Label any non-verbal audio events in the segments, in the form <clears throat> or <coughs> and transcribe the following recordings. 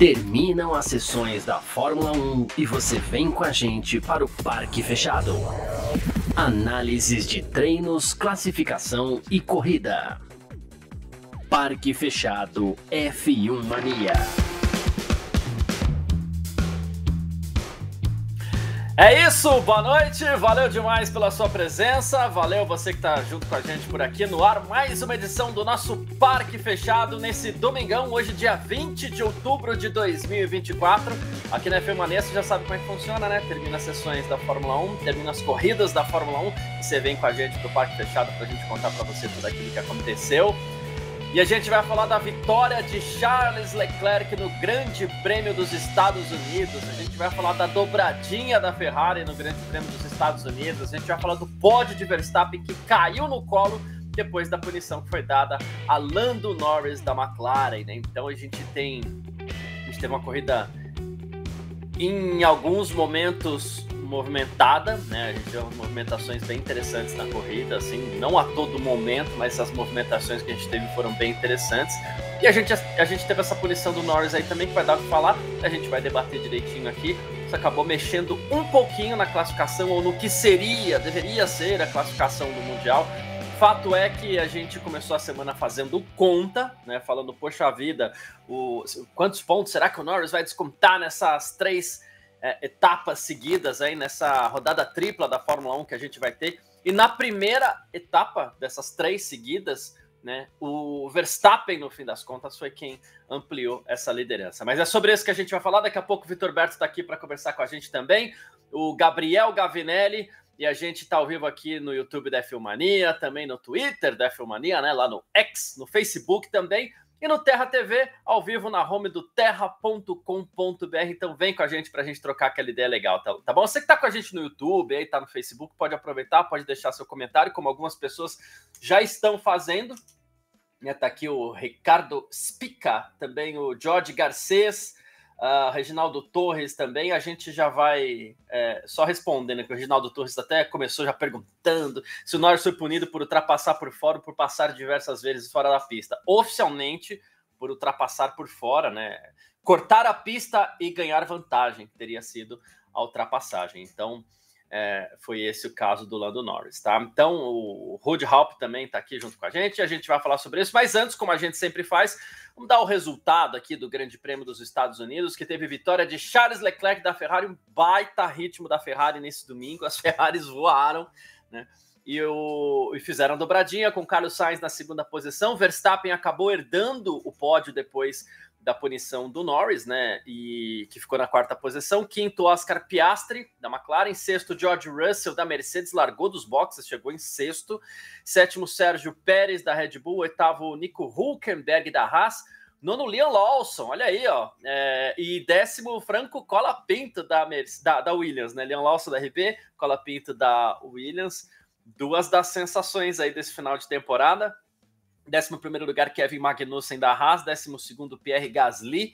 Terminam as sessões da Fórmula 1 e você vem com a gente para o Parque Fechado. Análises de treinos, classificação e corrida. Parque Fechado F1 Mania. É isso, boa noite, valeu demais pela sua presença, valeu você que está junto com a gente por aqui no ar, mais uma edição do nosso Parque Fechado nesse domingão, hoje dia 20 de outubro de 2024, aqui na FM Mania, você já sabe como é que funciona, né? Termina as sessões da Fórmula 1, termina as corridas da Fórmula 1, você vem com a gente do Parque Fechado para a gente contar para você tudo aquilo que aconteceu. E a gente vai falar da vitória de Charles Leclerc no Grande Prêmio dos Estados Unidos. A gente vai falar da dobradinha da Ferrari no Grande Prêmio dos Estados Unidos. A gente vai falar do pódio de Verstappen que caiu no colo depois da punição que foi dada a Lando Norris da McLaren. Né? Então a gente tem a gente tem uma corrida em alguns momentos movimentada, né? A gente teve movimentações bem interessantes na corrida, assim, não a todo momento, mas as movimentações que a gente teve foram bem interessantes. E a gente, a gente teve essa punição do Norris aí também, que vai dar o que falar, a gente vai debater direitinho aqui. Isso acabou mexendo um pouquinho na classificação, ou no que seria, deveria ser a classificação do Mundial. Fato é que a gente começou a semana fazendo conta, né? Falando, poxa vida, o, quantos pontos será que o Norris vai descontar nessas três é, etapas seguidas aí nessa rodada tripla da Fórmula 1 que a gente vai ter. E na primeira etapa dessas três seguidas, né, o Verstappen, no fim das contas, foi quem ampliou essa liderança. Mas é sobre isso que a gente vai falar. Daqui a pouco o Vitor Berto está aqui para conversar com a gente também. O Gabriel Gavinelli. E a gente está ao vivo aqui no YouTube da Filmania, também no Twitter da Filmania, né? Lá no X, no Facebook também. E no Terra TV, ao vivo na home do terra.com.br. Então vem com a gente para a gente trocar aquela ideia legal, tá, tá bom? Você que está com a gente no YouTube, aí está no Facebook, pode aproveitar, pode deixar seu comentário, como algumas pessoas já estão fazendo. Está né, aqui o Ricardo Spica, também o Jorge Garcês, Uh, Reginaldo Torres também, a gente já vai é, só respondendo, que o Reginaldo Torres até começou já perguntando se o Norris foi punido por ultrapassar por fora ou por passar diversas vezes fora da pista. Oficialmente, por ultrapassar por fora, né? Cortar a pista e ganhar vantagem teria sido a ultrapassagem. Então, é, foi esse o caso do Lando Norris, tá? Então, o Rude Halp também está aqui junto com a gente, a gente vai falar sobre isso, mas antes, como a gente sempre faz, vamos dar o resultado aqui do Grande Prêmio dos Estados Unidos, que teve vitória de Charles Leclerc da Ferrari, um baita ritmo da Ferrari nesse domingo, <laughs> as Ferraris voaram, né? E, o, e fizeram dobradinha com Carlos Sainz na segunda posição. Verstappen acabou herdando o pódio depois da punição do Norris, né? E que ficou na quarta posição. Quinto, Oscar Piastri, da McLaren. Sexto, George Russell, da Mercedes, largou dos boxes, chegou em sexto. Sétimo, Sérgio Pérez, da Red Bull. Oitavo, Nico Hulkenberg, da Haas. Nono, Leon Lawson, olha aí, ó. É, e décimo, Franco Colapinto, da, Mercedes, da, da Williams, né? Leon Lawson, da RB, Colapinto, da Williams. Duas das sensações aí desse final de temporada. 11 lugar, Kevin Magnussen da Haas. 12, Pierre Gasly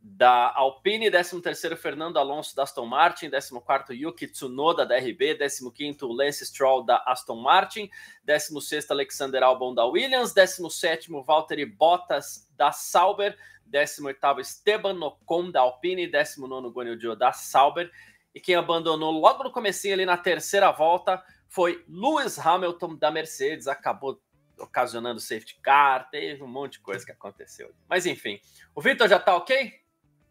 da Alpine. 13, Fernando Alonso da Aston Martin. 14, Yuki Tsunoda da RB. 15, Lance Stroll da Aston Martin. 16, Alexander Albon da Williams. 17, Valtteri Bottas da Sauber. 18, Esteban Ocon da Alpine. 19, Guanyu da Sauber. E quem abandonou logo no comecinho ali na terceira volta foi Lewis Hamilton da Mercedes, acabou ocasionando safety car, teve um monte de coisa que aconteceu. Mas enfim, o Vitor já tá ok?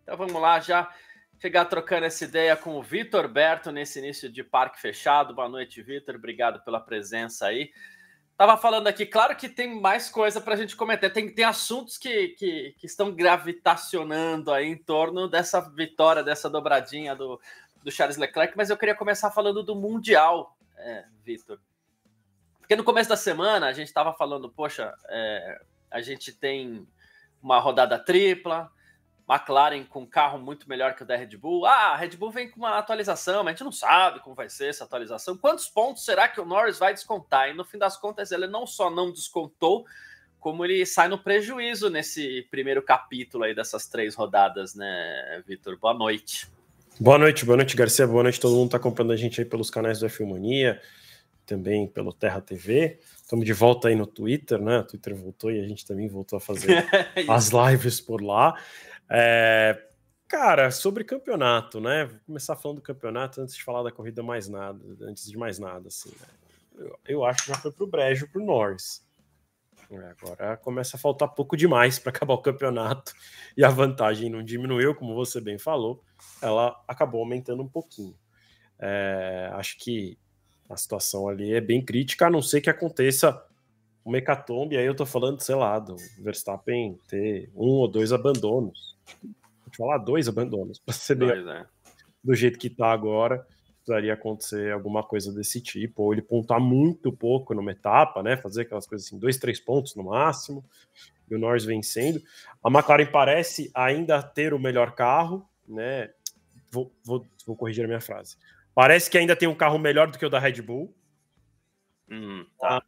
Então vamos lá já chegar trocando essa ideia com o Vitor Berto nesse início de parque fechado. Boa noite, Vitor. Obrigado pela presença aí. Tava falando aqui, claro que tem mais coisa para a gente comentar. Tem, tem assuntos que, que, que, estão gravitacionando aí em torno dessa vitória, dessa dobradinha do, do Charles Leclerc, mas eu queria começar falando do Mundial, é, Vitor. Porque no começo da semana a gente estava falando, poxa, é, a gente tem uma rodada tripla, McLaren com um carro muito melhor que o da Red Bull. Ah, a Red Bull vem com uma atualização, mas a gente não sabe como vai ser essa atualização. Quantos pontos será que o Norris vai descontar? E no fim das contas, ele não só não descontou, como ele sai no prejuízo nesse primeiro capítulo aí dessas três rodadas, né, Vitor? Boa noite. Boa noite, boa noite, Garcia. Boa noite, todo mundo está acompanhando a gente aí pelos canais do F Mania também pelo Terra TV. Estamos de volta aí no Twitter, né? O Twitter voltou e a gente também voltou a fazer <laughs> as lives por lá. É, cara, sobre campeonato, né? Vou começar falando do campeonato antes de falar da corrida mais nada, antes de mais nada, assim. Né? Eu, eu, acho que já foi pro Brejo, pro Norris. É, agora começa a faltar pouco demais para acabar o campeonato e a vantagem não diminuiu, como você bem falou, ela acabou aumentando um pouquinho. É, acho que a situação ali é bem crítica, a não ser que aconteça uma hecatombe, aí eu tô falando, sei lá, do Verstappen ter um ou dois abandonos. Vou te falar dois abandonos, para ser bem. Né? Do jeito que tá agora, precisaria acontecer alguma coisa desse tipo, ou ele pontar muito pouco numa etapa, né? Fazer aquelas coisas assim, dois, três pontos no máximo, e o Norris vencendo. A McLaren parece ainda ter o melhor carro, né? Vou, vou, vou corrigir a minha frase. Parece que ainda tem um carro melhor do que o da Red Bull. Hum, ah. tá.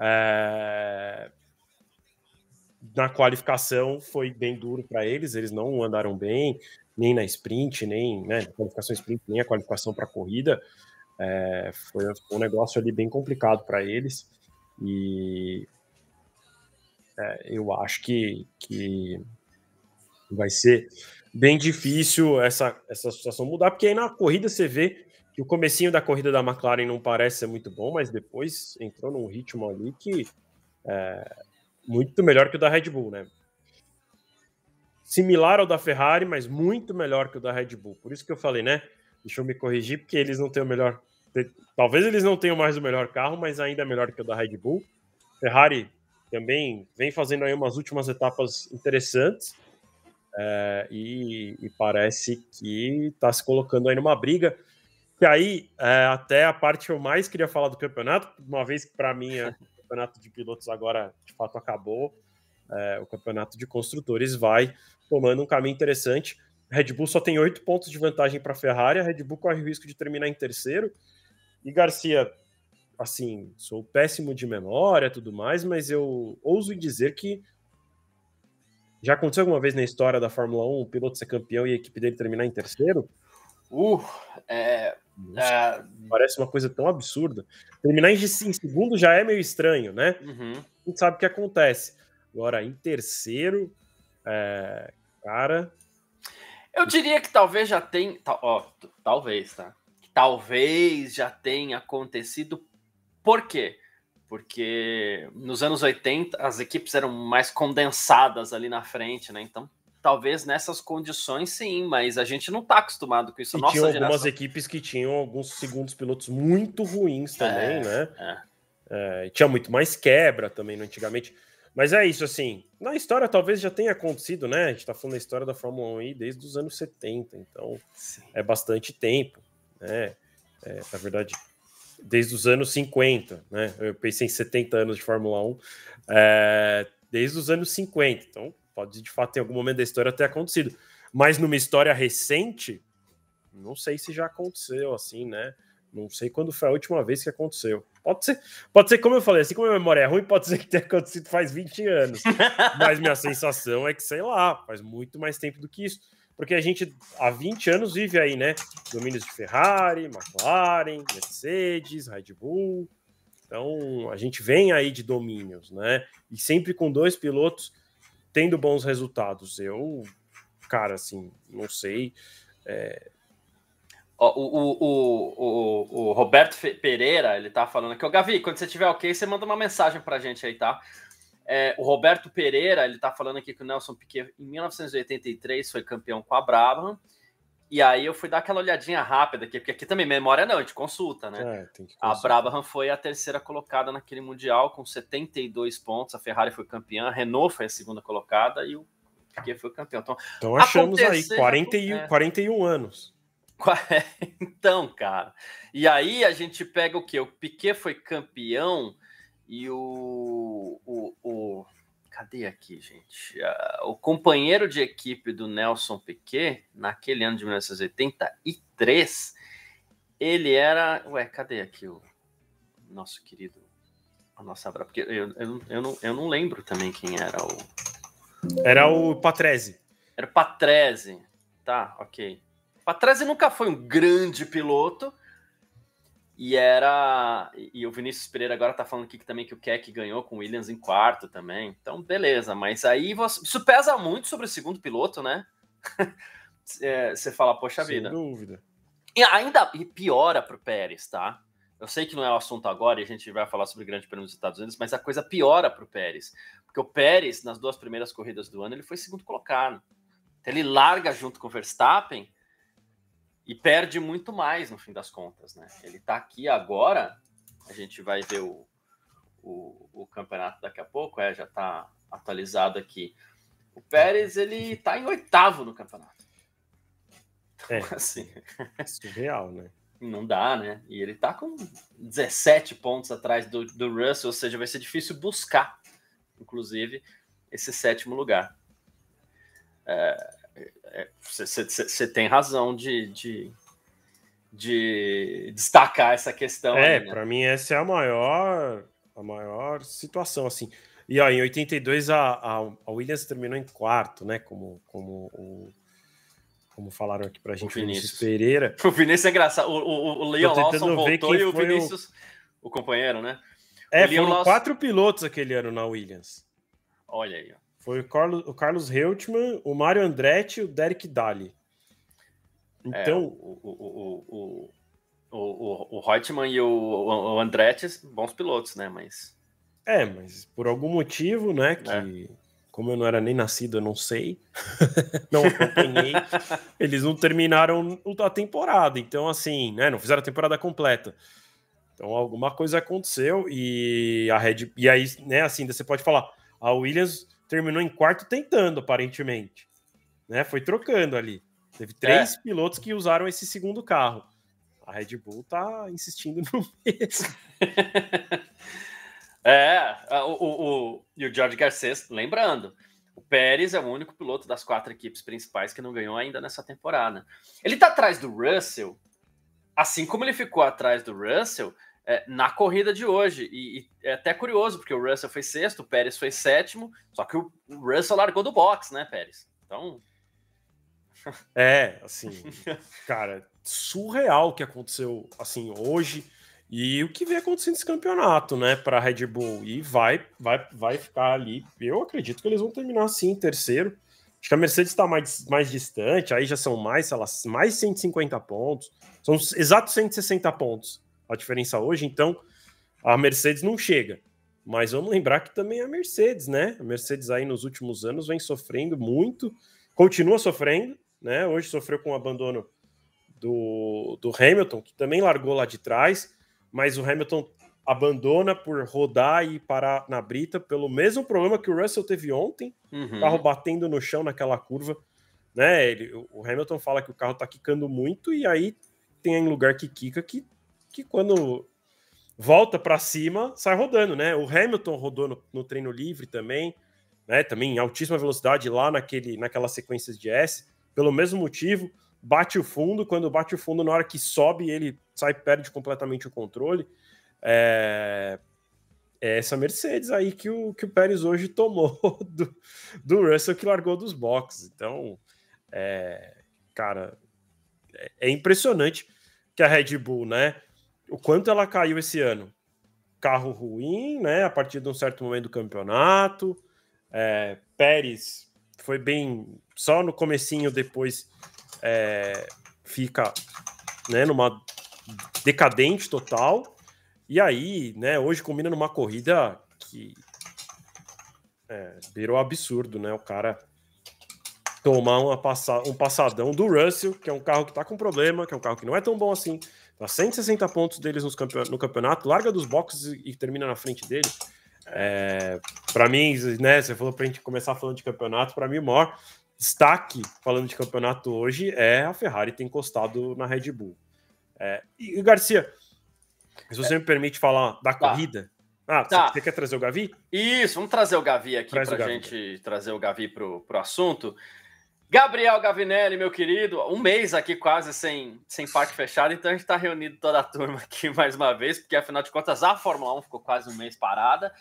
É... Na qualificação foi bem duro para eles, eles não andaram bem, nem na sprint, nem né, na qualificação sprint, nem a qualificação para corrida. É... foi um negócio ali bem complicado para eles. E é, eu acho que, que vai ser bem difícil essa, essa situação mudar, porque aí na corrida você vê que o comecinho da corrida da McLaren não parece ser muito bom, mas depois entrou num ritmo ali que é muito melhor que o da Red Bull, né? Similar ao da Ferrari, mas muito melhor que o da Red Bull. Por isso que eu falei, né? Deixa eu me corrigir, porque eles não têm o melhor. Talvez eles não tenham mais o melhor carro, mas ainda é melhor que o da Red Bull. Ferrari também vem fazendo aí umas últimas etapas interessantes é, e, e, parece que está se colocando aí numa briga. E aí, é, até a parte que eu mais queria falar do campeonato, uma vez que para mim é, o <laughs> campeonato de pilotos agora de fato acabou, é, o campeonato de construtores vai tomando um caminho interessante. Red Bull só tem oito pontos de vantagem para a Ferrari, a Red Bull corre o risco de terminar em terceiro. E Garcia, assim, sou péssimo de memória tudo mais, mas eu ouso dizer que já aconteceu alguma vez na história da Fórmula 1 o piloto ser campeão e a equipe dele terminar em terceiro? Uh, é, Nossa, é, Parece uma coisa tão absurda. Terminar em, em segundo já é meio estranho, né? Uhum. A gente sabe o que acontece. Agora, em terceiro, é, cara. Eu diria que talvez já tenha. Ó, talvez, tá? Talvez já tenha acontecido. Por quê? porque nos anos 80 as equipes eram mais condensadas ali na frente, né? Então, talvez nessas condições sim, mas a gente não está acostumado com isso. E Nossa geração... algumas equipes que tinham alguns segundos pilotos muito ruins também, é, né? É. É, tinha muito mais quebra também né, antigamente. Mas é isso, assim, na história talvez já tenha acontecido, né? A gente tá falando da história da Fórmula 1 aí desde os anos 70, então sim. é bastante tempo, né? É, na verdade, desde os anos 50, né? Eu pensei em 70 anos de Fórmula 1, é, desde os anos 50. Então, pode de fato em algum momento da história ter acontecido. Mas numa história recente, não sei se já aconteceu assim, né? Não sei quando foi a última vez que aconteceu. Pode ser, pode ser como eu falei, assim como a memória é ruim, pode ser que tenha acontecido faz 20 anos. <laughs> Mas minha sensação é que, sei lá, faz muito mais tempo do que isso porque a gente há 20 anos vive aí, né? Domínios de Ferrari, McLaren, Mercedes, Red Bull. Então, a gente vem aí de domínios, né? E sempre com dois pilotos tendo bons resultados. Eu, cara, assim, não sei. É... O, o, o, o, Roberto Pereira, ele tá falando aqui, ô Gavi, quando você tiver ok, você manda uma mensagem pra gente aí, tá? É, o Roberto Pereira, ele está falando aqui que o Nelson Piquet, em 1983, foi campeão com a Brabham. E aí eu fui dar aquela olhadinha rápida aqui, porque aqui também memória não, a gente consulta, né? É, a Brabham foi a terceira colocada naquele Mundial com 72 pontos, a Ferrari foi campeã, a Renault foi a segunda colocada e o Piquet foi campeão. Então, então achamos aí 41, é. 41 anos. <laughs> É, então, cara. E aí a gente pega o quê? O Piquet foi campeão e o, o, o cadê aqui, gente? Uh, o companheiro de equipe do Nelson Piquet, naquele ano de 1983, ele era. Ué, cadê aqui o nosso querido. A nossa porque eu, eu, eu, não, eu não lembro também quem era o. Era o Patrese. Era o Patrese. Tá, ok. Patrese nunca foi um grande piloto, e era. E o Vinícius Pereira agora tá falando aqui que também que o Keck ganhou com o Williams em quarto também. Então, beleza. Mas aí você, isso pesa muito sobre o segundo piloto, né? <laughs> é, você fala, poxa Sem vida. Sem dúvida. E ainda e piora pro Pérez, tá? Eu sei que não é o assunto agora e a gente vai falar sobre o Grande Prêmio dos Estados Unidos, mas a coisa piora pro Pérez. Porque o Pérez, nas duas primeiras corridas do ano, ele foi segundo colocado. Então, ele larga junto com o Verstappen e perde muito mais no fim das contas, né? Ele tá aqui agora, a gente vai ver o, o, o campeonato daqui a pouco, é, já tá atualizado aqui. O Pérez, ele tá em oitavo no campeonato. É. <laughs> Assim. É surreal, né? Não dá, né? E ele tá com 17 pontos atrás do, do Russell, ou seja, vai ser difícil buscar, inclusive, esse sétimo lugar. É, você tem razão de, de, de, destacar essa questão. É, né? para mim essa é a maior, a maior situação, assim. E ó, em 82 a, a, a Williams terminou em quarto, né? Como, como o como falaram aqui pra gente, o Vinícius, Vinícius Pereira. <laughs> O Vinícius é engraçado. O, o, o Leon Lawson voltou e o Vinícius, o... o... companheiro, né? É, o foram Lawson... quatro pilotos aquele ano na Williams. Olha aí, ó. Foi o Carlos, o Carlos Reutemann, o Mário Andretti e o Derek Daly. Então. É, o, o, o, o, o, Reutemann e o, o Andretti, bons pilotos, né? Mas. É, mas por algum motivo, né? Que. É. Como eu não era nem nascido, eu não sei. <laughs> não acompanhei. <laughs> eles não terminaram a temporada. Então, assim, né? Não fizeram a temporada completa. Então, alguma coisa aconteceu e a Red. E aí, né? Assim, você pode falar. A Williams terminou em quarto tentando, aparentemente. Né? Foi trocando ali. Teve é. três é. pilotos que usaram esse segundo carro. A Red Bull tá insistindo <laughs> no mesmo. <laughs> é, o, o, o, e o George Garcês, lembrando, o Pérez é o único piloto das quatro equipes principais que não ganhou ainda nessa temporada. Ele tá atrás do Russell, assim como ele ficou atrás do Russell, é, na corrida de hoje. E, e, é até curioso, porque o Russell foi sexto, o Pérez foi sétimo, só que o Russell largou do box, né, Pérez? Então. <laughs> É, assim, cara, surreal o que aconteceu assim hoje e o que vem acontecendo nesse campeonato, né, para Red Bull. E vai, vai, vai ficar ali. Eu acredito que eles vão terminar assim, em terceiro. Acho que a Mercedes está mais, mais distante, aí já são mais, sei lá, mais 150 pontos. São exatos 160 pontos a diferença hoje, então a Mercedes não chega. Mas vamos lembrar que também é a Mercedes, né? A Mercedes aí nos últimos anos vem sofrendo muito, continua sofrendo, né? Hoje sofreu com o abandono do, do Hamilton, que também largou lá de trás, mas o Hamilton abandona por rodar e parar na brita, pelo mesmo problema que o Russell teve ontem, uhum. carro batendo no chão naquela curva, né? Ele, o Hamilton fala que o carro tá quicando muito, e aí tem lugar que quica que que quando volta para cima, sai rodando, né? O Hamilton rodou no, no, treino livre também, né? Também em altíssima velocidade lá naquele, naquelas sequências de S, pelo mesmo motivo, bate o fundo, quando bate o fundo, na hora que sobe, ele sai, perde completamente o controle. É, é essa Mercedes aí que o, que o Pérez hoje tomou <laughs> do, do Russell que largou dos boxes. Então, é, cara, é, é impressionante que a Red Bull, né? o quanto ela caiu esse ano. Carro ruim, né? A partir de um certo momento do campeonato. É, Pérez foi bem só no comecinho, depois é, fica né, numa decadente total. E aí, né, hoje combina numa corrida que é, virou absurdo, né? O cara tomar uma passa, um passadão do Russell, que é um carro que tá com problema, que é um carro que não é tão bom assim, Tá 160 pontos deles no campeonato, larga dos boxes e termina na frente dele. É, para mim, né, você falou para a gente começar falando de campeonato, para mim o maior destaque falando de campeonato hoje é a Ferrari ter encostado na Red Bull. É, e Garcia, se você é. me permite falar da tá. corrida. Ah, tá. você quer trazer o Gavi? Isso, vamos trazer o Gavi aqui para a gente trazer o Gavi para o assunto. Gabriel Gavinelli, meu querido, um mês aqui quase sem, sem parque fechado, então a gente está reunido toda a turma aqui <laughs> mais uma vez, porque afinal de contas a Fórmula 1 ficou quase um mês parada.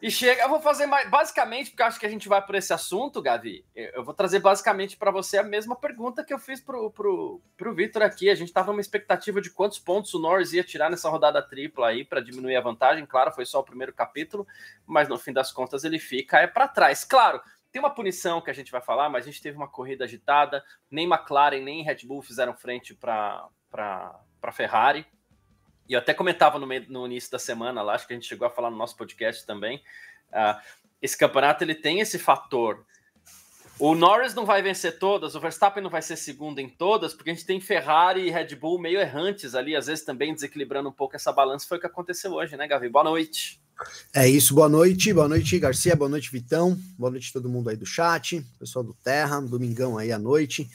E chega, eu vou fazer mais, basicamente, porque acho que a gente vai por esse assunto, Gavi. Eu vou trazer basicamente para você a mesma pergunta que eu fiz pro, pro, pro Victor aqui. A gente estava numa expectativa de quantos pontos o Norris ia tirar nessa rodada tripla aí para diminuir a vantagem. Claro, foi só o primeiro capítulo, mas no fim das contas ele fica é para trás. Claro, tem uma punição que a gente vai falar, mas a gente teve uma corrida agitada. Nem McLaren, nem Red Bull fizeram frente para a Ferrari. E eu até comentava no, meio, no início da semana lá, acho que a gente chegou a falar no nosso podcast também. Uh, esse campeonato ele tem esse fator. O Norris não vai vencer todas, o Verstappen não vai ser segundo em todas, porque a gente tem Ferrari e Red Bull meio errantes ali, às vezes também desequilibrando um pouco essa balança. Foi o que aconteceu hoje, né, Gavi? Boa noite. É isso, boa noite, boa noite Garcia, boa noite Vitão, boa noite todo mundo aí do chat, pessoal do Terra, domingão aí à noite.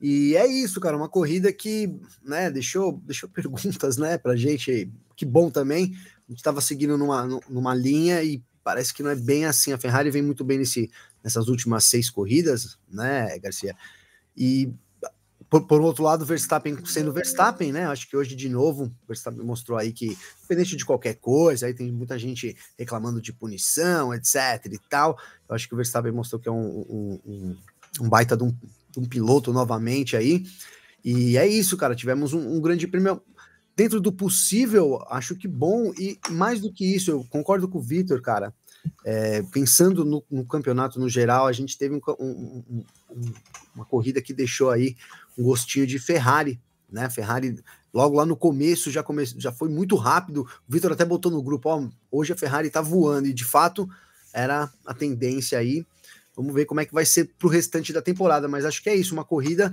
E é isso, cara, uma corrida que, né, deixou, deixou <laughs> perguntas, né, pra gente, que bom também. A gente tava seguindo numa, numa linha e parece que não é bem assim. A Ferrari vem muito bem nesse, nessas últimas seis corridas, né, Garcia? E por, por outro lado, Verstappen sendo Verstappen, né? Acho que hoje, de novo, Verstappen mostrou aí que, independente de qualquer coisa, aí tem muita gente reclamando de punição, etc e tal. Eu acho que o Verstappen mostrou que é um, um, um baita de um, de um, piloto novamente aí. E é isso, cara. Tivemos um, um grande prêmio dentro do possível, acho que bom. E mais do que isso, eu concordo com o Vitor, cara. É, pensando no, no, campeonato no geral, a gente teve um, um, um, uma corrida que deixou aí um gostinho de Ferrari, né? Ferrari logo lá no começo já começou, já foi muito rápido. O Vitor até botou no grupo, ó, hoje a Ferrari tá voando e de fato era a tendência aí. Vamos ver como é que vai ser para o restante da temporada, mas acho que é isso, uma corrida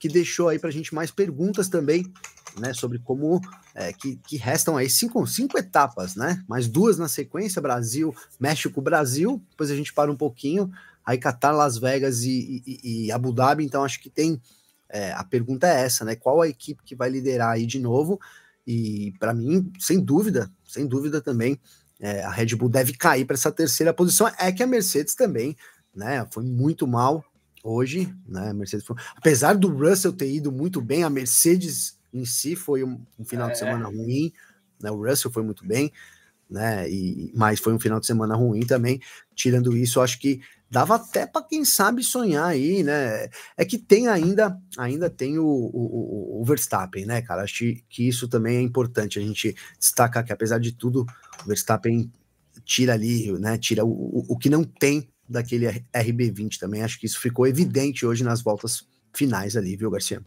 que deixou aí para a gente mais perguntas também, né, sobre como é, que, que, restam aí cinco, cinco etapas, né, mais duas na sequência, Brasil, México, Brasil, depois a gente para um pouquinho, aí Catar, Las Vegas e, e, e Abu Dhabi, então acho que tem, é, a pergunta é essa, né, qual a equipe que vai liderar aí de novo, e para mim, sem dúvida, sem dúvida também, é, a Red Bull deve cair para essa terceira posição. É que a Mercedes também, né? Foi muito mal hoje, né? Mercedes foi... Apesar do Russell ter ido muito bem, a Mercedes em si foi um, um final é. de semana ruim, né? O Russell foi muito bem, né? E, mas foi um final de semana ruim também. Tirando isso, acho que dava até para quem sabe sonhar aí, né? É que tem ainda, ainda tem o, o, o, Verstappen, né, cara? Acho que isso também é importante a gente destacar que apesar de tudo, o Verstappen tira ali, né? Tira o, o, o que não tem daquele RB20 também. Acho que isso ficou evidente hoje nas voltas finais ali, viu, Garcia?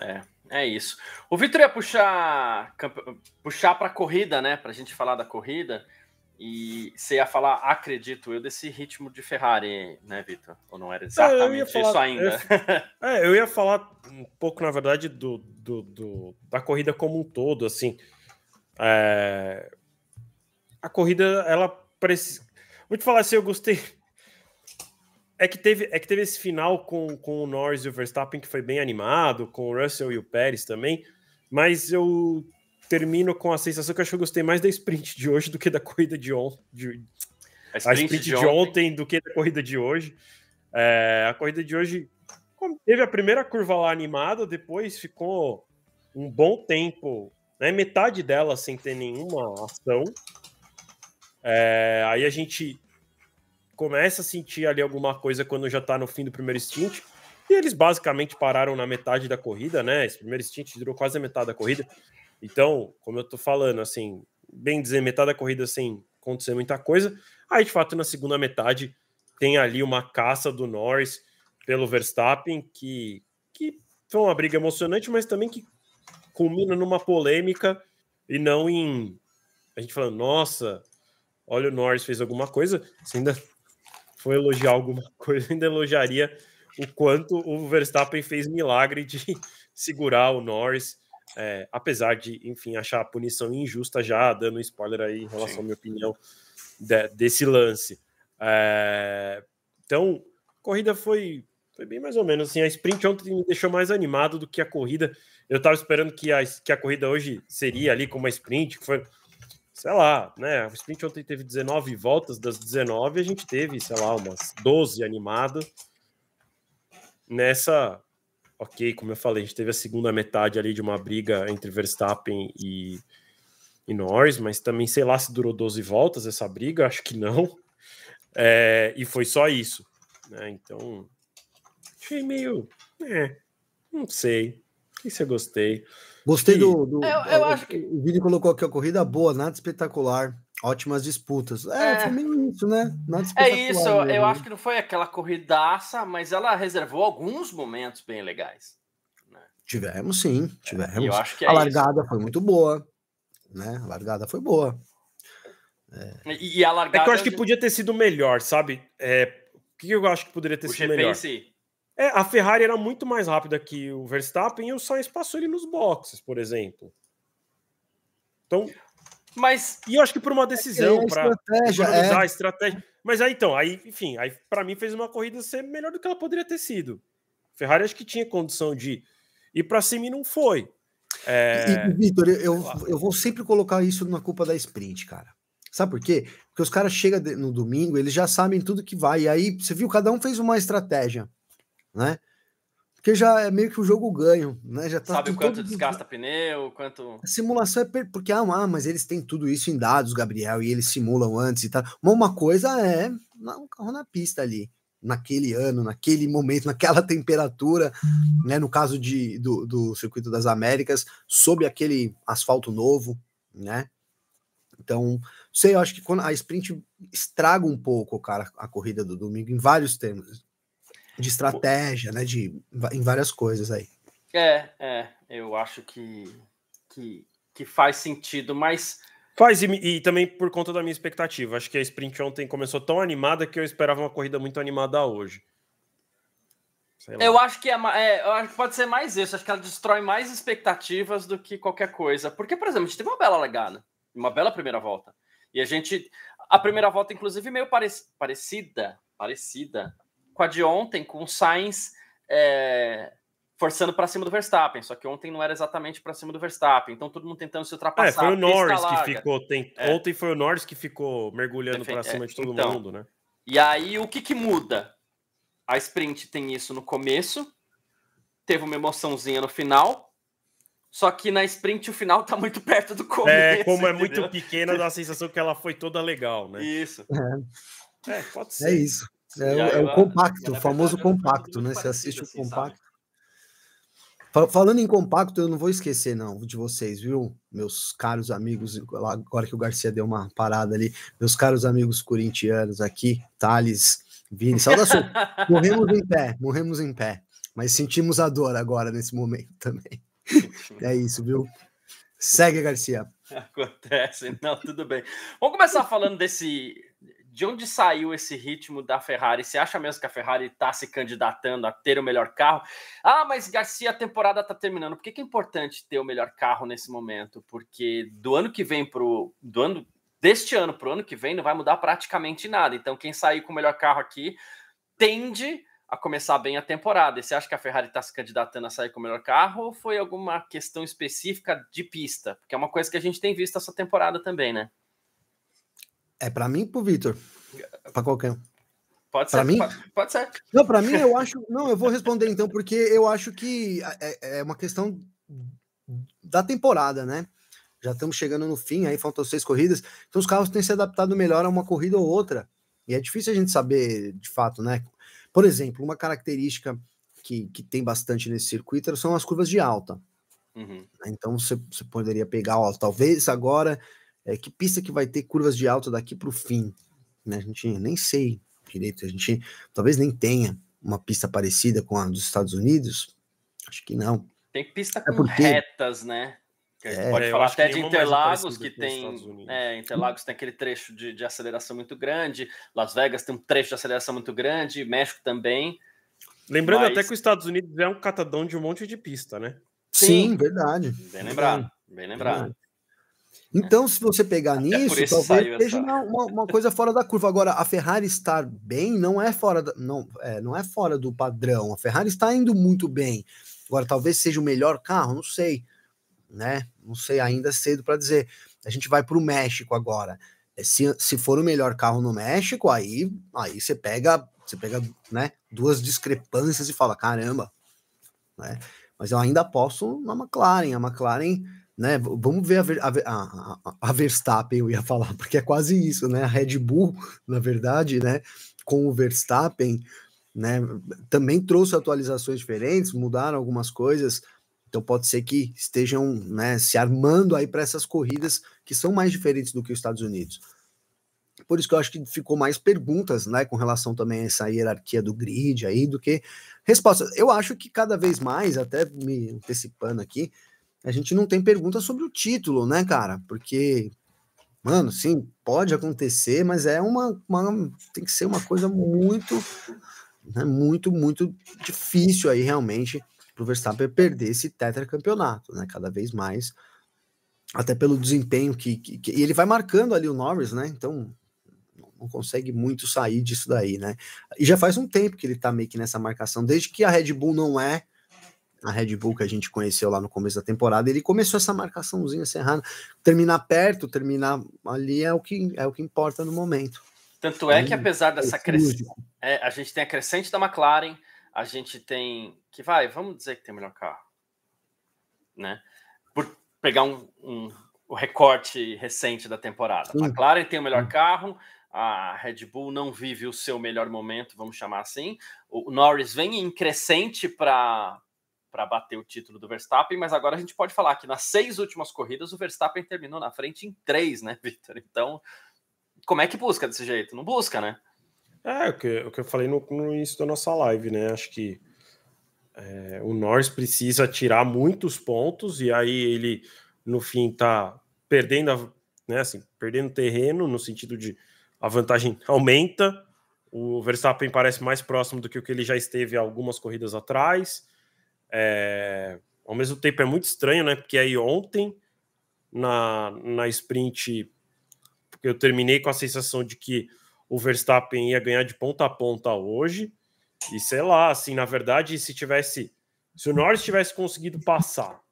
É, é isso. O Vitor ia puxar puxar para a corrida, né? Para a gente falar da corrida. E você ia falar, acredito eu, desse ritmo de Ferrari, né, Vitor? Ou não era é, exatamente falar, isso ainda? Eu, <laughs> é, eu ia falar um pouco, na verdade, do, do, do da corrida como um todo, assim. É, a corrida, ela precisa. Vou te falar assim, eu gostei é que teve, é que teve esse final com, com o Norris e o Verstappen que foi bem animado, com o Russell e o Pérez também, mas eu termino com a sensação que eu acho que eu gostei mais da sprint de hoje do que da corrida de ontem. A sprint, a sprint de, de, ontem do que da corrida de hoje. É, a corrida de hoje teve a primeira curva lá animada, depois ficou um bom tempo, né, metade dela sem ter nenhuma ação. É, aí a gente começa a sentir ali alguma coisa quando já está no fim do primeiro stint. E eles basicamente pararam na metade da corrida, né? Esse primeiro stint durou quase a metade da corrida. Então, como eu tô falando, assim, bem dizer, metade da corrida sem acontecer muita coisa. Aí, de fato, na segunda metade, tem ali uma caça do Norris pelo Verstappen, que, que foi uma briga emocionante, mas também que culmina numa polêmica e não em. A gente falando, nossa, olha, o Norris fez alguma coisa. Você ainda for elogiar alguma <laughs> coisa, ainda elogiaria o quanto o Verstappen fez milagre de <laughs> segurar o Norris, é, apesar de, enfim, achar a punição injusta já, dando spoiler aí em relação Sim. à minha opinião de, desse lance. É, então, a corrida foi, foi bem mais ou menos assim. A sprint ontem me deixou mais animado do que a corrida. Eu estava esperando que a, que a corrida hoje seria ali como uma sprint, que foi sei lá, né? O sprint ontem teve 19 voltas, das 19 a gente teve, sei lá, umas 12 animadas. Nessa, ok, como eu falei, a gente teve a segunda metade ali de uma briga entre Verstappen e, e Norris, mas também sei lá se durou 12 voltas essa briga, acho que não. É, e foi só isso, né? Então, achei meio. É, não sei. Não sei se eu gostei. Gostei do. do eu, eu o, acho que. O vídeo colocou aqui a corrida boa, nada espetacular. Ótimas disputas. É, é, foi meio isso, né? Nada é espetacular. É isso, mesmo. Né, eu né? acho que não foi aquela corridaça, mas ela reservou alguns momentos bem legais. Né? Tivemos, sim, é, tivemos. eu acho que é a largada isso. foi muito boa. Né? A largada foi boa. É. E, a largada. É que eu acho que podia ter sido melhor, sabe? É, o que eu acho que poderia ter o sido GP melhor? Si. É, a Ferrari era muito mais rápida que o Verstappen e o Sainz passou ele nos boxes, por exemplo. Então, mas e eu acho que por uma decisão é, é para é. economizar é. a estratégia. Mas aí então, aí, enfim, aí para mim fez uma corrida ser melhor do que ela poderia ter sido. Ferrari acho que tinha condição de ir para cima e não foi. É... Vitor, eu, eu vou sempre colocar isso na culpa da sprint, cara. Sabe por quê? Porque os caras chegam no domingo, eles já sabem tudo que vai. E aí, você viu, cada um fez uma estratégia né? Porque já é meio que o jogo ganho, né? Já tá Sabe o quanto todo... desgasta pneu, quanto. A simulação é per... porque ah, ah, mas eles têm tudo isso em dados, Gabriel, e eles simulam antes e tal. Mas uma coisa é um carro na pista ali, naquele ano, naquele momento, <laughs> naquela temperatura, né? No caso de, do, do circuito das Américas, sob aquele asfalto novo, né? Então, sei, eu acho que quando a sprint estraga um pouco, cara, a corrida do domingo em vários termos de estratégia, né? De, em várias coisas aí. É, é. Eu acho que, que, que faz sentido, mas. Faz, e, e, também por conta da minha expectativa. Acho que a sprint ontem começou tão animada que eu esperava uma corrida muito animada hoje. Eu acho que é, é, eu acho que pode ser mais isso. Acho que ela destrói mais expectativas do que qualquer coisa. Porque, por exemplo, a gente teve uma bela legada, uma bela primeira volta. E a gente. A primeira volta, inclusive, meio parecida, parecida com a de ontem, com o Sainz é, forçando para cima do Verstappen. Só que ontem não era exatamente para cima do Verstappen. Então todo mundo tentando se é, ultrapassar. É, foi o Norris que ficou. Tem, é. Ontem foi o Norris que ficou mergulhando para cima é, de todo então, mundo, né? E aí o que, que muda? A sprint tem isso no começo, teve uma emoçãozinha no final. Só que na sprint o final tá muito perto do começo. É, como é muito pequena, dá a sensação que ela foi toda legal, né? Isso. É, é pode ser. É isso. É, é, o compacto, é o famoso é compacto, né? Você assiste o assim, compacto. Falando em compacto, eu não vou esquecer, não, de vocês, viu? Meus caros amigos, agora que o Garcia deu uma parada ali, meus caros amigos corintianos aqui, Thales, Vini, saudação. <laughs> morremos em pé, morremos em pé. Mas sentimos a dor agora nesse momento também. é isso, viu? Segue, Garcia. <laughs> Acontece, não, tudo bem. Vamos começar falando desse de onde saiu esse ritmo da Ferrari? Você acha mesmo que a Ferrari está se candidatando a ter o melhor carro? Ah, mas Garcia, a temporada está terminando. Por que, que, é importante ter o melhor carro nesse momento? Porque do ano que vem pro do ano deste ano para o ano que vem não vai mudar praticamente nada. Então quem sair com o melhor carro aqui tende a começar bem a temporada. E você acha que a Ferrari está se candidatando a sair com o melhor carro ou foi alguma questão específica de pista? Porque é uma coisa que a gente tem visto essa temporada também, né? É para mim ou pro Vitor. Para qualquer um. Pode pra ser. Mim? Pode, ser. Não, para mim eu acho. Não, eu vou responder então, porque eu acho que é, é, uma questão da temporada, né? Já estamos chegando no fim, aí faltam seis corridas. Então os carros têm se adaptado melhor a uma corrida ou outra. E é difícil a gente saber de fato, né? Por exemplo, uma característica que, que tem bastante nesse circuito são as curvas de alta. Uhum. Então você, você poderia pegar, ó, talvez agora é, que pista que vai ter curvas de alta daqui para o fim? Né? A gente nem sei direito, a gente talvez nem tenha uma pista parecida com a dos Estados Unidos. Acho que não. Tem pista é com é porque... retas, né? É, pode é, falar até de é Interlagos, que tem. É, Interlagos tem aquele trecho de, de, aceleração muito grande, Las Vegas tem um trecho de aceleração muito grande, México também. Lembrando mas... até que os Estados Unidos é um catadão de um monte de pista, né? Sim, Sim verdade. Bem lembrado, bem lembrado. Então, se você pegar nisso, talvez seja uma, uma, uma, coisa fora da curva. Agora, a Ferrari estar bem não é fora da, não, é, não é fora do padrão. A Ferrari está indo muito bem. Agora, talvez seja o melhor carro, não sei, né? Não sei ainda cedo para dizer. A gente vai para o México agora. É, se, se for o melhor carro no México, aí aí você pega você pega né, duas discrepâncias e fala caramba, né? Mas eu ainda posso na McLaren. A McLaren né? Vamos ver a, a, a, a, Verstappen, eu ia falar, <laughs> porque é quase isso, né? A Red Bull, na verdade, né? Com o Verstappen, né? Também trouxe atualizações diferentes, mudaram algumas coisas. Então pode ser que estejam né, se armando aí para essas corridas que são mais diferentes do que os Estados Unidos. Por isso que eu acho que ficou mais perguntas, né, com relação também a essa hierarquia do grid aí, do que respostas. Eu acho que cada vez mais, até me antecipando aqui, a gente não tem pergunta sobre o título, né, cara? Porque, mano, sim, pode acontecer, mas é uma, uma tem que ser uma coisa muito, né, muito, muito difícil aí realmente para o Verstappen perder esse tetracampeonato, né? Cada vez mais, até pelo desempenho que, que, que e ele vai marcando ali o Norris, né? Então não consegue muito sair disso daí, né? E já faz um tempo que ele tá meio que nessa marcação, desde que a Red Bull não é a Red Bull que a gente conheceu lá no começo da temporada, ele começou essa marcaçãozinha serrana, assim, terminar perto, terminar ali é o que é o que importa no momento. Tanto é que apesar dessa é crescente, é, a gente tem a crescente da McLaren, a gente tem que vai, vamos dizer que tem o melhor carro, né? Por pegar um, um o recorte recente da temporada. Sim. A McLaren tem o melhor carro, a Red Bull não vive o seu melhor momento, vamos chamar assim. O Norris vem em crescente para para bater o título do Verstappen, mas agora a gente pode falar que nas seis últimas corridas o Verstappen terminou na frente em três, né, <laughs> Victor? Então, como é que busca desse jeito? Não busca, né? É, o que, o que eu falei no, no início da nossa live, né? Acho que é, o Norris precisa tirar muitos pontos e aí ele, no fim, tá perdendo, a, né, assim, perdendo terreno no sentido de a vantagem <laughs> aumenta, o Verstappen parece mais próximo do que o que ele já esteve algumas corridas atrás. É, ao mesmo tempo é muito estranho, né? Porque aí ontem, na, na sprint, eu terminei com a sensação de que o Verstappen ia ganhar de ponta a ponta hoje. E sei lá, assim, na verdade, se tivesse. Se o Norris tivesse conseguido passar,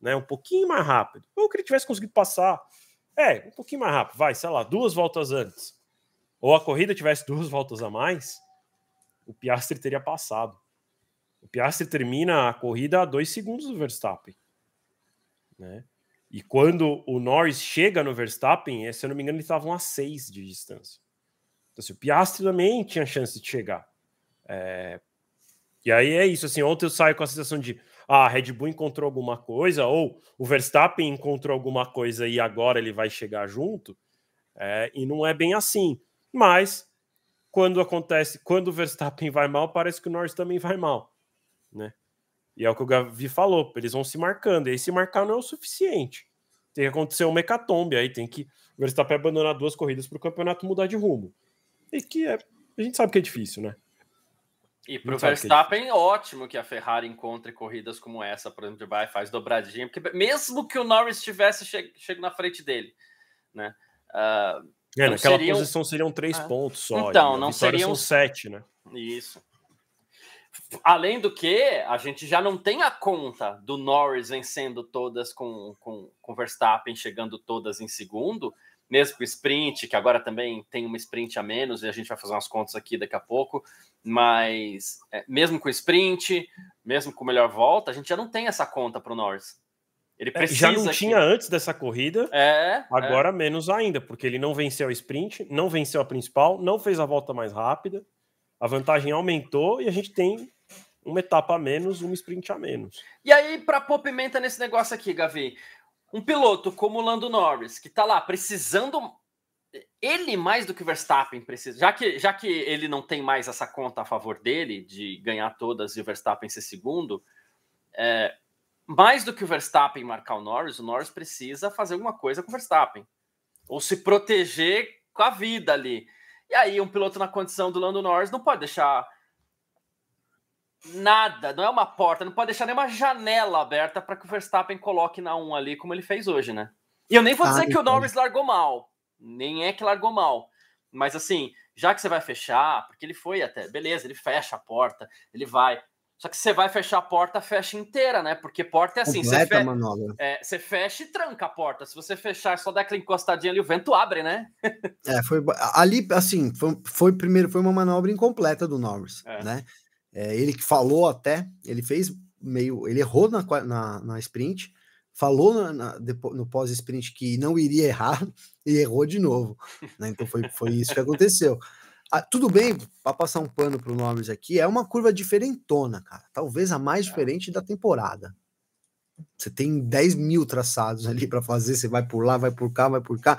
né? Um pouquinho mais rápido. Ou que ele tivesse conseguido passar. É, um pouquinho mais rápido, vai, sei lá, duas voltas antes. Ou a corrida tivesse duas <laughs> voltas a mais, o Piastri teria passado. O Piastri termina a corrida a dois segundos do Verstappen. Né? E quando o Norris chega no Verstappen, eh, se eu não me engano, eles estavam a seis de distância. Então, assim, o Piastri também tinha chance de chegar. É... E aí é isso, assim, ontem eu saio com a sensação de ah, a Red Bull encontrou alguma coisa, ou o Verstappen encontrou alguma coisa e agora ele vai chegar junto, é, e não é bem assim. Mas quando acontece, quando o Verstappen vai mal, parece que o Norris também vai mal. E é o que o Gavi falou, eles vão se marcando. E aí se marcar não é o suficiente. Tem que acontecer uma hecatombe, aí tem que o Verstappen abandonar duas corridas para o campeonato mudar de rumo. E que é, a gente sabe que é difícil, né? E para o Verstappen, que é ótimo que a Ferrari encontre corridas como essa, por exemplo, vai faz dobradinha, porque mesmo que o Norris tivesse chega na frente dele, né? Uh, é, naquela seriam... posição seriam três ah. pontos só. Então, não seriam sete, né? Isso. Além do que, a gente já não tem a conta do Norris vencendo todas com, com, com Verstappen chegando todas em segundo, mesmo com sprint, que agora também tem uma sprint a menos, e a gente vai fazer umas contas aqui daqui a pouco, mas é, mesmo com sprint, mesmo com melhor volta, a gente já não tem essa conta para o Norris. Ele precisa. É, já não tinha antes dessa corrida, é, é. agora é. menos ainda, porque ele não venceu a sprint, não venceu a principal, não fez a volta mais rápida a vantagem aumentou e a gente tem uma etapa a menos, uma sprint a menos. E aí, para pôr pimenta nesse negócio aqui, Gavi, um piloto como o Lando Norris, que está lá precisando. Ele mais do que o Verstappen precisa, já que, já que ele não tem mais essa conta a favor dele de ganhar todas e o Verstappen ser segundo, é, mais do que o Verstappen marcar o Norris, o Norris precisa fazer alguma coisa com o Verstappen ou se proteger com a vida ali. E aí, um piloto na condição do Lando Norris não pode deixar nada, não é uma porta, não pode deixar nenhuma janela aberta para que o Verstappen coloque na 1 ali, como ele fez hoje, né? E eu nem vou ah, dizer que o Norris largou mal, nem é que largou mal, mas assim, já que você vai fechar, porque ele foi até, beleza, ele fecha a porta, ele vai, só que você vai fechar a porta, fecha inteira, né? Porque porta é assim, você, fe... Manolo. é, você fecha e tranca a porta. Se você fechar só dá aquela encostadinha ali, o vento abre, né? <laughs> é, foi ali, assim, foi, foi, primeiro, foi uma manobra incompleta do Norris, é. né? É, ele que falou até, ele fez meio, ele errou na, na, na sprint, falou na, na, no pós-sprint que não iria errar <laughs> e errou de novo. Né? Então foi, foi isso que aconteceu. Ah, tudo bem, para passar um pano para o Norris aqui, é uma curva diferentona, cara. Talvez a mais é. diferente da temporada. Você tem 10 mil traçados ali para fazer, você vai por lá, vai por cá, vai por cá.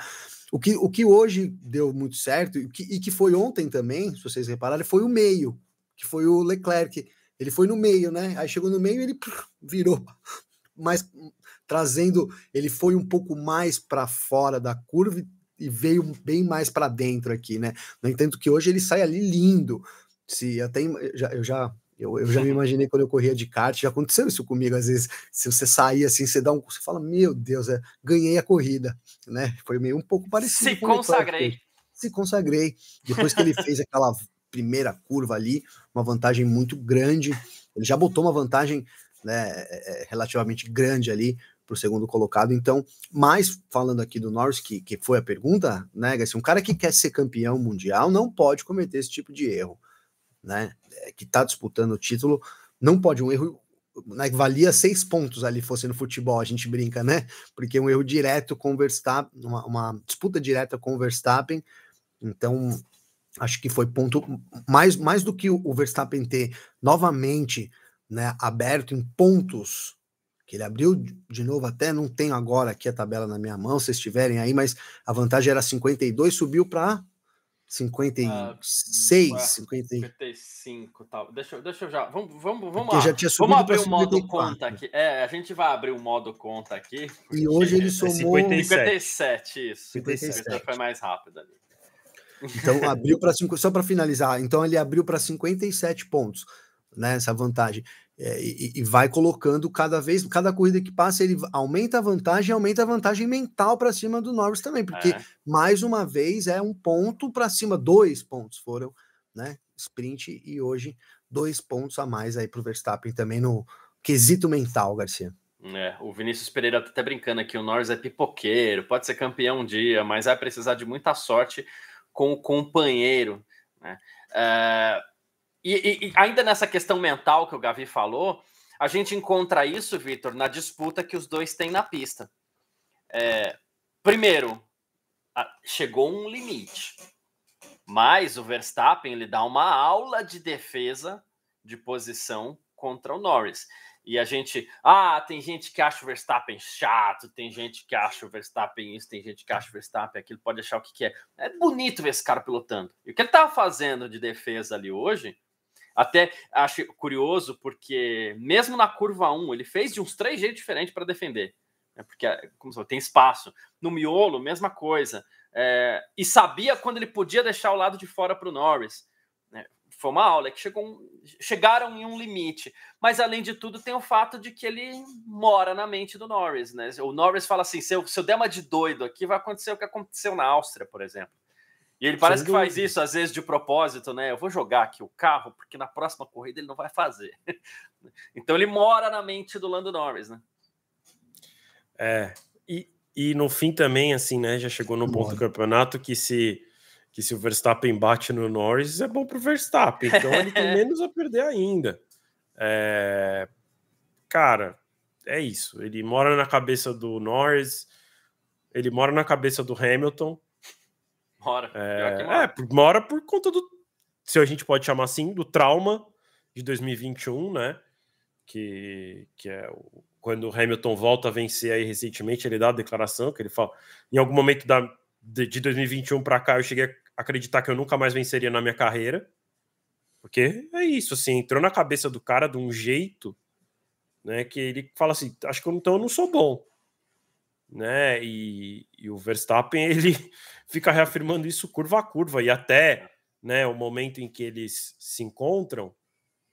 O que, o que hoje deu muito certo, e que, e que foi ontem também, se vocês repararem, foi o meio, que foi o Leclerc. Ele foi no meio, né? Aí chegou no meio e ele virou. Mas hum, trazendo, ele foi um pouco mais para fora da curva e e veio bem mais para dentro aqui, né? No entanto, que hoje ele sai ali lindo. Se até já, eu já eu, eu, já me uhum. imaginei quando eu corria de kart, já aconteceu isso comigo, às vezes, se você sair assim, você dá um você fala, meu Deus, é, ganhei a corrida, né? Foi meio um pouco parecido. Se consagrei. Se consagrei. Depois que ele fez aquela primeira curva ali, uma vantagem muito grande, ele já botou uma vantagem né, é, é, relativamente grande ali para o segundo colocado. Então, mais falando aqui do Norris, que, que foi a pergunta, né, Gassi? Um cara que quer ser campeão mundial não pode cometer esse tipo de erro, né? É, que está disputando o título, não pode. Um erro né, valia seis pontos ali, fosse no futebol, a gente brinca, né? Porque um erro direto com o Verstappen, uma, uma disputa direta com o Verstappen. Então, acho que foi ponto mais, mais do que o Verstappen ter novamente né, aberto em pontos que ele abriu de novo, até não tenho agora aqui a tabela na minha mão, se vocês tiverem aí, mas a vantagem era 52, subiu para 56, uh, 55, Deixa, eu, deixa eu já. Vamos, vamos, vamos lá. vamos abrir o modo conta aqui. É, a gente vai abrir o modo conta aqui. E hoje ele é somou 57, 57 isso. 57. foi mais rápido ali. Então abriu para só para finalizar. Então ele abriu para 57 pontos, né, essa vantagem é, e, e, vai colocando cada vez, cada corrida que passa, ele aumenta a vantagem, aumenta a vantagem mental para cima do Norris também, porque é. mais uma vez é um ponto para cima, dois pontos foram, né? Sprint e hoje dois pontos a mais aí para o Verstappen também no quesito mental, Garcia. É, o Vinícius Pereira tá até brincando aqui, o Norris é pipoqueiro, pode ser campeão um dia, mas vai precisar de muita sorte com o companheiro, né? Uh, e, e, ainda nessa questão mental que o Gavi falou, a gente encontra isso, Vitor, na disputa que os dois têm na pista. É, primeiro, chegou um limite, mas o Verstappen ele dá uma aula de defesa de posição contra o Norris. E a gente, ah, tem gente que acha o Verstappen chato, tem gente que acha o Verstappen isso, tem gente que acha o Verstappen aquilo, pode achar o que quer. É. é bonito ver esse cara pilotando. E o que ele estava fazendo de defesa ali hoje até acho curioso, porque mesmo na curva 1, ele fez de uns três jeitos diferentes para defender. Né? Porque, como você tem espaço. No miolo, mesma coisa. É, e sabia quando ele podia deixar o lado de fora para o Norris. Né? Foi uma aula é que chegou, chegaram em um limite. Mas, além de tudo, tem o fato de que ele mora na mente do Norris. Né? O Norris fala assim: se eu, se eu der uma de doido aqui, vai acontecer o que aconteceu na Áustria, por exemplo. E ele parece que faz isso, às vezes, de propósito, né? Eu vou jogar aqui o carro, porque na próxima corrida ele não vai fazer. <laughs> então ele mora na mente do Lando Norris, né? É. E, e no fim também, assim, né? Já chegou no ponto do campeonato que se, que se o Verstappen bate no Norris, é bom pro Verstappen. Então ele tem <laughs> menos a perder ainda. É... Cara, é isso. Ele mora na cabeça do Norris, ele mora na cabeça do Hamilton Mora. É, mora. é por, mora por conta do. Se a gente pode chamar assim, do trauma de 2021, né? Que, que é o, quando o Hamilton volta a vencer aí recentemente, ele dá a declaração que ele fala: em algum momento da, de, de 2021 para cá, eu cheguei a acreditar que eu nunca mais venceria na minha carreira. Porque é isso, assim, entrou na cabeça do cara de um jeito, né, que ele fala assim, acho que então eu não sou bom né? E, e o Verstappen <laughs> ele fica reafirmando isso curva a curva e até, né, o momento em que eles se encontram,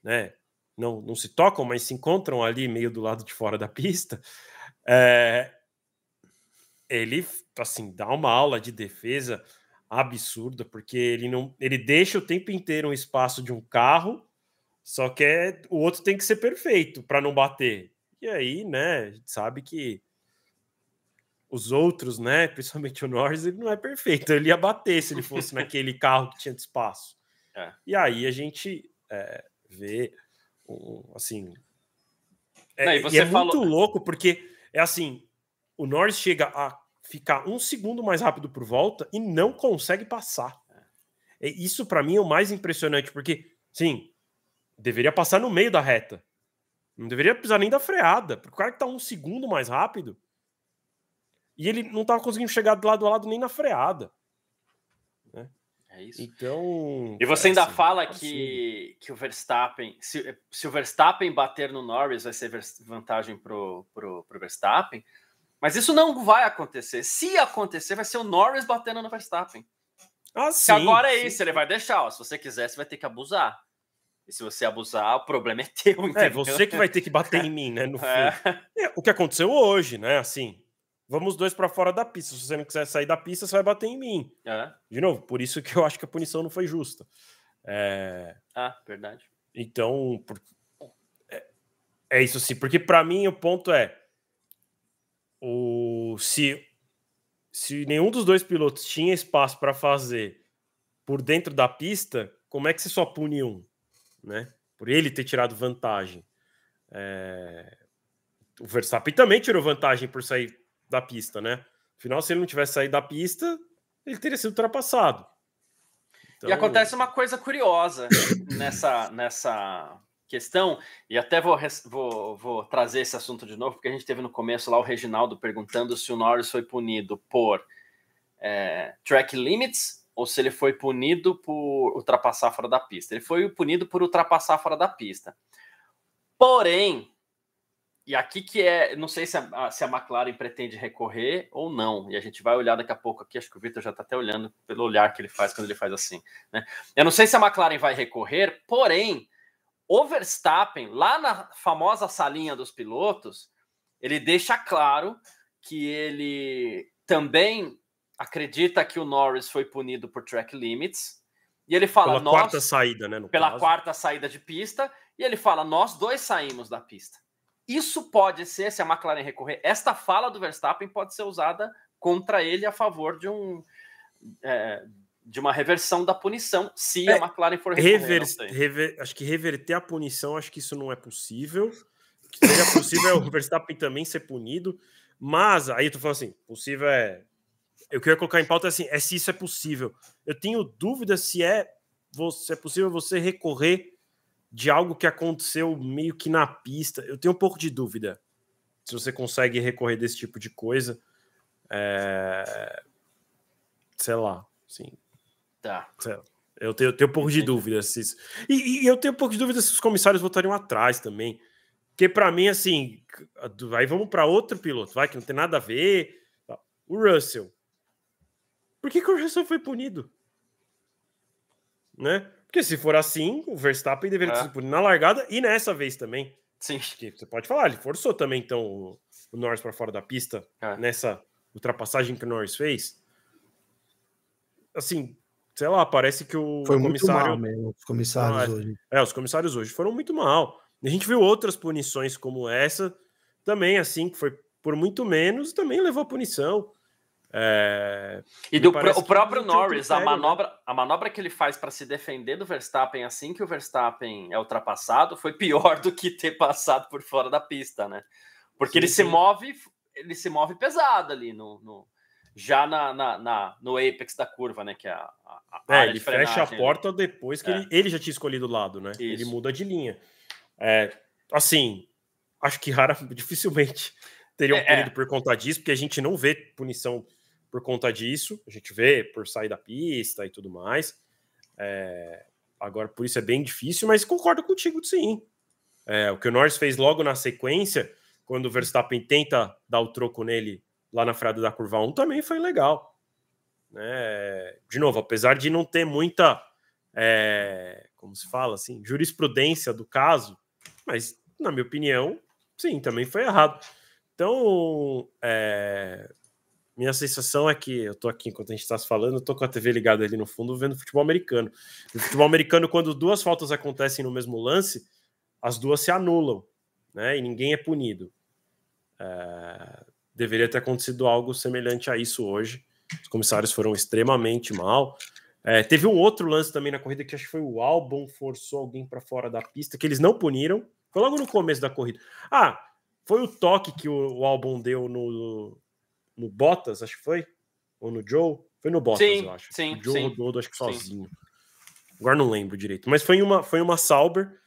né? Não, não se tocam, mas se encontram ali meio do lado de fora da pista. É, ele assim dá uma aula de defesa absurda, porque ele não ele deixa o tempo inteiro um espaço de um carro, só que é, o outro tem que ser perfeito para não bater. E aí, né, sabe que os outros, né? <laughs> Principalmente o Norris, ele não é perfeito. Ele ia bater se ele fosse naquele carro que tinha de espaço. É. E aí a gente é, vê, um, assim. É, não, e você e é falou... muito louco porque é assim: o Norris chega a ficar um segundo mais rápido por volta e não consegue passar. É. Isso para mim é o mais impressionante porque, sim, deveria passar no meio da reta. Não deveria precisar nem da freada, porque o cara que tá um segundo mais rápido e ele não estava conseguindo chegar do lado a lado nem na freada. Né? É isso. Então. E você é ainda assim, fala é que, assim. que o Verstappen, se, se, o Verstappen bater no Norris, vai ser vantagem pro, pro, pro Verstappen. Mas isso não vai acontecer. Se acontecer, vai ser o Norris batendo no Verstappen. Ah, sim, agora é sim, isso, ele vai deixar. Ó, se você quiser, você vai ter que abusar. E se você abusar, o problema é teu. É, entendeu? É você que vai ter que bater em mim, né? No fim. <laughs> É. É, o que aconteceu hoje, né? Assim, vamos dois para fora da pista. Se você não quiser sair da pista, você vai bater em mim. É. De novo, por isso que eu acho que a punição não foi justa. É... Ah, verdade. Então, por... é, é, isso sim. Porque para mim o ponto é o se se nenhum dos dois pilotos tinha espaço para fazer por dentro da pista, como é que você só pune um, né? Por ele ter tirado vantagem. É... O Verstappen também tirou vantagem por sair da pista, né? Afinal, se ele não tivesse saído da pista, ele teria sido ultrapassado. Então... E acontece uma coisa curiosa <coughs> nessa, nessa questão, e até vou, vou, vou trazer esse assunto de novo, porque a gente teve no começo lá o Reginaldo perguntando se o Norris foi punido por é, track limits ou se ele foi punido por ultrapassar fora da pista. Ele foi punido por ultrapassar fora da pista. Porém, e aqui que é, não sei se a, se a McLaren pretende recorrer ou não, e a gente vai olhar daqui a pouco aqui, acho que o Vitor já está até olhando pelo olhar que ele faz quando ele faz assim. Né? Eu não sei se a McLaren vai recorrer, porém, o Verstappen, lá na famosa salinha dos pilotos, ele deixa claro que ele também acredita que o Norris foi punido por track limits, e ele fala... Pela quarta saída, né? pela caso. quarta saída de pista, e ele fala, nós dois saímos da pista. Isso pode ser, se a McLaren recorrer, esta fala do Verstappen pode ser usada contra ele a favor de um. É, de uma reversão da punição, se é, a McLaren for recorrer, rever, rever, Acho que reverter a punição, acho que isso não é possível. O que seria possível é o Verstappen também ser punido, mas aí tu fala assim, possível é. Eu queria colocar em pauta assim, é se isso é possível. Eu tenho dúvida se é, se é possível você recorrer de algo que aconteceu meio que na pista. Eu tenho um pouco de dúvida se você consegue recorrer desse tipo de coisa. É... Sei lá, sim. Tá. Lá. Eu tenho, eu tenho um pouco de dúvida se isso... e, e, eu tenho um pouco de dúvida se os comissários voltariam atrás também. Porque para mim, assim, aí vamos para outro piloto, vai, que não tem nada a ver. O Russell. Por que, que o Russell foi punido? Né? Porque se for assim, o Verstappen deveria ter é. sido na largada e nessa vez também. Sim. Porque você pode falar, ele forçou também então o, Norris para fora da pista é. nessa ultrapassagem que o Norris fez. Assim, sei lá, parece que o Foi comissário... muito mal mesmo, os comissários ah, é. hoje. É, os comissários hoje foram muito mal. A gente viu outras punições como essa, também assim, que foi por muito menos, também levou a punição. É, e do pr o próprio Norris, a né? manobra, a manobra que ele faz para se defender do Verstappen assim que o Verstappen é ultrapassado foi pior do que ter passado por fora da pista, né? Porque sim, ele sim. se move, ele se move pesado ali no, no já na, na, na, no apex da curva, né? Que é a, a é, ele fecha a porta depois que é. ele, ele já tinha escolhido o lado, né? Isso. Ele muda de linha. É, assim, acho que rara, <laughs> dificilmente é, um punido é. por conta disso, porque a gente não vê punição por conta disso. A gente vê por sair da pista e tudo mais. É, agora, por isso é bem difícil, mas concordo contigo, sim. É, o que o Norris fez logo na sequência, quando o Verstappen tenta dar o troco nele lá na freada da curva 1, também foi legal. É, de novo, apesar de não ter muita, é, como se fala assim, jurisprudência do caso, mas, na minha opinião, sim, também foi errado. Então, é, minha sensação é que eu tô aqui enquanto a gente tá falando, eu tô com a TV ligada ali no fundo vendo futebol americano. No futebol americano, quando duas faltas acontecem no mesmo lance, as duas se anulam, né? E ninguém é punido. É... Deveria ter acontecido algo semelhante a isso hoje. Os comissários foram extremamente mal. É, teve um outro lance também na corrida que acho que foi o álbum forçou alguém para fora da pista que eles não puniram. Foi logo no começo da corrida. Ah, foi o toque que o, o álbum deu no, no Bottas, acho que foi? Ou no Joe? Foi no Bottas, sim, eu acho. Sim, o Joe sim, rodou, acho que sozinho. Sim. Agora não lembro direito. Mas foi uma, foi uma Sauber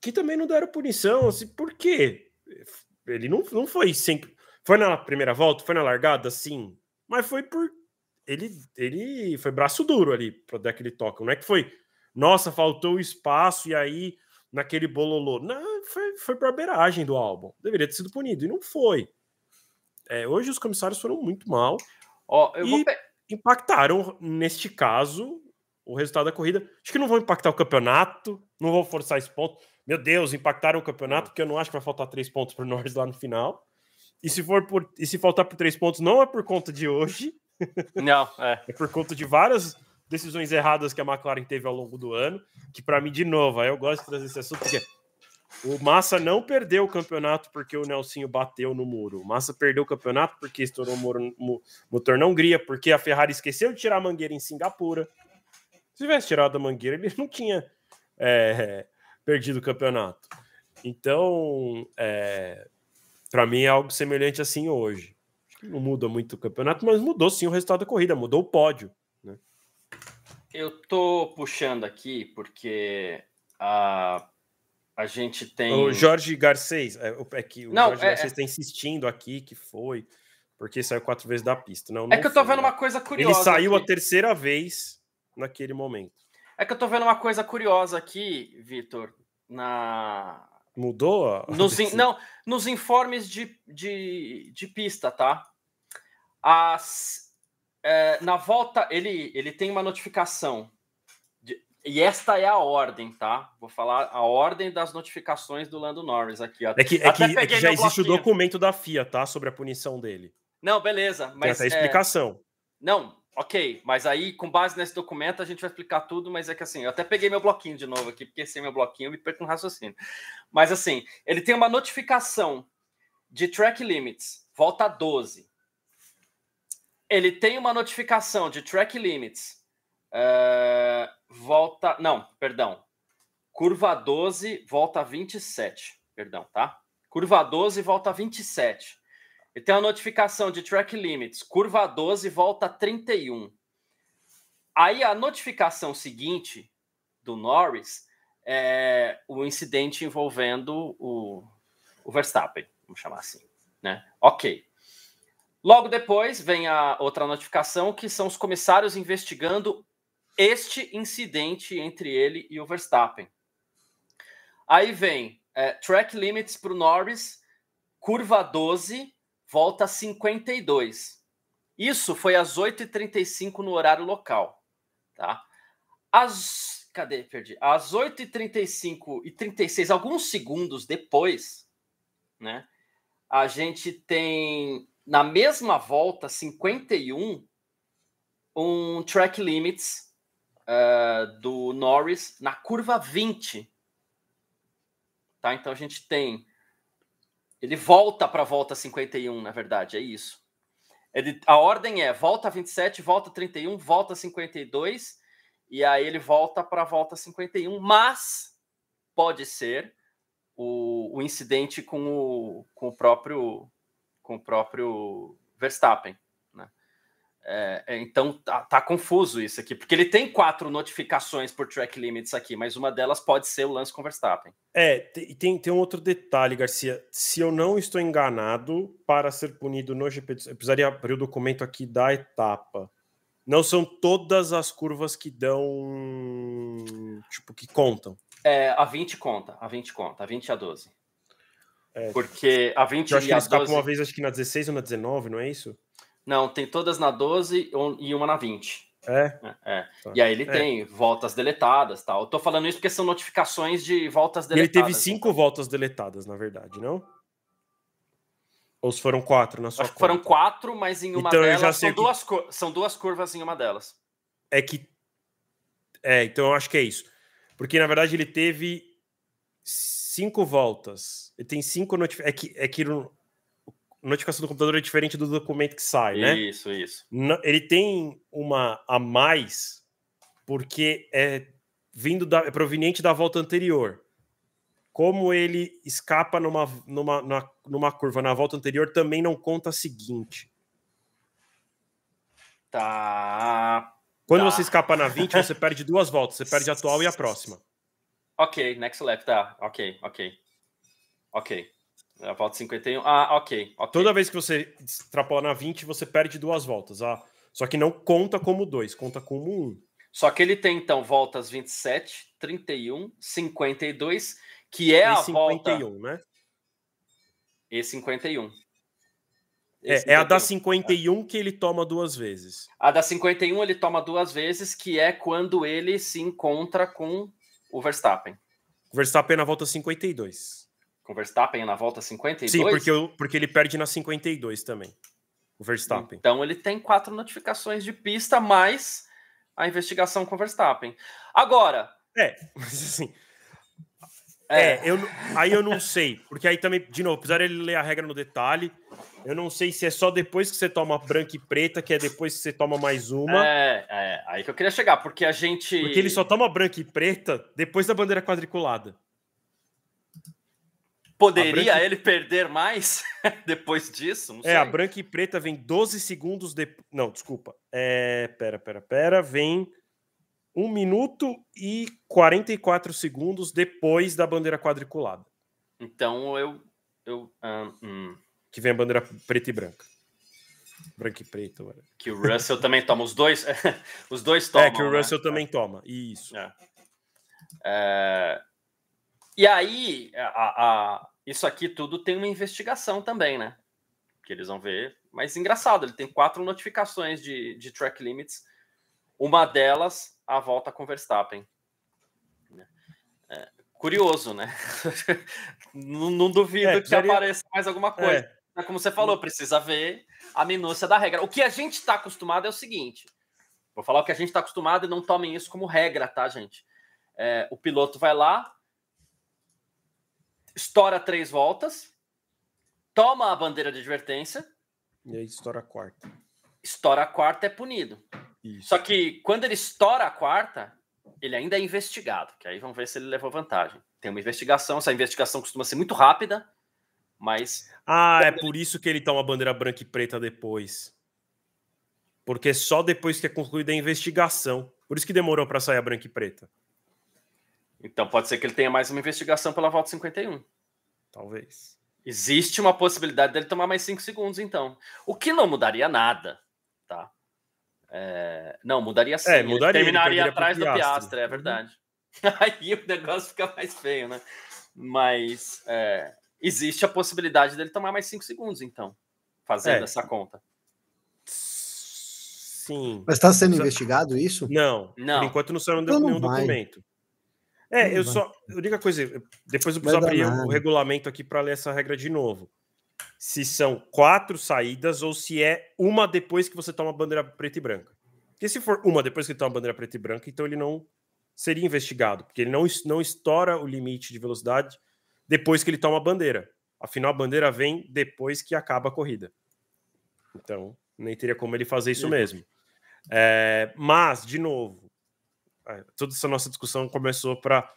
que também não deram punição. Assim, por quê? Ele não, não foi sempre. Foi na primeira volta? Foi na largada? Sim. Mas foi por. Ele, ele foi braço duro ali para dar aquele toque. Não é que foi. Nossa, faltou espaço e aí naquele bololô. Não, foi, foi para a beiragem do álbum. Deveria ter sido punido e não foi. É, hoje os comissários foram muito mal. Ó, eu e vou pe... impactaram, neste caso, o resultado da corrida. Acho que não vão impactar o campeonato, não vão forçar esse ponto. Meu Deus, impactaram o campeonato, é. porque eu não acho que vai faltar três pontos para nós lá no final. E se for por, e se faltar por três pontos, não é por conta de hoje. <laughs> Não, é. é por conta de várias decisões erradas que a McLaren teve ao longo do ano. Que para mim, de novo, eu gosto de trazer esse assunto porque o Massa não perdeu o campeonato porque o Nelsinho bateu no muro. O Massa perdeu o campeonato porque estourou o muro, motor na Hungria, porque a Ferrari esqueceu de tirar a mangueira em Singapura. Se tivesse tirado a mangueira, ele <laughs> não tinha é, perdido o campeonato. Então, é, para mim é algo semelhante assim hoje. Não muda muito o campeonato, mas mudou sim o resultado da corrida, mudou o pódio. Né? Eu tô puxando aqui porque a a gente tem. O Jorge Garcês, é, é que o não, Jorge é, Garcês está é... Tá insistindo aqui que foi, porque saiu quatro vezes da pista. Não, é não é que eu tô vendo né? uma coisa curiosa. Ele saiu aqui. a terceira vez naquele momento. É que eu tô vendo uma coisa curiosa aqui, Vitor, na. Mudou? A... Nos in... Não, nos informes de, de, de pista, tá? As, é, na volta, ele, ele tem uma notificação e esta é a ordem, tá? Vou falar a ordem das notificações do Lando Norris aqui. É que, é que, é que já existe bloquinho. o documento da FIA, tá? Sobre a punição dele. Não, beleza. Mas, Tem até é, explicação. É... Não, ok. Mas aí, com base nesse documento, a gente vai explicar tudo. Mas é que assim, eu até peguei meu bloquinho de novo aqui, porque sem meu bloquinho eu me perco no raciocínio. Mas assim, ele tem uma notificação de track limits, volta 12. Ele tem uma notificação de track limits, é, volta. Não, perdão. Curva 12, volta 27. Perdão, tá? Curva 12, volta 27. E tem a notificação de track limits. Curva 12, volta 31. Aí a notificação seguinte do Norris é o incidente envolvendo o, o Verstappen, vamos chamar assim. Né? Ok. Logo depois vem a outra notificação que são os comissários investigando este incidente entre ele e o Verstappen. Aí vem é, track limits para o Norris, curva 12, volta 52. Isso foi às 8h35 no horário local. Tá? Às, cadê? Perdi. Às 8h35 e 36, alguns segundos depois, né? A gente tem na mesma volta 51 um track limits uh, do Norris na curva 20. Tá? Então a gente tem. Ele volta para a volta 51, na verdade, é isso. Ele, a ordem é volta 27, volta 31, volta 52, e aí ele volta para a volta 51, mas pode ser o, o incidente com o, com o próprio com o próprio Verstappen. É, é, então tá, tá, confuso isso aqui, porque ele tem quatro notificações por track limits aqui, mas uma delas pode ser o lance com Verstappen. É, tem, tem um outro detalhe, Garcia. Se eu não estou enganado, para ser punido no GP, do... eu precisaria abrir o documento aqui da etapa. Não são todas as curvas que dão. Tipo, que contam. É, a 20 conta, a 20 conta, a 20 a 12. É, porque a 20 eu acho e que a 12. uma vez, acho que na 16 ou na 19, não é isso? Não, tem todas na 12 e uma na 20. É? É. é. Tá. E aí ele é. tem voltas deletadas tal. Eu tô falando isso porque são notificações de voltas deletadas. E ele teve assim. cinco então. voltas deletadas, na verdade, não? Ou foram quatro na sua Acho foram quatro, mas em uma então, delas são, que... duas cur... são duas curvas em uma delas. É que. É, então eu acho que é isso. Porque, na verdade, ele teve cinco voltas. Ele tem cinco notificações. É que, é que notificação do computador é diferente do documento que sai, né? Isso, isso. Ele tem uma a mais porque é vindo da é proveniente da volta anterior. Como ele escapa numa, numa, numa, numa curva na volta anterior, também não conta a seguinte. Tá. Quando tá. você escapa na 20, você <laughs> perde duas voltas. Você perde a atual e a próxima. Ok, next left, tá. Ok, ok. Ok. É a volta 51. Ah, ok. Toda vez que você extrapola na 20, você perde duas voltas. Ah, só que não conta como dois, conta como um. Só que ele tem, então, voltas 27, 31, 52, que é e a 51, volta... né? E 51. é, é a da 51 que ele toma duas vezes. A da 51 ele toma duas vezes, que é quando ele se encontra com o Verstappen. O Verstappen na volta 52. Com o Verstappen na volta 52? Sim, porque, eu, porque ele perde na 52 também. O Verstappen. Então ele tem quatro notificações de pista, mais a investigação com o Verstappen. Agora. É, <laughs> mas assim. É, é eu, aí eu não sei, porque aí também, de novo, apesar ele ler a regra no detalhe. Eu não sei se é só depois que você toma branca e preta, que é depois que você toma mais uma. É, é, aí que eu queria chegar, porque a gente. Porque ele só toma branca e preta depois da bandeira quadriculada. Poderia branca... ele perder mais <laughs> depois disso? Não sei. É, a branca e preta vem 12 segundos depois. Não, desculpa. É, pera, pera, pera. Vem 1 minuto e 44 segundos depois da bandeira quadriculada. Então eu. eu ah, hum. Que vem a bandeira preta e branca. Branca e preta. agora. Que o Russell também toma. Os dois, <laughs> os dois é, tomam. É, que o né? Russell né? também é. toma. Isso. É. É... E aí, a, a, isso aqui tudo tem uma investigação também, né? Que eles vão ver. Mas engraçado, ele tem quatro notificações de, de track limits. Uma delas, a volta com Verstappen. É, curioso, né? <laughs> não, não, duvido é, que apareça mais alguma é. coisa. É. Como você falou, precisa ver a minúcia da regra. O que a gente está acostumado é o seguinte. Vou falar o que a gente está acostumado e não tomem isso como regra, tá, gente? É, o piloto vai lá, estoura três voltas, toma a bandeira de advertência. E aí estoura a quarta. Estoura a quarta é punido. Isso. Só que quando ele estoura a quarta, ele ainda é investigado, que aí vamos ver se ele levou vantagem. Tem uma investigação, essa investigação costuma ser muito rápida, mas. Ah, é por isso que ele toma bandeira branca e preta depois. Porque só depois que é concluída a investigação. Por isso que demorou para sair a branca e preta. Então pode ser que ele tenha mais uma investigação pela volta 51. Talvez. Existe uma possibilidade dele tomar mais 5 segundos, então. O que não mudaria nada, tá? É... Não, mudaria sim. É, mudaria, ele terminaria ele atrás do Piastre, é verdade. Uhum. <laughs> Aí o negócio fica mais feio, né? Mas é... existe a possibilidade dele tomar mais 5 segundos, então, fazendo é. essa conta. Sim. Mas está sendo investigado isso? Não. não. Por enquanto não saiu nenhum então documento. É, eu só. A única coisa, depois eu preciso abrir nada. o regulamento aqui para ler essa regra de novo. Se são quatro saídas ou se é uma depois que você toma bandeira preta e branca. Porque se for uma depois que ele toma bandeira preta e branca, então ele não seria investigado, porque ele não, não estoura o limite de velocidade depois que ele toma a bandeira. Afinal, a bandeira vem depois que acaba a corrida. Então, nem teria como ele fazer isso mesmo. É, mas, de novo, é, toda essa nossa discussão começou para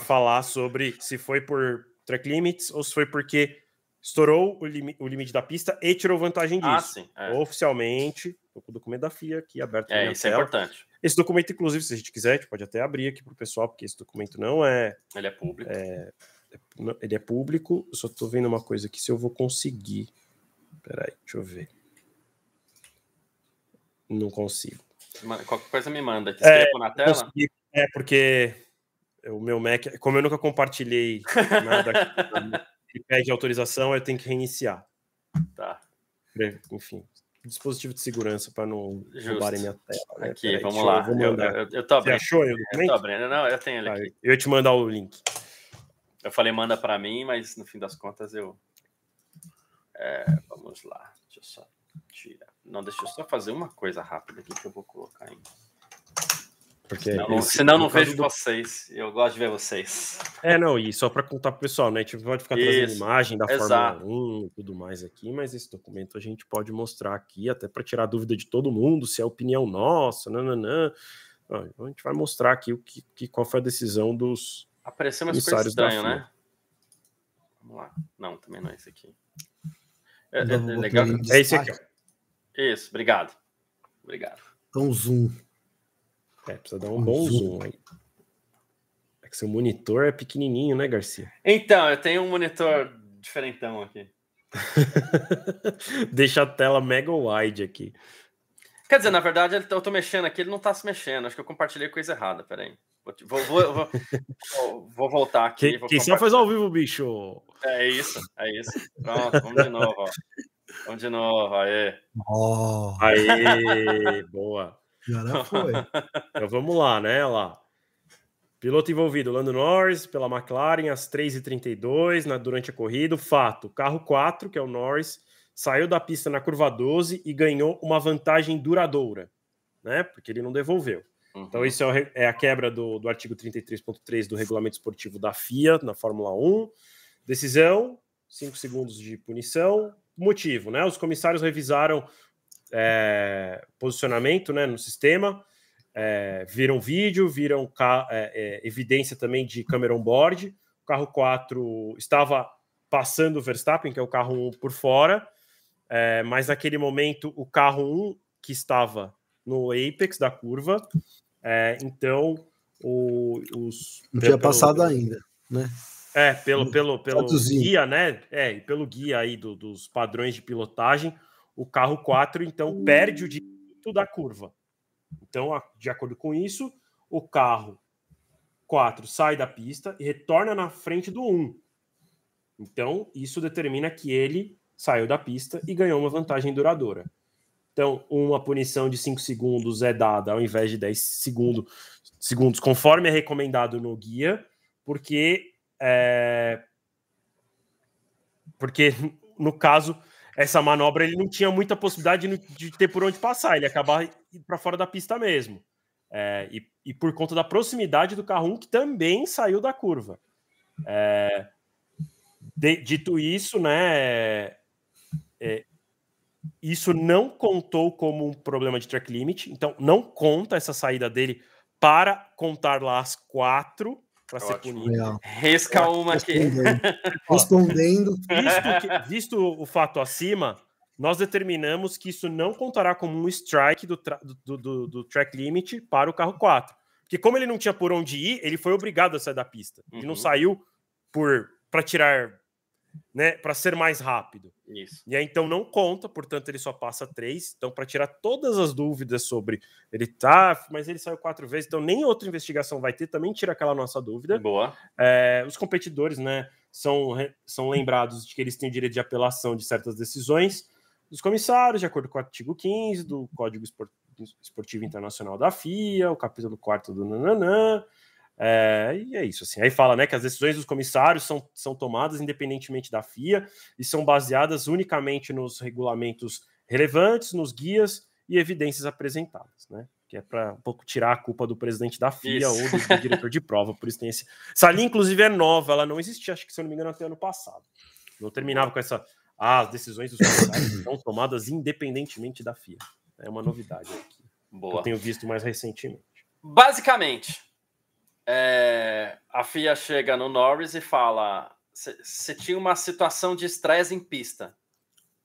falar sobre se foi por track limits ou se foi porque estourou o, lim, o limite da pista e tirou vantagem ah, disso. Ah, sim, é. Oficialmente, estou com o documento da FIA aqui aberto. É, isso é tela. é importante. Esse documento, inclusive, se a gente quiser, a gente pode até abrir aqui para o pessoal, porque esse documento não é. Ele é público. É, ele é público. Eu só estou vendo uma coisa aqui, se eu vou conseguir. Peraí, deixa eu ver. Não consigo. Qualquer coisa me manda. Te é, na tela? Consegui, é, porque o meu Mac, como eu nunca compartilhei nada, <laughs> ele pede autorização, eu tenho que reiniciar. Tá. Enfim, dispositivo de segurança para não Justo. roubarem minha tela. Né? Aqui, Peraí, vamos lá. Eu, eu, eu, tô abrindo. Você achou? Eu, eu tô abrindo. Não, eu tenho ele tá aqui. eu ia te mandar o link. Eu falei manda para mim, mas no fim das contas eu... É, vamos lá. Deixa eu só tirar. Não, deixa eu só fazer uma coisa rápida aqui que eu vou colocar aí. Porque senão, esse, senão não vejo do... vocês. Eu gosto de ver vocês. É, não, e só para contar pro pessoal, né? A gente pode ficar trazendo isso, imagem da exato. Fórmula 1 e tudo mais aqui, mas esse documento a gente pode mostrar aqui, até para tirar dúvida de todo mundo, se é opinião nossa, nananã. Então a gente vai mostrar aqui o que, que qual foi a decisão dos. Apareceu uma coisa estranha, né? Vamos lá. Não, também não é esse aqui. É, é, é legal. É, é esse aqui, ó. Isso, obrigado. Obrigado. Então, zoom. É, precisa dar um, bom zoom. zoom. É que seu monitor é pequenininho, né, Garcia? Então, eu tenho um monitor diferentão aqui. <laughs> Deixa a tela mega wide aqui. Quer dizer, na verdade, tá, eu tô mexendo aqui, ele não tá se mexendo. Acho que eu compartilhei coisa errada, peraí. Vou, vou, vou, vou, vou voltar aqui. Quem, vou quem faz ao vivo, bicho. É isso, é isso. Pronto, vamos de novo. Ó. Vamos de novo, aê. Oh. Aê, boa. Já foi. <laughs> então vamos lá, né? Lá. Piloto envolvido, Lando Norris, pela McLaren, às 3h32, na, durante a corrida. fato, carro 4, que é o Norris, saiu da pista na curva 12 e ganhou uma vantagem duradoura, né? Porque ele não devolveu. Uhum. Então, isso é, é a quebra do, do artigo 33.3 do regulamento esportivo da FIA na Fórmula 1. Decisão: 5 segundos de punição, motivo, né? Os comissários revisaram é, posicionamento né, no sistema, é, viram vídeo, viram é, é, evidência também de câmera on-board. O carro 4 estava passando o Verstappen, que é o carro 1, por fora, é, mas naquele momento o carro 1 que estava no apex da curva, é, então o, os. Não tinha passado ainda, né? É, pelo, hum, pelo, pelo guia, né? É, pelo guia aí do, dos padrões de pilotagem, o carro 4, então, perde o hum. direito da curva. Então, de acordo com isso, o carro 4 sai da pista e retorna na frente do 1. Então, isso determina que ele saiu da pista e ganhou uma vantagem duradoura. Então, uma punição de 5 segundos é dada ao invés de 10 segundo, segundos, conforme é recomendado no guia, porque é... Porque, no caso, essa manobra ele não tinha muita possibilidade de ter por onde passar, ele acabava para fora da pista mesmo. É, e, e, por conta da proximidade do carro 1, que também saiu da curva. É, de, dito isso, né, é, isso não contou como um problema de track limit, então não conta essa saída dele para contar lá as quatro, para é ser punido. Legal. Risca uma aqui. <laughs> Respondendo. visto, que, visto o fato acima, nós determinamos que isso não contará como um strike do, do, do, do, track limit para o carro 4. Porque como ele não tinha por onde ir, ele foi obrigado a sair da pista. Ele uhum. não saiu por para tirar né, para ser mais rápido. Isso. E aí então não conta, portanto ele só passa três. Então para tirar todas as dúvidas sobre ele tá, mas ele saiu quatro vezes, então nem outra investigação vai ter. Também tira aquela nossa dúvida. Boa. É, os competidores, né, são são lembrados de que eles têm o direito de apelação de certas decisões dos comissários, de acordo com o artigo 15 do Código Esportivo Internacional da FIA, o capítulo 4 do Nananã. É, e é isso. Assim. Aí fala né, que as decisões dos comissários são, são tomadas independentemente da FIA e são baseadas unicamente nos regulamentos relevantes, nos guias e evidências apresentadas. Né? Que é para um pouco tirar a culpa do presidente da FIA isso. ou do, do, diretor de prova. Por isso tem esse. Essa linha, inclusive, é nova, ela não existia, acho que, se eu não me engano, até ano passado. Não terminava com essa. Ah, as decisões dos comissários são tomadas independentemente da FIA. É uma novidade aqui. Boa. Que eu tenho visto mais recentemente. Basicamente, é, a FIA chega no Norris e fala: você tinha uma situação de estresse em pista.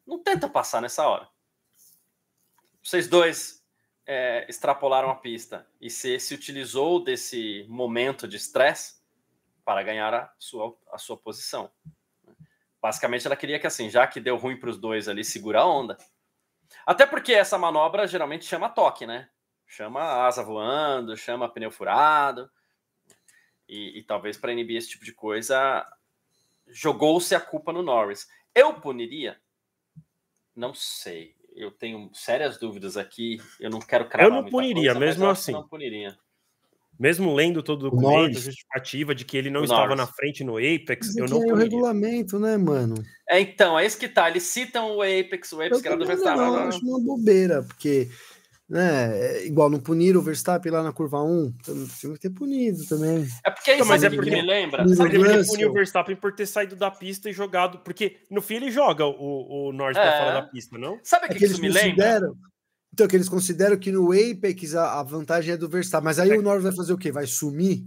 Não tenta passar nessa hora. Vocês dois é, extrapolaram a pista e você se utilizou desse momento de estresse para ganhar a sua, a sua posição. Basicamente, ela queria que, assim, já que deu ruim para os dois ali, segura a onda. Até porque essa manobra geralmente chama toque, né? Chama asa voando, chama pneu furado. E, e talvez para a NBA esse tipo de coisa jogou-se a culpa no Norris. Eu puniria? Não sei. Eu tenho sérias dúvidas aqui. Eu não quero cravar. Eu não puniria, coisa, mesmo assim. Não puniria. Mesmo lendo todo o documento, justificativa de que ele não estava na frente no Apex, Mas é eu não. É o regulamento, né, mano? É, então, é isso que tá. Eles citam o Apex, o Apex eu que era do Verstappen. Eu acho uma bobeira, porque né? É igual não punir o Verstappen lá na curva 1, então, tinha que ter punido também. É porque é então, isso, mas é porque me lembra. Porque puniu o Verstappen por ter saído da pista e jogado. Porque no fim ele joga o, o Norris é. pra fora da pista, não? Sabe o é que, que isso me lembra? Então, é que eles consideram que no Apex a, a vantagem é do Verstappen, mas aí é. o Norris vai fazer o quê? Vai sumir?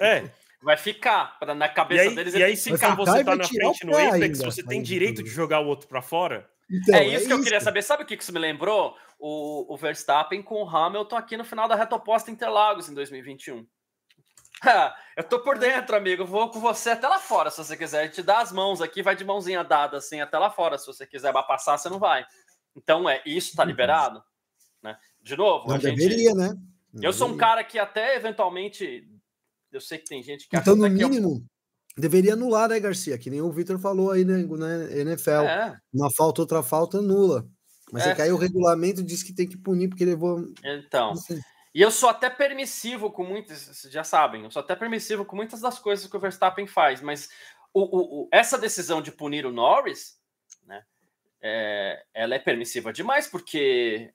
É. Vai ficar, pra, na cabeça e aí, deles. E é aí, se ficar, você tá na frente no Apex, ainda. você tá tem direito de jogar o outro para fora? Então, é, isso é que isso. eu queria saber. Sabe o que isso me lembrou? o, o Verstappen com o Hamilton aqui no final da reta oposta Interlagos em 2021. <laughs> eu tô por dentro, amigo. Vou com você até lá fora, se você quiser. Ele te dá as mãos aqui, vai de mãozinha dada assim até lá fora. Se você quiser passar, você não vai. Então é isso, tá uhum. liberado, né? De novo, não gente... deveria, né? Não eu sou um cara que até eventualmente, eu sei que tem gente que então no é mínimo eu... deveria anular, né, Garcia? Que nem o Vitor falou aí né, NFL, né, é. uma falta outra falta anula. Mas é. é que aí o regulamento diz que tem que punir porque levou. Então. E eu sou até permissivo com muitas, já sabem, eu sou até permissivo com muitas das coisas que o Verstappen faz, mas o, o, o, essa decisão de punir o Norris, né, é, ela é permissiva demais, porque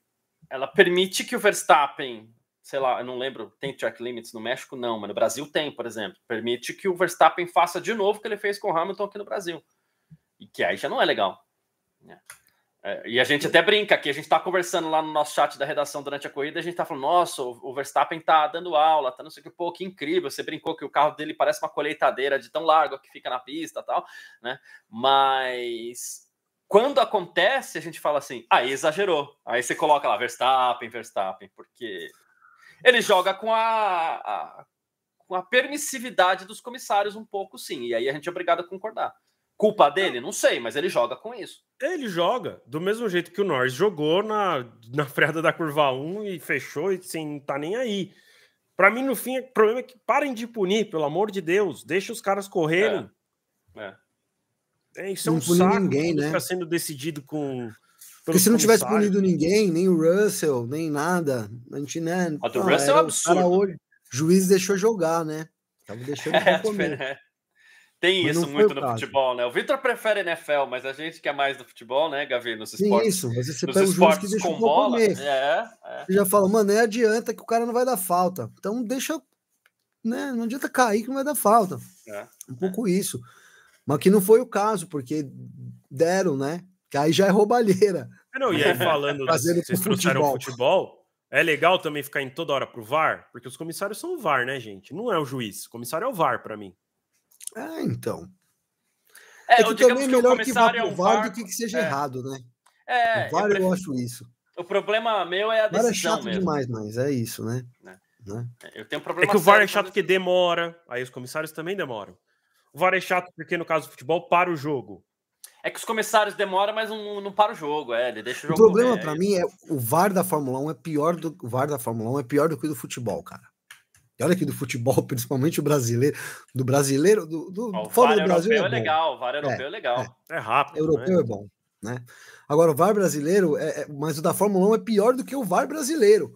ela permite que o Verstappen, sei lá, eu não lembro, tem track limits no México? Não, mas no Brasil tem, por exemplo. Permite que o Verstappen faça de novo o que ele fez com o Hamilton aqui no Brasil. E que aí já não é legal. Né? É, e a gente até brinca que a gente está conversando lá no nosso chat da redação durante a corrida, a gente está falando, nossa, o Verstappen está dando aula, tá não sei o que, pô, que incrível, você brincou que o carro dele parece uma colheitadeira de tão largo que fica na pista tal, né? Mas quando acontece, a gente fala assim, aí ah, exagerou. Aí você coloca lá, Verstappen, Verstappen, porque ele joga com a, a com a permissividade dos comissários um pouco, sim, e aí a gente é obrigado a concordar. Culpa dele? Não sei, mas ele joga com isso. Ele joga do mesmo jeito que o Norris jogou na, na freada da curva 1 e fechou e sem tá nem aí. Para mim, no fim, o problema é que parem de punir, pelo amor de Deus. Deixa os caras correrem. É. é. É, isso é não é um saco ninguém, né? Fica sendo decidido com. Porque se não tivesse punido ninguém, nem o Russell, nem nada, a gente, né? do ah, Russell é um absurdo. o juiz deixou jogar, né? Tava deixando <laughs> é, de comer. É, tem mas isso muito no futebol, né? O Vitor prefere NFL, mas a gente que é mais do futebol, né, Gavi? Nos esportes. Sim, isso, mas você pega os jogos que deixa com bola. É, é, é. Você já fala, mano, nem adianta que o cara não vai dar falta. Então deixa. Né, não adianta cair que não vai dar falta. É, um é. pouco isso. Mas que não foi o caso, porque deram, né? Que aí já é roubalheira. É, não, e aí falando, <laughs> vocês futebol. trouxeram futebol. futebol, é legal também ficar em toda hora pro VAR, porque os comissários são o VAR, né, gente? Não é o juiz, o comissário é o VAR para mim. É, então. É, é que também é melhor que, que vá é pro VAR do que que seja é. errado, né? É, o VAR eu, prefiro... eu, acho isso. O problema meu é a decisão. O VAR é chato mesmo. demais, mas é isso, né? É. Né? É, eu tenho um é problema é que o VAR é chato porque demora, aí os comissários também demoram. O VAR é chato porque, no caso do futebol, para o jogo. É que os comissários demoram, mas não, não para o jogo, é, ele deixa o jogo. O problema para mim é o VAR da Fórmula 1 é pior do o VAR da Fórmula 1 é pior do que o do futebol, cara. E olha aqui do futebol, <laughs> principalmente o brasileiro, do brasileiro, do, do Ó, fora do Brasil. É, é, legal, o VAR europeu é, é legal. É, é rápido. Né? Europeu né? é bom, né? Agora, o VAR brasileiro, é, é mas o da Fórmula 1 é pior do que o VAR brasileiro.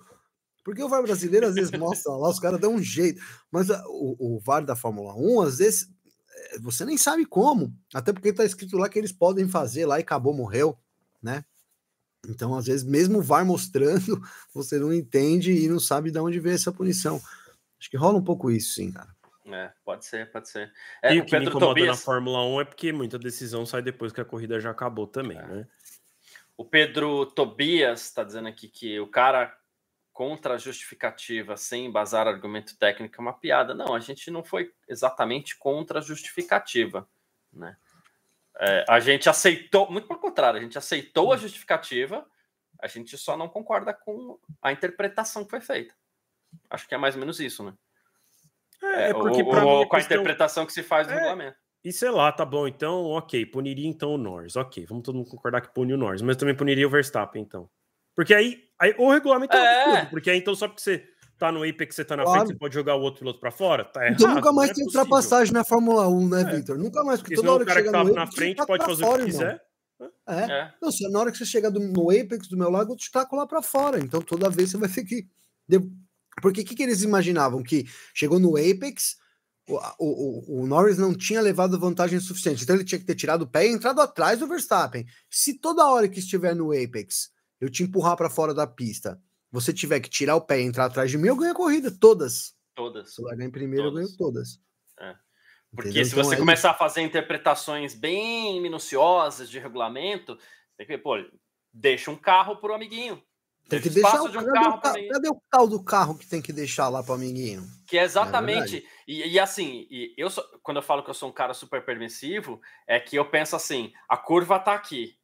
Porque o VAR brasileiro, às vezes, <laughs> mostra lá, os caras dão um jeito. Mas ah, o, o VAR da Fórmula 1, às vezes, é, você nem sabe como. Até porque está escrito lá que eles podem fazer lá e acabou, morreu, né? Então, às vezes, mesmo o VAR mostrando, <laughs> você não entende e não sabe de onde vem essa punição. Acho que rola um pouco isso, sim, cara. É, pode ser, pode ser. É, e o que Pedro me incomoda Tobias... na Fórmula 1 é porque muita decisão sai depois que a corrida já acabou também, é. né? O Pedro Tobias está dizendo aqui que o cara contra a justificativa sem embasar argumento técnico é uma piada. Não, a gente não foi exatamente contra a justificativa, né? É, a gente aceitou, muito pelo contrário, a gente aceitou a hum. justificativa, a gente só não concorda com a interpretação que foi feita. Acho que é mais ou menos isso, né? É, é, é porque ou, ou mim, com a interpretação que se faz do é, regulamento. E sei lá, tá bom, então, ok, puniria então o Norris, ok, vamos todo mundo concordar que pune o Norris, mas também puniria o Verstappen, então. Porque aí, aí o regulamento é, absurdo, é. porque aí então só porque você tá no apex, você tá na claro. frente, você pode jogar o outro piloto pra fora, tá então errado. Então nunca mais é tem ultrapassagem na Fórmula 1, né, é. Victor? Nunca mais, porque, porque toda hora o cara que, tava tá na frente pode fazer fora, o que quiser. Irmão. É. é. Não, se na hora que você chegar do, no Apex do meu lado, eu te taco lá para fora. Então toda vez você vai ter que porque o que, que, eles imaginavam? Que chegou no Apex, o, o, o, Norris não tinha levado vantagem suficiente, então ele tinha que ter tirado o pé e entrado atrás do Verstappen. Se toda hora que estiver no Apex eu te empurrar para fora da pista, você tiver que tirar o pé e entrar atrás de mim, eu ganho a corrida, todas. Todas. Se eu largar em primeiro, todas. eu ganho todas. É. Porque Entendeu? se então, você é começar isso. a fazer interpretações bem minuciosas de regulamento, tem que ver, pô, deixa um carro o amiguinho, tem que deixar o, de um cadê, carro o, cadê, o tal do carro que tem que deixar lá para amiguinho? Que é, é exatamente. É e, e, assim, e eu sou, quando eu falo que eu sou um cara super permissivo, é que eu penso assim: a curva tá aqui.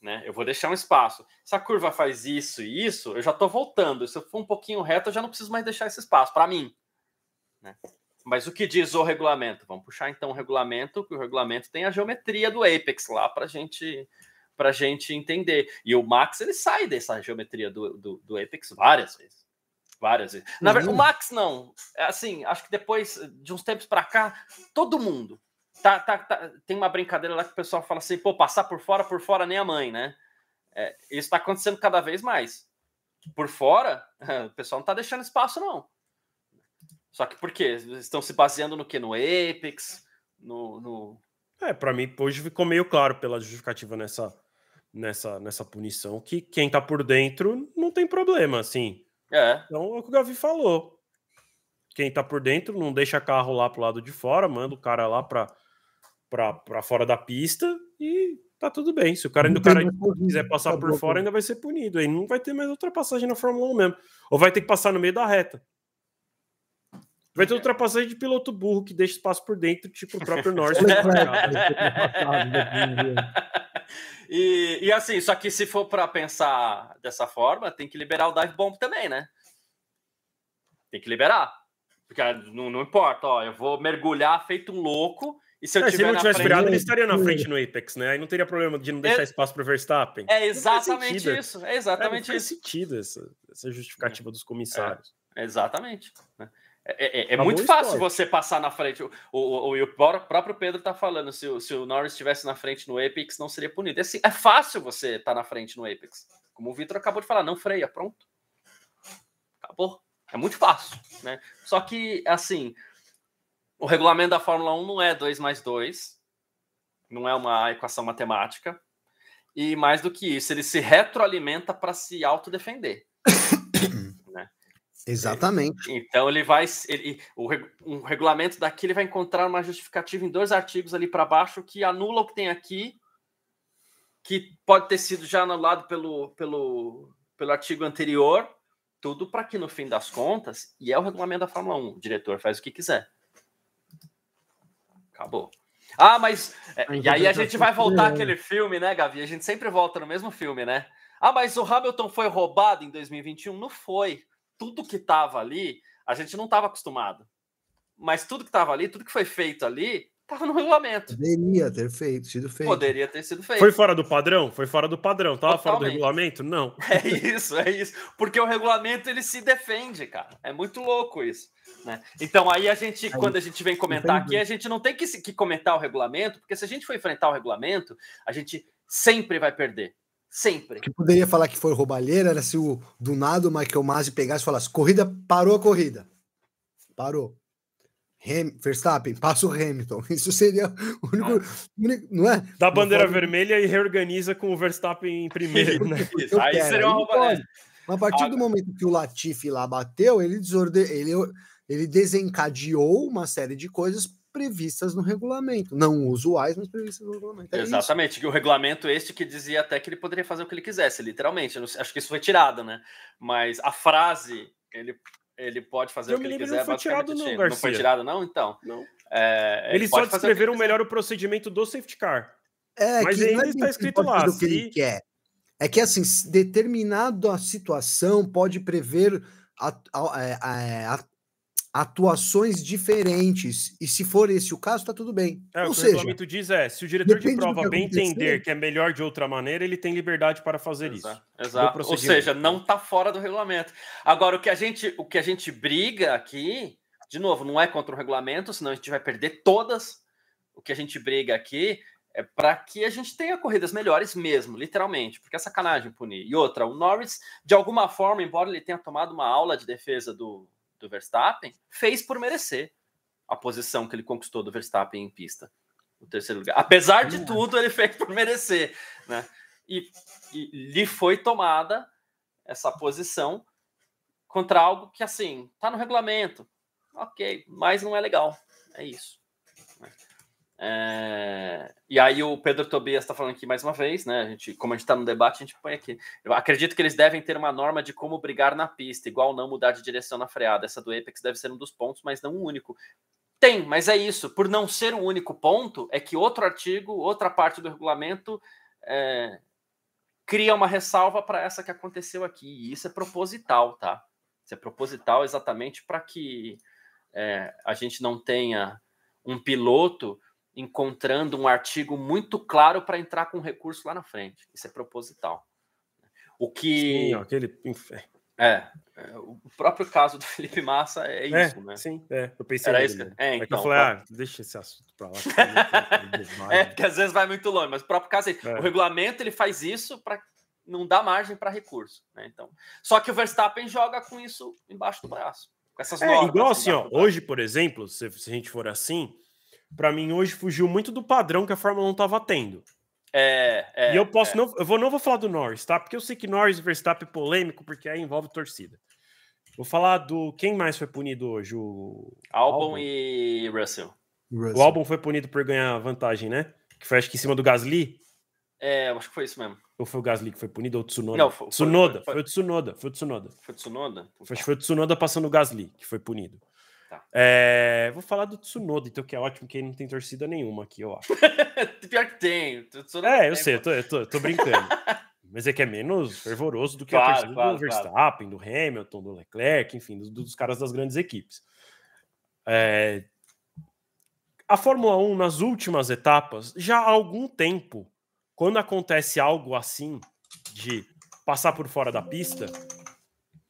Né? Eu vou deixar um espaço. Se a curva faz isso e isso, eu já tô voltando. Se eu for um pouquinho reto, eu já não preciso mais deixar esse espaço, para mim. Né? Mas o que diz o regulamento? Vamos puxar então o regulamento, que o regulamento tem a geometria do Apex lá para a gente para a gente entender. E o Max ele sai dessa geometria do, do, do Apex várias vezes. Várias vezes. Na uhum. verdade, o Max não. É assim, acho que depois de uns tempos para cá, todo mundo. Tá, tá, tá, tem uma brincadeira lá que o pessoal fala assim, pô, passar por fora, por fora nem a mãe, né? É, isso está acontecendo cada vez mais. Por fora, <laughs> o pessoal não está deixando espaço, não. Só que por quê? Estão se baseando no que? No Apex? No. no... É, para mim, hoje ficou meio claro pela justificativa nessa nessa, nessa punição, que quem tá por dentro não tem problema, assim. É. Então é o que o Gavi falou. Quem tá por dentro não deixa carro lá pro lado de fora, manda o cara lá pra, pra, pra fora da pista e tá tudo bem. Se o cara ainda o cara quiser passar por fora, ainda vai ser punido. Aí não vai ter mais ultrapassagem na Fórmula 1 mesmo. Ou vai ter que passar no meio da reta. Vai ter é. ultrapassagem de piloto burro que deixa espaço por dentro, tipo o próprio <laughs> Norris. e, e assim, só que se for para pensar dessa forma, tem que liberar o dive bomb também, né? Tem que liberar. Porque ah, não, não importa, ó, eu vou mergulhar feito um louco e se, eu é, se ele não tivesse frente... virado, ele estaria na frente no Apex, né? Aí não teria problema de não deixar é... espaço para Verstappen. É exatamente isso. É exatamente é, não faz isso. sentido essa, essa justificativa é. dos comissários. É, exatamente. Né? É, é, é muito fácil você passar na frente. O, o, o, o próprio Pedro está falando: se, o, se o Norris estivesse na frente no Apex, não seria punido. É, é fácil você estar tá na frente no Apex. Como o Vitor acabou de falar, não freia, pronto. Acabou. É muito fácil. Né? Só que, assim, o regulamento da Fórmula 1 não é 2 mais 2, não é uma equação matemática. E mais do que isso, ele se retroalimenta para se autodefender. Exatamente. É, então ele vai. Ele, o, um regulamento daqui ele vai encontrar uma justificativa em dois artigos ali para baixo que anula o que tem aqui, que pode ter sido já anulado pelo, pelo, pelo artigo anterior, tudo para que no fim das contas, e é o regulamento da Fórmula 1, o diretor faz o que quiser. Acabou. Ah, mas. É, e aí a tá gente vai voltar àquele é. filme, né, Gavi? A gente sempre volta no mesmo filme, né? Ah, mas o Hamilton foi roubado em 2021? Não foi tudo que estava ali, a gente não estava acostumado. Mas tudo que estava ali, tudo que foi feito ali, estava no regulamento. Poderia ter feito, sido feito. Poderia ter sido feito. Foi fora do padrão? Foi fora do padrão. Tava fora do regulamento? Não. <laughs> É isso, é isso. Porque o regulamento ele se defende, cara. É muito louco isso. Né? Então aí a gente, aí, quando a gente vem comentar entendi. aqui, a gente não tem que, que comentar o regulamento, porque se a gente for enfrentar o regulamento, a gente sempre vai perder. Sempre. que poderia falar que foi roubalheira era se o do nada o Michael Masi pegasse e falasse: corrida, parou a corrida. Parou. Ham, Verstappen, passa o Hamilton. <laughs> Isso seria o único. Ah. Não é? da bandeira vermelha e reorganiza com o Verstappen em primeiro. <laughs> né? Aí quero, seria uma roubalheira. Mas a partir ah, do momento que o Latifi lá bateu, ele, desorde... ele, ele desencadeou uma série de coisas previstas no regulamento. Não usuais, mas previstas no regulamento. É Exatamente, que o regulamento este que dizia até que ele poderia fazer o que ele quisesse, literalmente. Não, acho que isso foi tirado, né? Mas a frase, ele, ele pode fazer Eu o que ele quiser. Não foi tirado, não, Garcia. Não foi tirado, não? Então. Não. É, ele Eles só descreveram o melhor o procedimento do safety car. É, mas que ainda é está escrito lá. O Se... ele quer. É que assim, determinada situação pode prever a, a, é, a, atuações diferentes. E se for esse o caso, está tudo bem. É, Ou o que seja, o regulamento diz é, se o diretor de prova bem entender que é melhor de outra maneira, ele tem liberdade para fazer Exato. isso. Exato. Ou seja, não está fora do regulamento. Agora, o que a gente, o que a gente briga aqui, de novo, não é contra o regulamento, senão a gente vai perder todas. O que a gente briga aqui é para que a gente tenha corridas melhores mesmo, literalmente, porque é sacanagem punir. E outra, o Norris, de alguma forma, embora ele tenha tomado uma aula de defesa do, do Verstappen, fez por merecer a posição que ele conquistou do Verstappen em pista. O terceiro lugar. Apesar de tudo, ele fez por merecer, né? E, e lhe foi tomada essa posição contra algo que, assim, tá no regulamento. Ok, mas não é legal. É isso. Né? É... E aí o Pedro Tobias está falando aqui mais uma vez, né? A gente, como a gente está no debate, a gente põe aqui. Eu acredito que eles devem ter uma norma de como brigar na pista, igual não mudar de direção na freada. Essa do Apex deve ser um dos pontos, mas não o um único. Tem, mas é isso. Por não ser o um único ponto, é que outro artigo, outra parte do regulamento é... cria uma ressalva para essa que aconteceu aqui. E isso é proposital, tá? Isso é proposital exatamente para que é, a gente não tenha um piloto encontrando um artigo muito claro para entrar com recurso lá na frente. Isso é proposital. O que. Sim, ó, aquele. É. é, é, o próprio caso do <laughs> Felipe Massa é, é isso, né? Sim, é, eu pensei. Era isso que... é, então, eu falei, ah, deixa esse assunto para lá. <laughs> é, porque às vezes vai muito longe, mas o próprio caso é, é. O regulamento ele faz isso para não dar margem para recurso, né? Então, só que o Verstappen joga com isso embaixo do braço. Com essas é, normas, igual assim, ó, hoje, por exemplo, se, se a gente for assim, para mim hoje fugiu muito do padrão que a Fórmula 1 estava tendo. É, é, e eu posso é. não, eu vou, não vou falar do Norris, tá? Porque eu sei que Norris e Verstappen é polêmico, porque aí envolve torcida. Vou falar do quem mais foi punido hoje, o Albon, e Russell. Russell. O Albon foi punido por ganhar vantagem, né? Que foi acho que em cima do Gasly. É, eu acho que foi isso mesmo. Ou foi o Gasly que foi punido, ou o Tsunoda? Não, foi, Tsunoda, foi, foi, foi, o Tsunoda, foi o Tsunoda. Foi o Tsunoda? Foi, foi o Tsunoda passando o Gasly, que foi punido. Tá. É, vou falar do Tsunoda, então, que é ótimo, que ele não tem torcida nenhuma aqui, eu acho. <laughs> Pior que tem. É, eu sei, eu tô, eu tô, eu tô brincando. Mas é que é menos fervoroso do que claro, a torcida claro, do Verstappen, claro. do Hamilton, do Leclerc, enfim, dos, dos caras das grandes equipes. É, a Fórmula 1, nas últimas etapas, já há algum tempo, quando acontece algo assim, de passar por fora da pista,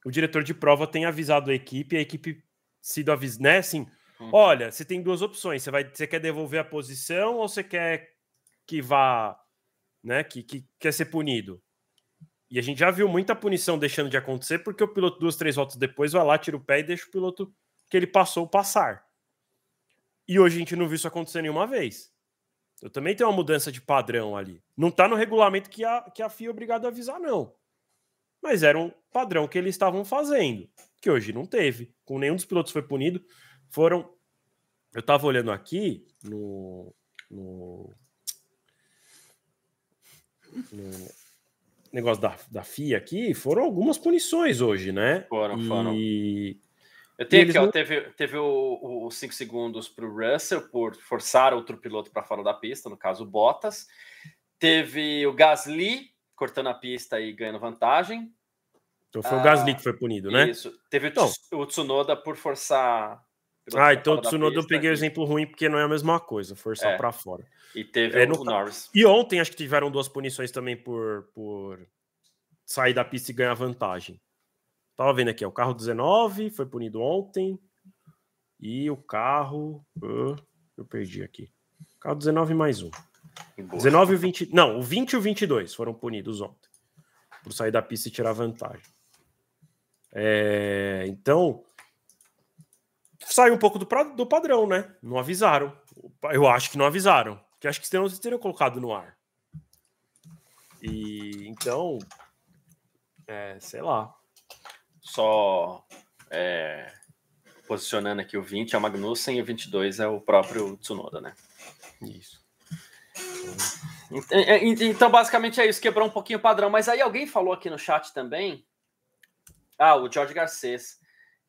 o diretor de prova tem avisado a equipe e a equipe sido avisado, né? Assim, hum. olha, você tem duas opções. Você vai, você quer devolver a posição ou você quer que vá, né? Que, que quer ser punido. E a gente já viu muita punição deixando de acontecer porque o piloto duas, três voltas depois vai lá, tira o pé e deixa o piloto que ele passou passar. E hoje a gente não viu isso acontecer nenhuma vez. Eu também tenho uma mudança de padrão ali. Não está no regulamento que a, que a FIA é obrigada a avisar, não. Mas era um padrão que eles estavam fazendo que hoje não teve. Com nenhum dos pilotos foi punido. Foram. Eu estava olhando aqui no, no, no negócio da, da FIA aqui, foram algumas punições hoje, né? Foram, e... foram. Eu tenho aqui, não... teve, teve os 5 segundos para o Russell por forçar outro piloto para fora da pista, no caso Bottas. Teve o Gasly cortando a pista e ganhando vantagem. Então foi ah, o Gasly que foi ah, punido, né? Isso. Teve então, o Tsunoda por forçar. Ah, então o Tsunoda eu peguei o exemplo ruim porque não é a mesma coisa, forçar é. para fora. E teve é, o, no... Norris. E ontem acho que tiveram duas punições também por, por sair da pista e ganhar vantagem. Tava vendo aqui, ó, o carro 19 foi punido ontem. E o carro. eu perdi aqui. carro 19 mais um. 19 e 20. Não, o 20 e o 22 foram punidos ontem. Por sair da pista e tirar vantagem. É, então, saiu um pouco do, do, padrão, né? Não avisaram. Eu acho que não avisaram. Que acho que senão vocês teriam colocado no ar. E então, é, sei lá. Só é, posicionando aqui o 20 é o Magnussen e o 22 é o próprio Tsunoda, né? Isso. Então, é, é, então, basicamente é isso, quebrou um pouquinho o padrão. Mas aí alguém falou aqui no chat também ah, o George Garcês.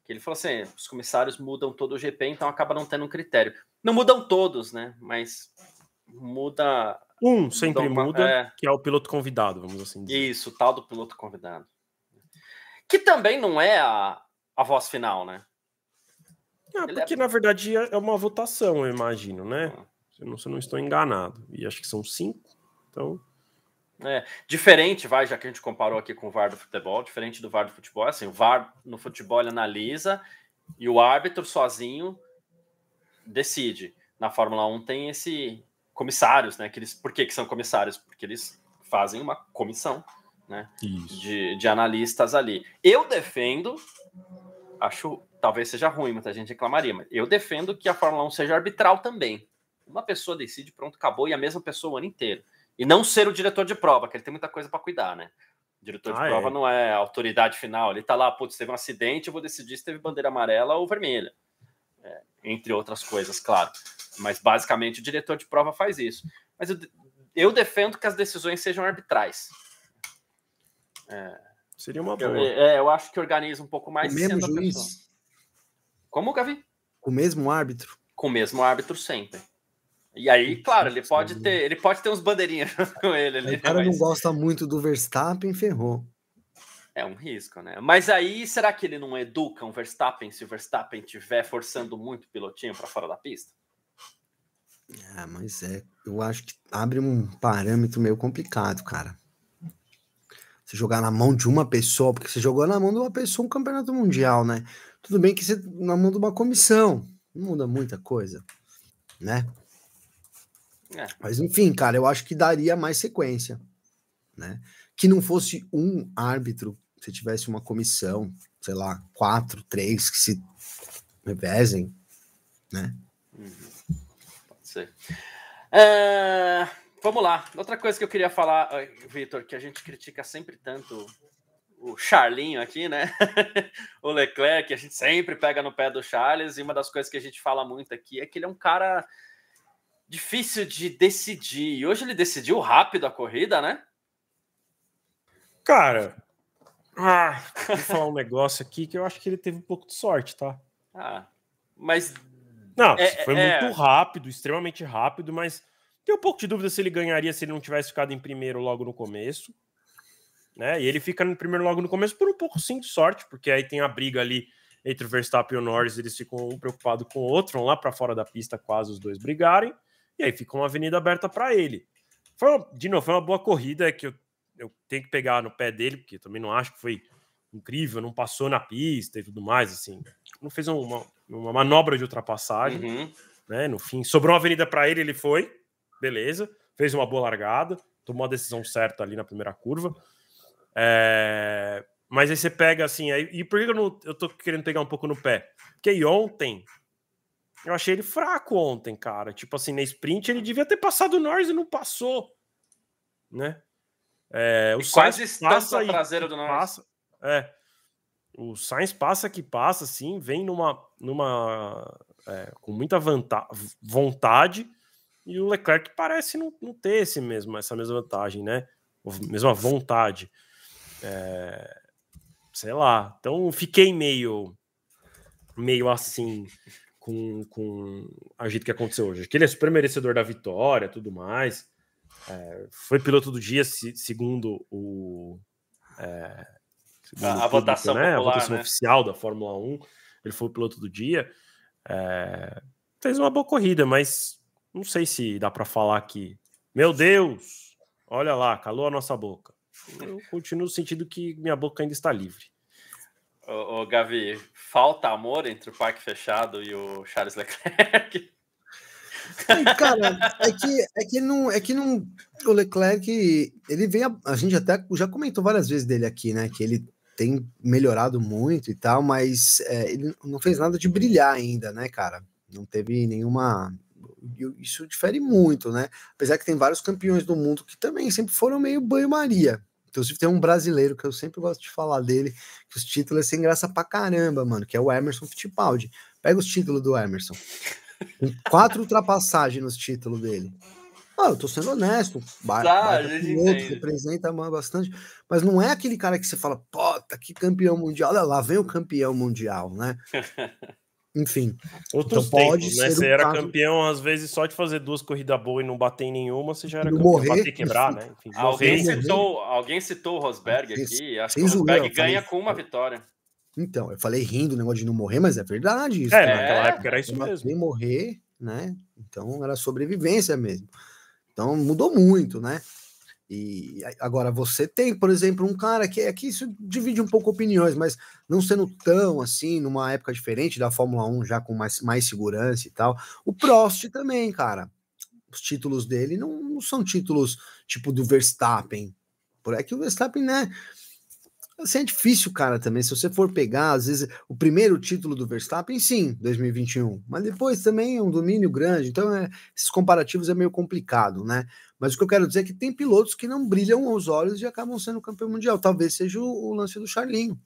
Que ele falou assim: os comissários mudam todo o GP, então acaba não tendo um critério. Não mudam todos, né? Mas muda. Um sempre muda, uma, muda é... que é o piloto convidado, vamos assim dizer. Isso, tal do piloto convidado. Que também não é a, a voz final, né? Ah, é, porque é... na verdade é, é uma votação, eu imagino, né? Ah. Se eu não, se eu não estou enganado. E acho que são cinco, então. É, diferente, vai, já que a gente comparou aqui com o VAR do futebol, diferente do VAR do futebol, é assim, o VAR no futebol ele analisa e o árbitro sozinho decide. Na Fórmula 1 tem esse comissários, né? Que eles, por que, que são comissários? Porque eles fazem uma comissão né, de, de analistas ali. Eu defendo, acho, talvez seja ruim, muita gente reclamaria, mas eu defendo que a Fórmula 1 seja arbitral também. Uma pessoa decide, pronto, acabou, e a mesma pessoa o ano inteiro. E não ser o diretor de prova, que ele tem muita coisa para cuidar, né? O diretor ah, de é. prova é. não é a autoridade final. Ele tá lá, putz, teve um acidente, eu vou decidir se teve bandeira amarela ou vermelha. É, entre outras coisas, claro. Mas basicamente o diretor de prova faz isso. Mas eu, eu defendo que as decisões sejam arbitrais. É, Seria uma boa. Eu, é, eu acho que organiza um pouco mais. O mesmo juiz. Como, Gavi? Com o mesmo árbitro. Com o mesmo árbitro sempre. E aí, claro, ele pode ter, ele pode ter uns bandeirinhas <laughs> com ele. o cara mas... não gosta muito do Verstappen, ferrou. É um risco, né? Mas aí, será que ele não educa um Verstappen se o Verstappen estiver forçando muito o pilotinho para fora da pista? É, mas é, eu acho que abre um parâmetro meio complicado, cara. Você jogar na mão de uma pessoa, porque você jogou na mão de uma pessoa um campeonato mundial, né? Tudo bem que você na mão de uma comissão, não muda muita coisa, né? É. Mas enfim, cara, eu acho que daria mais sequência, né? Que não fosse um árbitro, se tivesse uma comissão, sei lá, quatro, três que se revezem, né? Uhum. Pode ser. É... Vamos lá. Outra coisa que eu queria falar, Vitor, que a gente critica sempre tanto o Charlinho aqui, né? <laughs> o Leclerc, a gente sempre pega no pé do Charles, e uma das coisas que a gente fala muito aqui é que ele é um cara difícil de decidir. E hoje ele decidiu rápido a corrida, né? Cara, ah, vou falar um <laughs> negócio aqui que eu acho que ele teve um pouco de sorte, tá? Ah, mas. Não, é, foi é... é. muito rápido, extremamente rápido, mas tem um pouco de dúvida se ele ganharia se ele não tivesse ficado em primeiro logo no começo. Né? E ele fica no primeiro logo no começo por um pouco sim de sorte, porque aí tem a briga ali entre o Verstappen e o Norris, eles ficam um preocupado com o outro, vão lá para fora da pista quase os dois brigarem. E aí ficou uma avenida aberta para ele. Foi uma, de novo, foi uma boa corrida que eu, eu tenho que pegar no pé dele, porque também não acho que foi incrível, não passou na pista e tudo mais, assim. Não fez uma, uma manobra de ultrapassagem, uhum. né? No fim, sobrou uma avenida para ele, ele foi, beleza. Fez uma boa largada, tomou a decisão certa ali na primeira curva. É... Mas aí você pega assim, aí, e por que eu, não, eu tô querendo pegar um pouco no pé? Porque ontem eu achei ele fraco ontem, cara. Tipo assim, na sprint ele devia ter passado o Norris e não passou, né? É, o e Sainz quase passa a traseira do Norris. Passa, é. O Sainz passa que passa, assim, vem numa, numa é, com muita vontade e o Leclerc parece não, não ter esse mesmo, essa mesma vantagem, né? Mesma vontade. É, sei lá. Então fiquei meio meio assim com, com a gente que aconteceu hoje. Que ele é super merecedor da vitória, tudo mais. É, foi piloto do dia, se, segundo o. É, segundo a, público, votação, né? popular, a votação né? oficial da Fórmula 1. Ele foi o piloto do dia. É, fez uma boa corrida, mas não sei se dá para falar que. Meu Deus! Olha lá, calou a nossa boca. Eu continuo sentindo que minha boca ainda está livre. Ô, ô, Gavi, falta amor entre o parque fechado e o Charles Leclerc? <laughs> Cara, é que, é que não, é que não, o Leclerc, ele vem, a, a, gente até já comentou várias vezes dele aqui, né, que ele tem melhorado muito e tal, mas é, ele não fez nada de brilhar ainda, né, cara? Não teve nenhuma, isso difere muito, né? Apesar que tem vários campeões do mundo que também sempre foram meio banho-maria, Inclusive, tem um brasileiro que eu sempre gosto de falar dele, que os títulos é sem graça pra caramba, mano, que é o Emerson Fittipaldi. Pega os títulos do Emerson. Tem quatro ultrapassagens nos títulos dele. Ah, eu tô sendo honesto, tá, baita, tá, piloto, representa bastante, mas não é aquele cara que você fala, puta, que campeão mundial, olha lá, vem o campeão mundial, né? <laughs> Enfim, outros então, pode tempos, né? Você um era caso... campeão, às vezes, só de fazer duas corridas boas e não bater em nenhuma, você já era campeão. Morrer, bater quebrar, enfim. né? Enfim, ah, alguém, citou, alguém citou o Rosberg aqui. Acho que o Rosberg ganha falei, com uma vitória. Então, eu falei rindo o negócio de não morrer, mas é verdade isso. É, né? naquela é. época era isso mesmo. Nem morrer, né? Então era sobrevivência mesmo. Então mudou muito, né? E agora você tem, por exemplo, um cara que aqui é, isso divide um pouco opiniões, mas não sendo tão assim, numa época diferente da Fórmula 1, já com mais, mais segurança e tal. O Prost também, cara. Os títulos dele não, não são títulos tipo do Verstappen. Por é que o Verstappen, né? Assim, é difícil, cara, também. Se você for pegar, às vezes, o primeiro título do Verstappen, sim, 2021. Mas depois também é um domínio grande. Então, é, esses comparativos é meio complicado, né? Mas o que eu quero dizer é que tem pilotos que não brilham aos olhos e acabam sendo campeão mundial. Talvez seja o, o lance do Charlinho,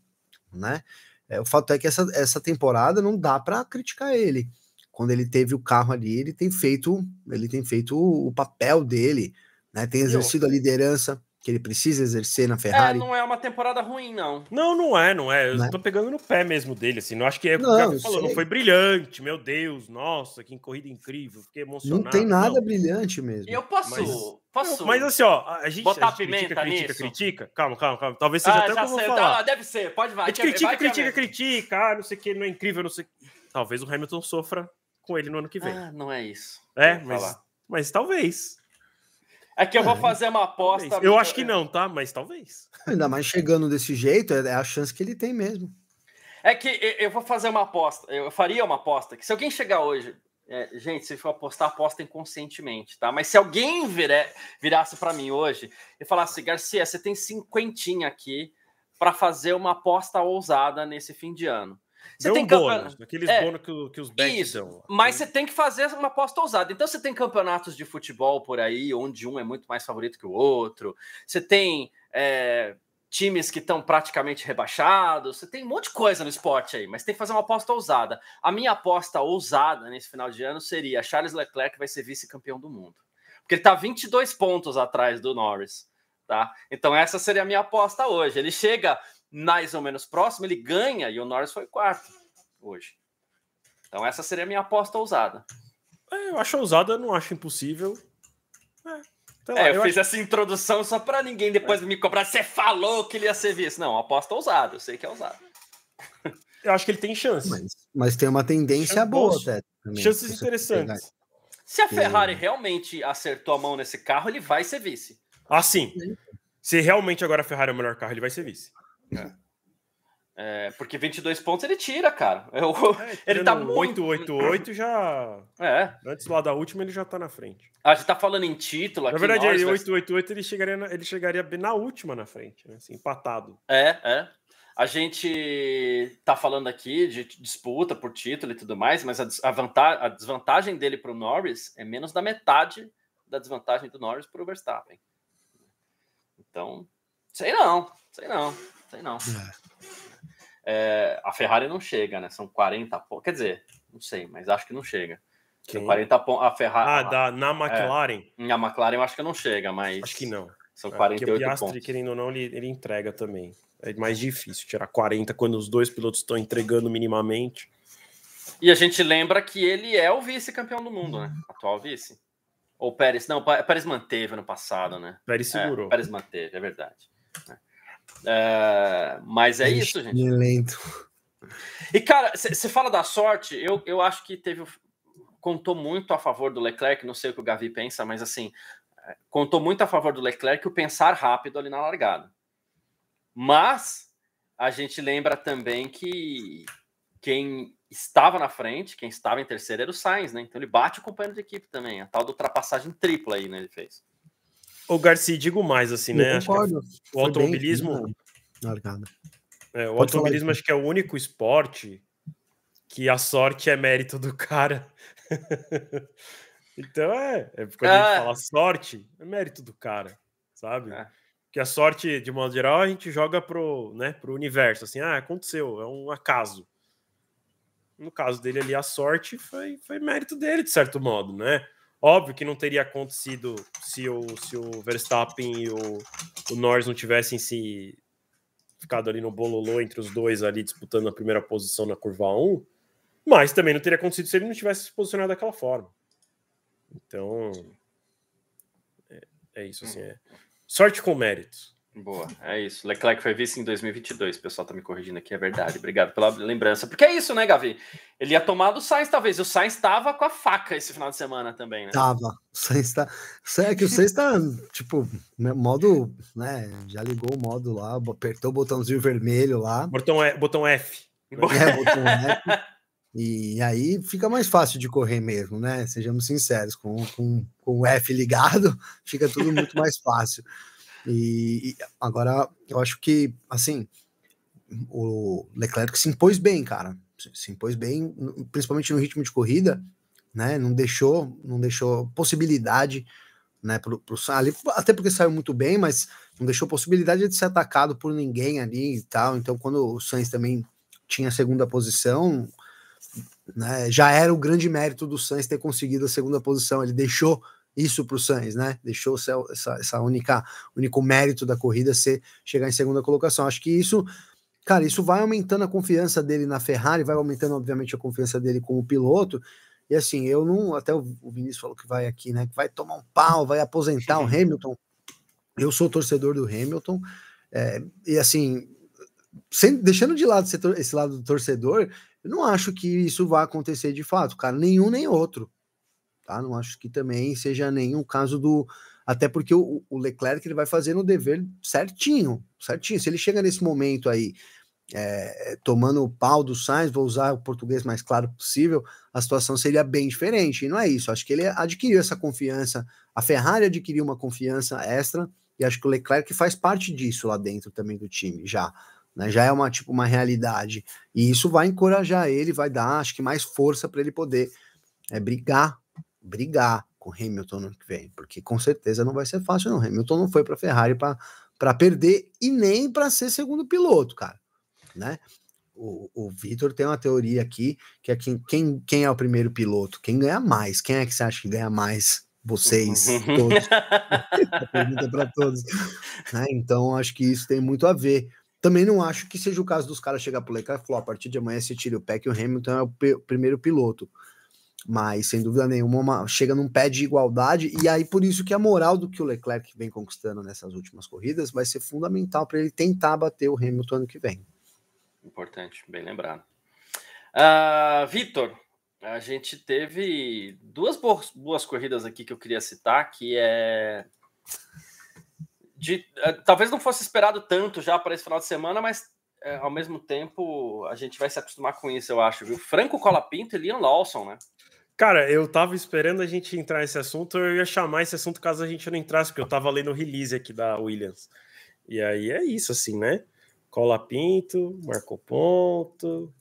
né? É, o fato é que essa, essa temporada não dá para criticar ele. Quando ele teve o carro ali, ele tem feito, ele tem feito o papel dele, né? Tem exercido a liderança que ele precisa exercer na é, Ferrari. É, não é uma temporada ruim, não. Não, não é, não é. Eu não né? tô pegando no pé mesmo dele, assim. Não acho que é o falou, sei. não foi brilhante, meu Deus, nossa, que corrida incrível, fiquei emocionado. Não tem nada não. brilhante mesmo. Eu posso, mas, posso. mas assim, ó, a gente, Botar a gente pimenta critica, nisso. critica, critica. Calma, calma, calma. Talvez seja ah, até já como sei, tá falar. deve ser, pode vai. A gente critica, vai, critica, critica, ah, não sei o que, não é incrível, não sei. Talvez o Hamilton sofra com ele no ano que vem. Ah, não é isso. É, mas, mas talvez. É que eu vou é. fazer uma aposta. Eu acho que não, tá? Mas talvez. Ainda mais chegando desse jeito, é, é a chance que ele tem mesmo. É que eu vou fazer uma aposta. Eu faria uma aposta que se alguém chegar hoje. É, gente, se for apostar, aposta inconscientemente, tá? Mas se alguém vire, virasse para mim hoje e falasse, Garcia, você tem cinquentinha aqui para fazer uma aposta ousada nesse fim de ano. Você tem um bônus, aqueles é, bônus que, que os backs isso, dão. Mas você tem que fazer uma aposta ousada. Então você tem campeonatos de futebol por aí, onde um é muito mais favorito que o outro. Você tem é, times que estão praticamente rebaixados. Você tem um monte de coisa no esporte aí, mas tem que fazer uma aposta ousada. A minha aposta ousada nesse final de ano seria Charles Leclerc vai ser vice-campeão do mundo. Porque ele está 22 pontos atrás do Norris. Tá? Então essa seria a minha aposta hoje. Ele chega mais ou menos próximo, ele ganha e o Norris foi quarto hoje. Então essa seria a minha aposta ousada. É, eu acho ousada, não acho impossível. É, lá, é eu, eu, fiz acho... essa introdução só para ninguém depois é. me cobrar. Você falou que ele ia ser visto. Não, aposta ousada, eu sei que é ousada. Eu acho que ele tem chance. Mas, mas tem uma tendência Chance boa, até. Também, Chances interessantes. Se a Ferrari realmente acertou a mão nesse carro, ele vai ser vice. Ah, sim. Se realmente agora a Ferrari é o melhor carro, ele vai ser vice. É. é, porque 22 pontos ele tira, cara. Eu, é, é, ele tá muito. 888 já. É. Antes lá da última, ele já tá na frente. Ah, gente tá falando em título aqui. Na verdade, nós, ele, 8, ele chegaria, na, ele chegaria na última na frente, né? Assim, empatado. É, é. A gente tá falando aqui de disputa por título e tudo mais, mas a, a, vantagem, a desvantagem dele pro Norris é menos da metade da desvantagem do Norris pro Verstappen. Então, sei não, sei não. Sei não. É. é, a Ferrari não chega, né? São 40 pontos. Quer dizer, não sei, mas acho que não chega. Quem? São 40 pontos. A Ferrari. Ah, da, na é, McLaren? É, na McLaren eu acho que não chega, mas. Acho que não. São 48 é, ah, o Piastri, pontos. querendo ou não, ele, ele entrega também. É mais difícil tirar 40 quando os dois pilotos estão entregando minimamente. E a gente lembra que ele é o vice-campeão do mundo, né? Atual vice. Ou Pérez. Não, Pérez manteve ano passado, né? Pérez segurou. É, Pérez manteve, é verdade. É. É, mas é isso, gente. Lento. E, cara, você fala da sorte, eu, eu acho que teve. Contou muito a favor do Leclerc, não sei o que o Gavi pensa, mas assim, é, contou muito a favor do Leclerc o pensar rápido ali na largada. Mas a gente lembra também que quem estava na frente, quem estava em terceiro era o Sainz, né? Então ele bate o companheiro de equipe também, a tal do ultrapassagem tripla aí, né? Ele fez. O Garcia, digo mais, assim, né? Acho que o automobilismo. É, o automobilismo acho que é o único esporte que a sorte é mérito do cara. <laughs> então é, é quando ah. a gente ah. fala sorte, é mérito do cara, sabe? Ah. Que a sorte, de modo geral, a gente joga pro, né, pro universo, assim, ah, aconteceu, é um acaso. No caso dele ali, a sorte foi, foi mérito dele, de certo modo, né? Óbvio que não teria acontecido se o, se o Verstappen e o, o Norris não tivessem se ficado ali no bololô entre os dois ali disputando a primeira posição na curva 1, mas também não teria acontecido se ele não tivesse se posicionado daquela forma. Então, é, é isso assim, é sorte com méritos. Boa, é isso. Leclerc foi vice em 2022, o pessoal tá me corrigindo aqui, é verdade. Obrigado pela lembrança. Porque é isso, né, Gavi? Ele ia tomar do Sainz, talvez. O Sainz tava com a faca esse final de semana também, né? Tava. O Sainz tá... É que o Sainz tá, tipo, né, modo, né, já ligou o modo lá, apertou o botãozinho vermelho lá. Botão, e... botão F. É, botão F. E aí fica mais fácil de correr mesmo, né? Sejamos sinceros, com, com, com o F ligado, <laughs> fica tudo muito mais fácil. E, e agora eu acho que assim o Leclerc se impôs bem, cara. Se, se impôs bem, principalmente no ritmo de corrida, né? Não deixou, não deixou possibilidade, né? Pro, pro, ali, até porque saiu muito bem, mas não deixou possibilidade de ser atacado por ninguém ali e tal. Então, quando o Sainz também tinha a segunda posição, né? Já era o grande mérito do Sainz ter conseguido a segunda posição. Ele deixou isso para o Sainz, né? Deixou essa, essa única único mérito da corrida ser chegar em segunda colocação. Acho que isso, cara, isso vai aumentando a confiança dele na Ferrari, vai aumentando obviamente a confiança dele como piloto. E assim, eu não, até o Vinícius falou que vai aqui, né? Que vai tomar um pau, vai aposentar Sim. o Hamilton. Eu sou torcedor do Hamilton. É, e assim, sem, deixando de lado esse lado do torcedor, eu não acho que isso vá acontecer de fato, cara, nenhum nem outro. Tá? Não acho que também seja nenhum caso do. Até porque o, o Leclerc ele vai fazendo o dever certinho, certinho. Se ele chega nesse momento aí, é, é, tomando o pau do Sainz, vou usar o português mais claro possível, a situação seria bem diferente. E não é isso. Acho que ele adquiriu essa confiança, a Ferrari adquiriu uma confiança extra, e acho que o Leclerc faz parte disso lá dentro também do time, já. Né? Já é uma, tipo, uma realidade. E isso vai encorajar ele, vai dar, acho que, mais força para ele poder é, brigar brigar com Hamilton no ano que vem, porque com certeza não vai ser fácil, não. Hamilton não foi para Ferrari para perder e nem para ser segundo piloto, cara. Né? O, o Vitor tem uma teoria aqui que é quem, quem, quem é o primeiro piloto, quem ganha mais, quem é que você acha que ganha mais? Vocês uhum. todos. <laughs> pergunta é para todos. Né? Então, acho que isso tem muito a ver. Também não acho que seja o caso dos caras chegar pro Leclerc e falar: a partir de amanhã você tira o pé que o Hamilton é o primeiro piloto. Mas, sem dúvida nenhuma, chega num pé de igualdade, e aí por isso que a moral do que o Leclerc vem conquistando nessas últimas corridas vai ser fundamental para ele tentar bater o Hamilton ano que vem. Importante, bem lembrado. Uh, Vitor, a gente teve duas boas, boas corridas aqui que eu queria citar, que é de, uh, talvez não fosse esperado tanto já para esse final de semana, mas é, ao mesmo tempo, a gente vai se acostumar com isso, eu acho, viu? Franco Colapinto e Liam Lawson, né? Cara, eu tava esperando a gente entrar nesse assunto, eu ia chamar esse assunto caso a gente não entrasse, porque eu tava lendo o release aqui da Williams. E aí é isso, assim, né? Colapinto, marcou ponto.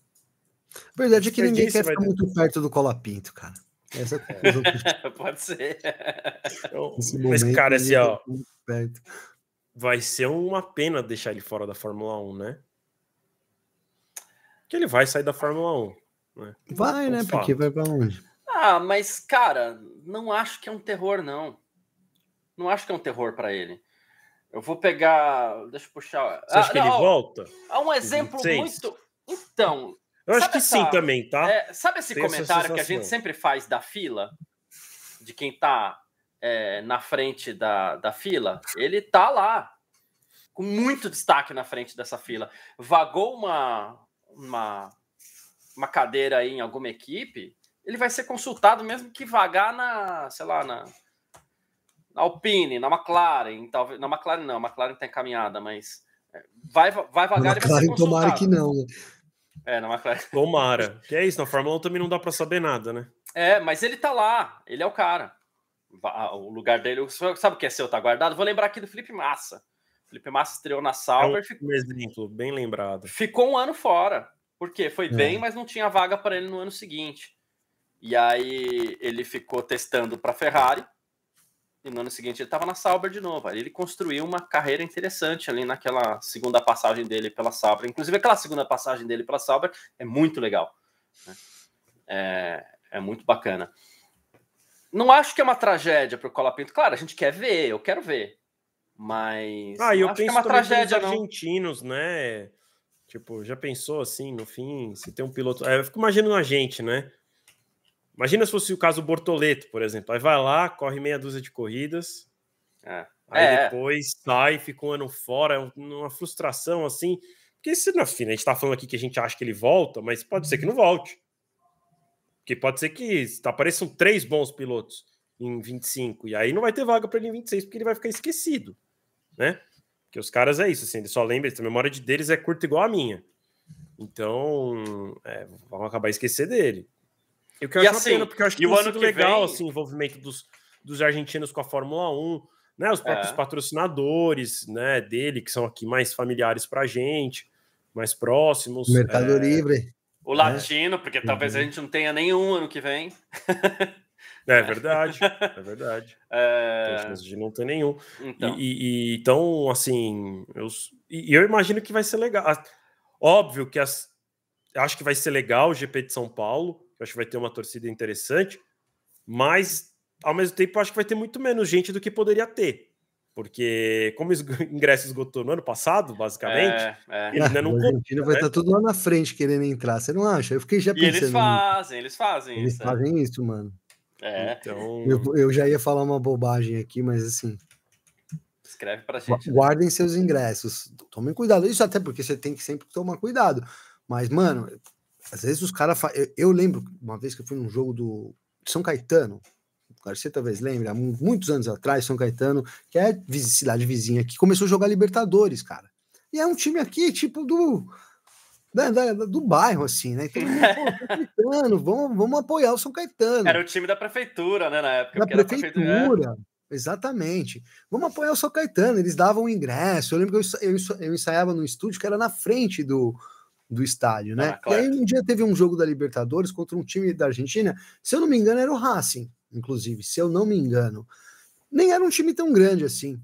A verdade é que ninguém quer ficar muito perto do Colapinto, cara. Essa coisa. Pode ser. Então, mas, cara, assim, ó. Vai ser uma pena deixar ele fora da Fórmula 1, né? Que ele vai sair da Fórmula 1. Né? Vai, é né? Fato. Porque vai pra onde? Ah, mas, cara, não acho que é um terror, não. Não acho que é um terror para ele. Eu vou pegar. Deixa eu puxar. Você acha ah, que não, ele ó, volta? Há um exemplo 26. muito. Então. Eu acho que essa... sim também, tá? É, sabe esse Tem comentário que a gente sempre faz da fila? De quem tá é, na frente da, da fila? Ele tá lá. Com muito destaque na frente dessa fila. Vagou uma, uma, uma cadeira aí em alguma equipe, ele vai ser consultado mesmo que vagar na, sei lá, na, na Alpine, na McLaren, talvez. Na McLaren não, a McLaren tem tá caminhada mas é, vai, vai vagar na McLaren, e vai tomara que não, né? É, na McLaren. <laughs> Tomara. Que é isso, na Fórmula 1 também não dá para saber nada, né? É, mas ele tá lá, ele é o cara. O lugar dele, sabe o que é seu, tá guardado? Vou lembrar aqui do Felipe Massa. Felipe Massa estreou na Sauber. É um ficou... exemplo, bem lembrado. Ficou um ano fora, porque foi é. bem, mas não tinha vaga para ele no ano seguinte. E aí ele ficou testando para Ferrari. E no ano seguinte ele estava na Sauber de novo. Aí ele construiu uma carreira interessante ali naquela segunda passagem dele pela Sauber. Inclusive, aquela segunda passagem dele pela Sauber é muito legal. Né? É, é muito bacana. Não acho que é uma tragédia para o Colapinto. Claro, a gente quer ver, eu quero ver. Mas. Ah, eu acho penso que é uma tragédia, não. argentinos, né? Tipo, já pensou assim, no fim, se tem um piloto. É, eu fico imaginando a gente, né? Imagina se fosse o caso do Bortoleto, por exemplo. Aí vai lá, corre meia dúzia de corridas. É. Aí é. depois sai, fica um ano fora, é uma frustração assim. Porque se na fim, a gente tá falando aqui que a gente acha que ele volta, mas pode ser que não volte. Porque pode ser que tá, apareçam três bons pilotos em 25, e aí não vai ter vaga para ele em 26, porque ele vai ficar esquecido né? Porque os caras é isso, assim, eles só lembram, a memória deles é curta igual a minha. Então, é, vão acabar esquecendo dele. E o que eu acho assim, porque eu acho que o ano que legal, vem... assim, o envolvimento dos, dos argentinos com a Fórmula 1, né? Os próprios é. patrocinadores, né, dele, que são aqui mais familiares pra gente, mais próximos. Mercado é... Livre. O né? latino, porque talvez a uhum. gente não tenha nenhum ano que vem. <laughs> É, é verdade, é verdade. <laughs> É... Tem chance de não ter nenhum. Então, e, e, então assim, eu, eu imagino que vai ser legal. Óbvio que as, acho que vai ser legal o GP de São Paulo, acho que vai ter uma torcida interessante, mas ao mesmo tempo acho que vai ter muito menos gente do que poderia ter. Porque, como o <laughs> ingresso esgotou no ano passado, basicamente, é, é. ele ainda <laughs> não ah, conta, vai estar né? tá tudo lá na frente querendo entrar, você não acha? Eu fiquei já pensando. E eles fazem, eles fazem eles isso. Eles é. fazem isso, mano. É. Então... Eu, eu já ia falar uma bobagem aqui, mas assim, Escreve pra gente. Né? Guardem né? seus ingressos. Tomem cuidado. Isso até porque você tem que sempre tomar cuidado. Mas, mano, às vezes os caras. Fa... Eu, eu, lembro uma vez que eu fui num jogo do São Caetano. Você talvez lembre, há muitos anos atrás, São Caetano, que é cidade vizinha, que começou a jogar Libertadores, cara. E é um time aqui, tipo do da, da, do bairro, assim, né? Então, assim, pô, <laughs> Caetano, vamos, vamos apoiar o São Caetano. Era o time da prefeitura, né, na época. Da prefeitura, é. prefeitura, exatamente. Vamos apoiar o São Caetano, eles davam um ingresso. Eu lembro que eu, eu, eu ensaiava no estúdio que era na frente do, do estádio, né? Ah, claro. E aí um dia teve um jogo da Libertadores contra um time da Argentina, se eu não me engano era o Racing, inclusive, se eu não me engano. Nem era um time tão grande assim.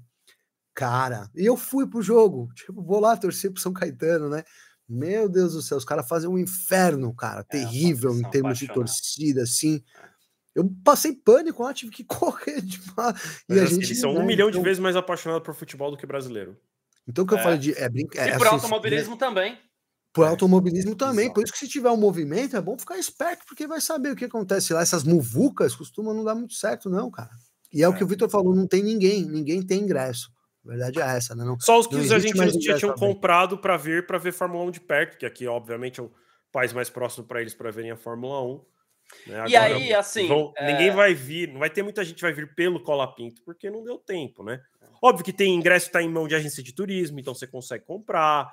Cara, e eu fui pro jogo, tipo, vou lá torcer pro São Caetano, né? Meu Deus do céu, os caras fazem um inferno, cara, é, terrível em termos de torcida, assim. É. Eu passei pânico lá, tive que <laughs> correr demais. E a assim, gente, eles são né, um milhão então... de vezes mais apaixonados por futebol do que brasileiro. Então o que eu é. falei de. É, brinca, é, e por assim, automobilismo também. Por é, automobilismo também. Por isso que se tiver um movimento, é bom ficar esperto, porque vai saber o que acontece lá. Essas muvucas costumam não dar muito certo, não, cara. E é, o que o Vitor falou: não tem ninguém, ninguém tem ingresso. A verdade é essa, né? Não, Só os que os argentinos já tinham comprado para vir para ver Fórmula 1 de perto, que aqui, obviamente, é o país mais próximo para eles para verem a Fórmula 1. Né? Agora, e aí, assim. Vão, é... Ninguém vai vir, não vai ter muita gente que vai vir pelo Cola Pinto, porque não deu tempo, né? Óbvio que tem ingresso está em mão de agência de turismo, então você consegue comprar.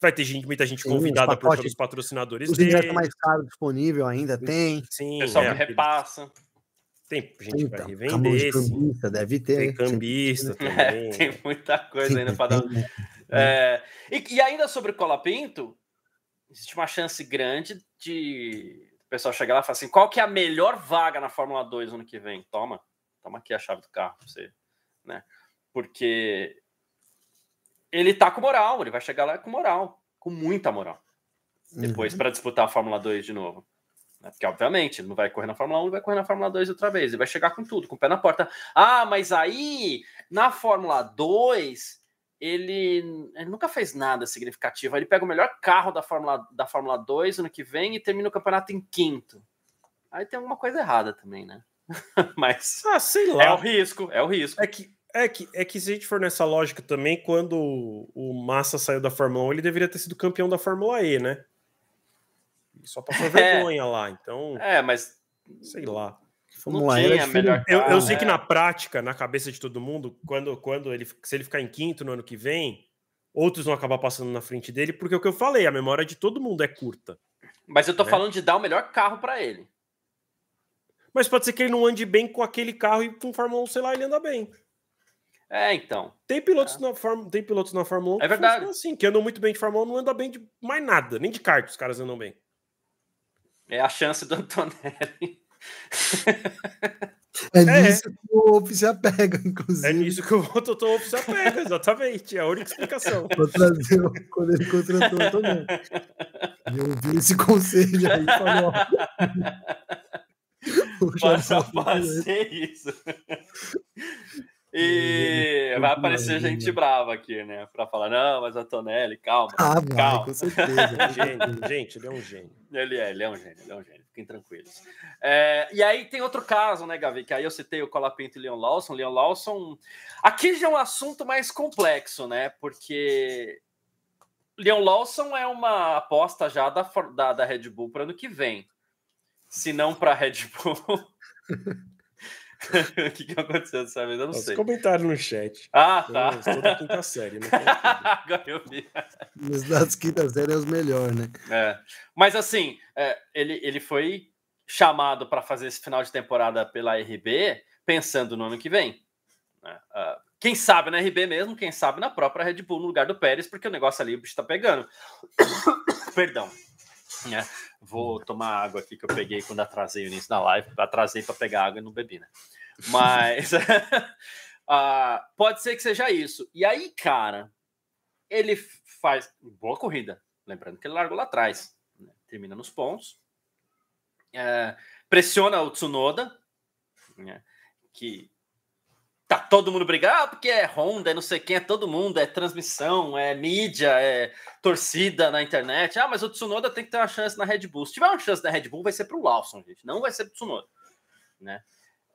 Vai ter gente, muita gente sim, convidada pacotes, por, os patrocinadores os mais caro disponível ainda tem. Sim, o pessoal é, repassa. Tem gente para vai então, revender. Cambista, deve ter. Tem né? cambista também. <laughs> tem muita coisa ainda para dar. Né? É. é, e, e, ainda sobre o Colapinto, existe uma chance grande de o pessoal chegar lá e falar assim: qual que é a melhor vaga na Fórmula 2 ano que vem? Toma, toma aqui a chave do carro pra você, né? Porque ele tá com moral, ele vai chegar lá com moral, com muita moral. Depois uhum. para disputar a Fórmula 2 de novo. Né? Porque, obviamente, ele não vai correr na Fórmula 1, ele vai correr na Fórmula 2 outra vez. Ele vai chegar com tudo, com o pé na porta. Ah, mas aí, na Fórmula 2, ele, ele nunca fez nada significativo. Ele pega o melhor carro da Fórmula, da Fórmula 2 ano que vem e termina o campeonato em quinto. Aí tem alguma coisa errada também, né? <laughs> mas. Ah, sei lá. É o risco, é o risco. É que. É que, é que se a gente for nessa lógica também, quando o Massa saiu da Fórmula 1, ele deveria ter sido campeão da Fórmula E, né? só passou <laughs> é. vergonha lá, então. É, mas. Sei lá. Fórmula não tinha melhor eu, eu, sei ah, que na é. prática, na cabeça de todo mundo, quando, quando ele se ele ficar em quinto no ano que vem, outros vão acabar passando na frente dele, porque é o que eu falei, a memória de todo mundo é curta. Mas eu tô né? falando de dar o melhor carro para ele. Mas pode ser que ele não ande bem com aquele carro e com Fórmula 1, sei lá, ele anda bem. É, então. Tem pilotos, é. Na, Fórmula, tem pilotos na Fórmula 1 é verdade. que verdade. assim, que andam muito bem de Fórmula 1, não anda bem de mais nada, nem de kart os caras andam bem. É a chance do Antonelli. É, é. nisso é. que o Wolf se apega, inclusive. É nisso que o Toto Wolf se apega, <laughs> exatamente. É a única explicação. Trazer, quando ele contratou o Antonelli. Eu vi esse conselho aí e falou. <laughs> Para fazer isso. E vai aparecer gente brava aqui, né? Pra falar, não, mas a Tonelli, calma. Ah, calma. Vai, com certeza. <laughs> gente, ele é um gênio. Ele é, ele é um gênio, ele é um gênio, fiquem tranquilos. É, e aí tem outro caso, né, Gavi? Que aí eu citei o Colapinto e Leon Lawson. Leon Lawson. Aqui já é um assunto mais complexo, né? Porque Leon Lawson é uma aposta já da, da, da Red Bull para ano que vem. Se não para Red Bull. <laughs> o <laughs> que, que aconteceu dessa vez? Eu não Os sei. Comentaram no chat. Ah, tá. Eu estou na quinta série. né? <laughs> Agora eu vi. Os dados quinta série é os melhores, né? É. Mas assim, é, ele, ele foi chamado para fazer esse final de temporada pela RB, pensando no ano que vem. Uh, quem sabe na RB mesmo, quem sabe na própria Red Bull, no lugar do Pérez, porque o negócio ali o bicho está pegando. <coughs> Perdão. Né? vou tomar água aqui que eu peguei quando atrasei o início da live. Atrasei para pegar água e não bebi, né? Mas uh, <laughs> pode ser que seja isso. E aí, cara, ele faz boa corrida. Lembrando que ele largou lá atrás. Né? Termina nos pontos. É, pressiona o Tsunoda, né? que tá todo mundo brigando ah, porque é Honda, é não sei quem, é todo mundo, é transmissão, é mídia, é torcida na internet. Ah, mas o Tsunoda tem que ter uma chance na Red Bull. Se tiver uma chance na Red Bull, vai ser pro Lawson, gente, não vai ser pro Tsunoda, né?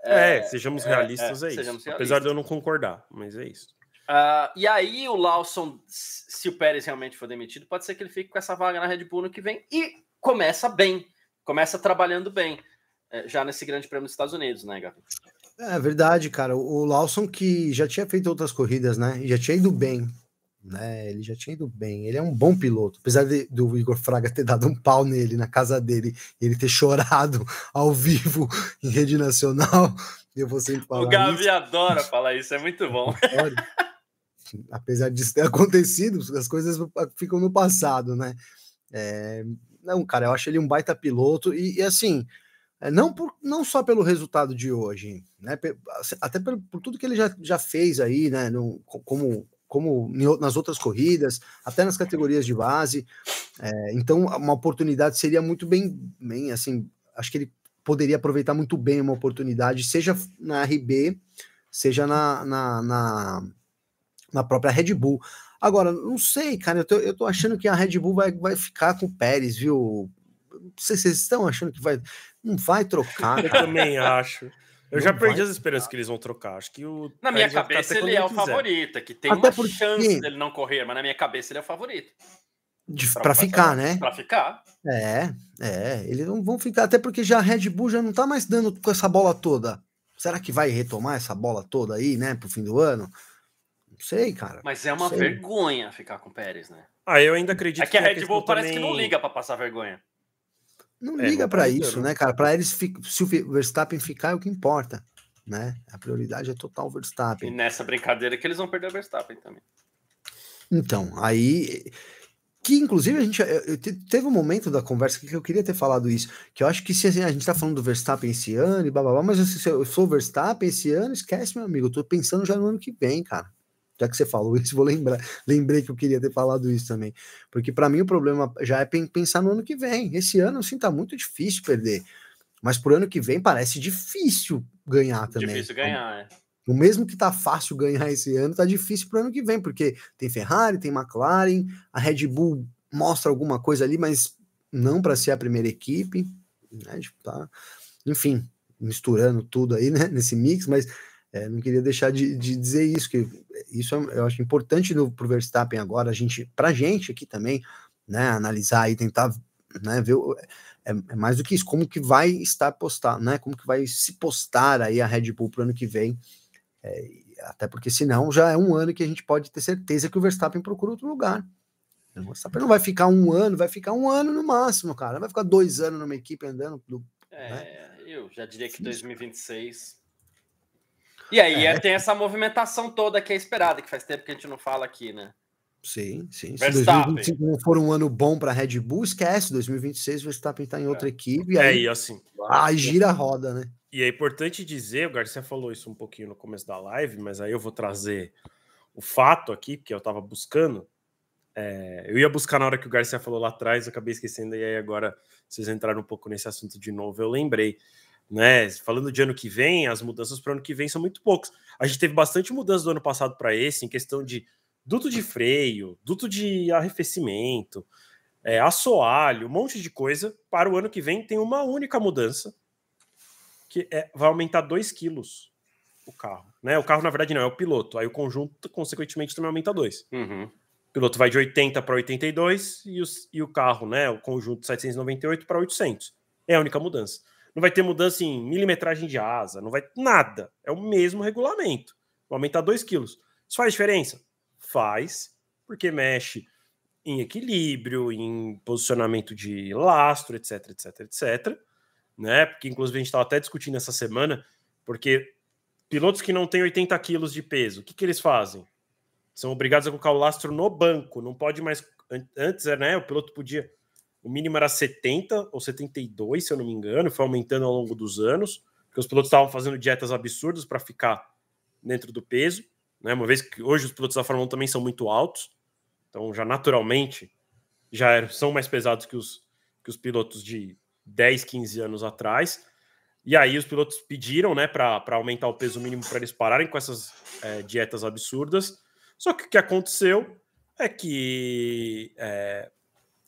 É, é sejamos é, realistas, é, é, é isso. Realistas. Apesar de eu não concordar, mas é isso. Uh, e aí o Lawson, se o Pérez realmente for demitido, pode ser que ele fique com essa vaga na Red Bull no que vem e começa bem, começa trabalhando bem, é, já nesse grande prêmio dos Estados Unidos, né, Gabi? É, é verdade, cara. O Lawson que já tinha feito outras corridas, né? Já tinha ido bem. Né? Ele já tinha ido bem. Ele é um bom piloto. Apesar de, do Igor Fraga ter dado um pau nele na casa dele, ele ter <laughs> chorado ao vivo em rede nacional. <laughs> Eu vou sempre falar. O Gavi isso. adora falar isso, é muito bom. <laughs> apesar disso ter acontecido, as coisas ficam no passado, né? É... Não, cara, eu acho ele um baita piloto e, e assim, é, não, por, não só pelo resultado de hoje, né, assim, até por, por tudo que ele já, já fez aí, né, no, como, como nas outras corridas, até nas categorias de base. É, então, uma oportunidade seria muito bem, bem, assim, acho que ele poderia aproveitar muito bem uma oportunidade, seja na RB, seja na, na, na, na própria Red Bull. Agora, não sei, cara, eu tô, eu tô achando que a Red Bull vai, vai ficar com o Pérez, viu? se vocês estão achando que vai. Não vai trocar. Eu também acho. Eu não já perdi as esperanças que eles vão trocar. Acho que o. Na minha cabeça ele, ele é o favorito, é que tem até uma porque... chance dele não correr, mas na minha cabeça ele é o favorito. Para ficar, né? Para ficar. É, é. Eles não vão ficar, até porque já a Red Bull já não tá mais dando com essa bola toda. Será que vai retomar essa bola toda aí, né, pro fim do ano? Não sei, cara. Mas é uma vergonha ficar com o Pérez, né? Ah, eu ainda acredito é que, que a Red Bull parece também... que não liga para passar vergonha. Não é, liga para isso, né, cara? Para eles, se o Verstappen ficar, é o que importa, né? A prioridade é total Verstappen. E nessa brincadeira que eles vão perder o Verstappen também. Então, aí que inclusive a gente teve um momento da conversa que eu queria ter falado isso, que eu acho que se assim, a gente está falando do Verstappen esse ano e blá, blá, blá mas se eu sou Verstappen esse ano, esquece meu amigo, eu tô pensando já no ano que vem, cara já que você falou <laughs> isso, vou lembrar. Lembrei que eu queria ter falado isso também. Porque para mim o problema já é pensar no ano que vem. Esse ano, assim, tá muito difícil perder. Mas pro ano que vem parece difícil ganhar também. Difícil ganhar, é. O mesmo que tá fácil ganhar esse ano, tá difícil pro ano que vem, porque tem Ferrari, tem McLaren, a Red Bull mostra alguma coisa ali, mas não para ser a primeira equipe, né? Tipo, tá... Enfim, misturando tudo aí, né? Nesse mix, mas é, não queria deixar de, de, dizer isso, que isso é eu acho importante para o Verstappen agora, a gente, para a gente aqui também, né, analisar e tentar né, ver, é, é, mais do que isso, como que vai estar postar, né, como que vai se postar aí a Red Bull para o ano que vem, é, até porque senão já é um ano que a gente pode ter certeza que o Verstappen procura outro lugar. O Verstappen não vai ficar um ano, vai ficar um ano no máximo, cara, vai ficar dois anos numa equipe andando. Do, é, né? Eu já diria que 2026 e aí é. tem essa movimentação toda que é esperada, que faz tempo que a gente não fala aqui, né? Sim, sim. Se 2025 não for um ano bom para Red Bull, esquece. 2026 o Verstappen está em outra é. equipe. E é, aí, é, e assim. Aí é. gira a roda, né? E é importante dizer, o Garcia falou isso um pouquinho no começo da live, mas aí eu vou trazer o fato aqui, porque eu estava buscando. É, eu ia buscar na hora que o Garcia falou lá atrás, eu acabei esquecendo, e aí agora vocês entraram um pouco nesse assunto de novo, eu lembrei. Né? Falando de ano que vem, as mudanças para o ano que vem são muito poucas. A gente teve bastante mudança do ano passado para esse, em questão de duto de freio, duto de arrefecimento, é, assoalho, um monte de coisa. Para o ano que vem tem uma única mudança, que é, vai aumentar 2 quilos o carro. Né? O carro, na verdade, não, é o piloto. Aí o conjunto, consequentemente, também aumenta 2. Uhum. O piloto vai de 80 para 82 e, os, e o carro, né, o conjunto 798 para 800. É a única mudança não vai ter mudança em milimetragem de asa, não vai nada. É o mesmo regulamento. Vou aumentar 2 quilos. Isso faz diferença? Faz, porque mexe em equilíbrio, em posicionamento de lastro, etc, etc, etc. Né? Porque, inclusive, a gente estava até discutindo essa semana, porque pilotos que não têm 80 quilos de peso, o que, que eles fazem? São obrigados a colocar o lastro no banco, não pode mais. Antes, né? O piloto podia o mínimo era 70 ou 72, se eu não me engano, foi aumentando ao longo dos anos, porque os pilotos estavam fazendo dietas absurdas para ficar dentro do peso, né? Uma vez que hoje os pilotos da Fórmula 1 também são muito altos, então já naturalmente já eram, são mais pesados que os, que os pilotos de 10, 15 anos atrás. E aí os pilotos pediram, né, para aumentar o peso mínimo para eles pararem com essas é, dietas absurdas. Só que o que aconteceu é que é,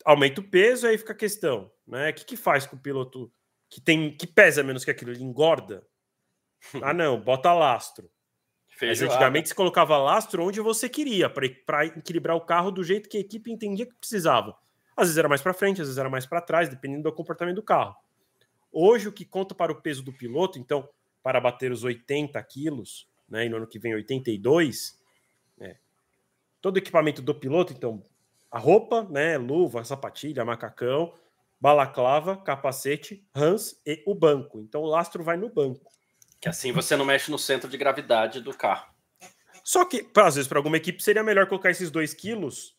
aumenta o peso, aí fica a questão, né? O que, que faz com o piloto que tem que pesa menos que aquilo? Ele engorda? <laughs> Ah, não, bota lastro. Mas antigamente se colocava lastro onde você queria, para equilibrar o carro do jeito que a equipe entendia que precisava. Às vezes era mais para frente, às vezes era mais para trás, dependendo do comportamento do carro. Hoje, o que conta para o peso do piloto, então, para bater os 80 quilos, né, e no ano que vem 82, é, todo equipamento do piloto, então, a roupa, né, luva, sapatilha, macacão, balaclava, capacete, Hans e o banco. Então o lastro vai no banco. Que assim você não mexe no centro de gravidade do carro. Só que, pra, às vezes, para alguma equipe seria melhor colocar esses dois quilos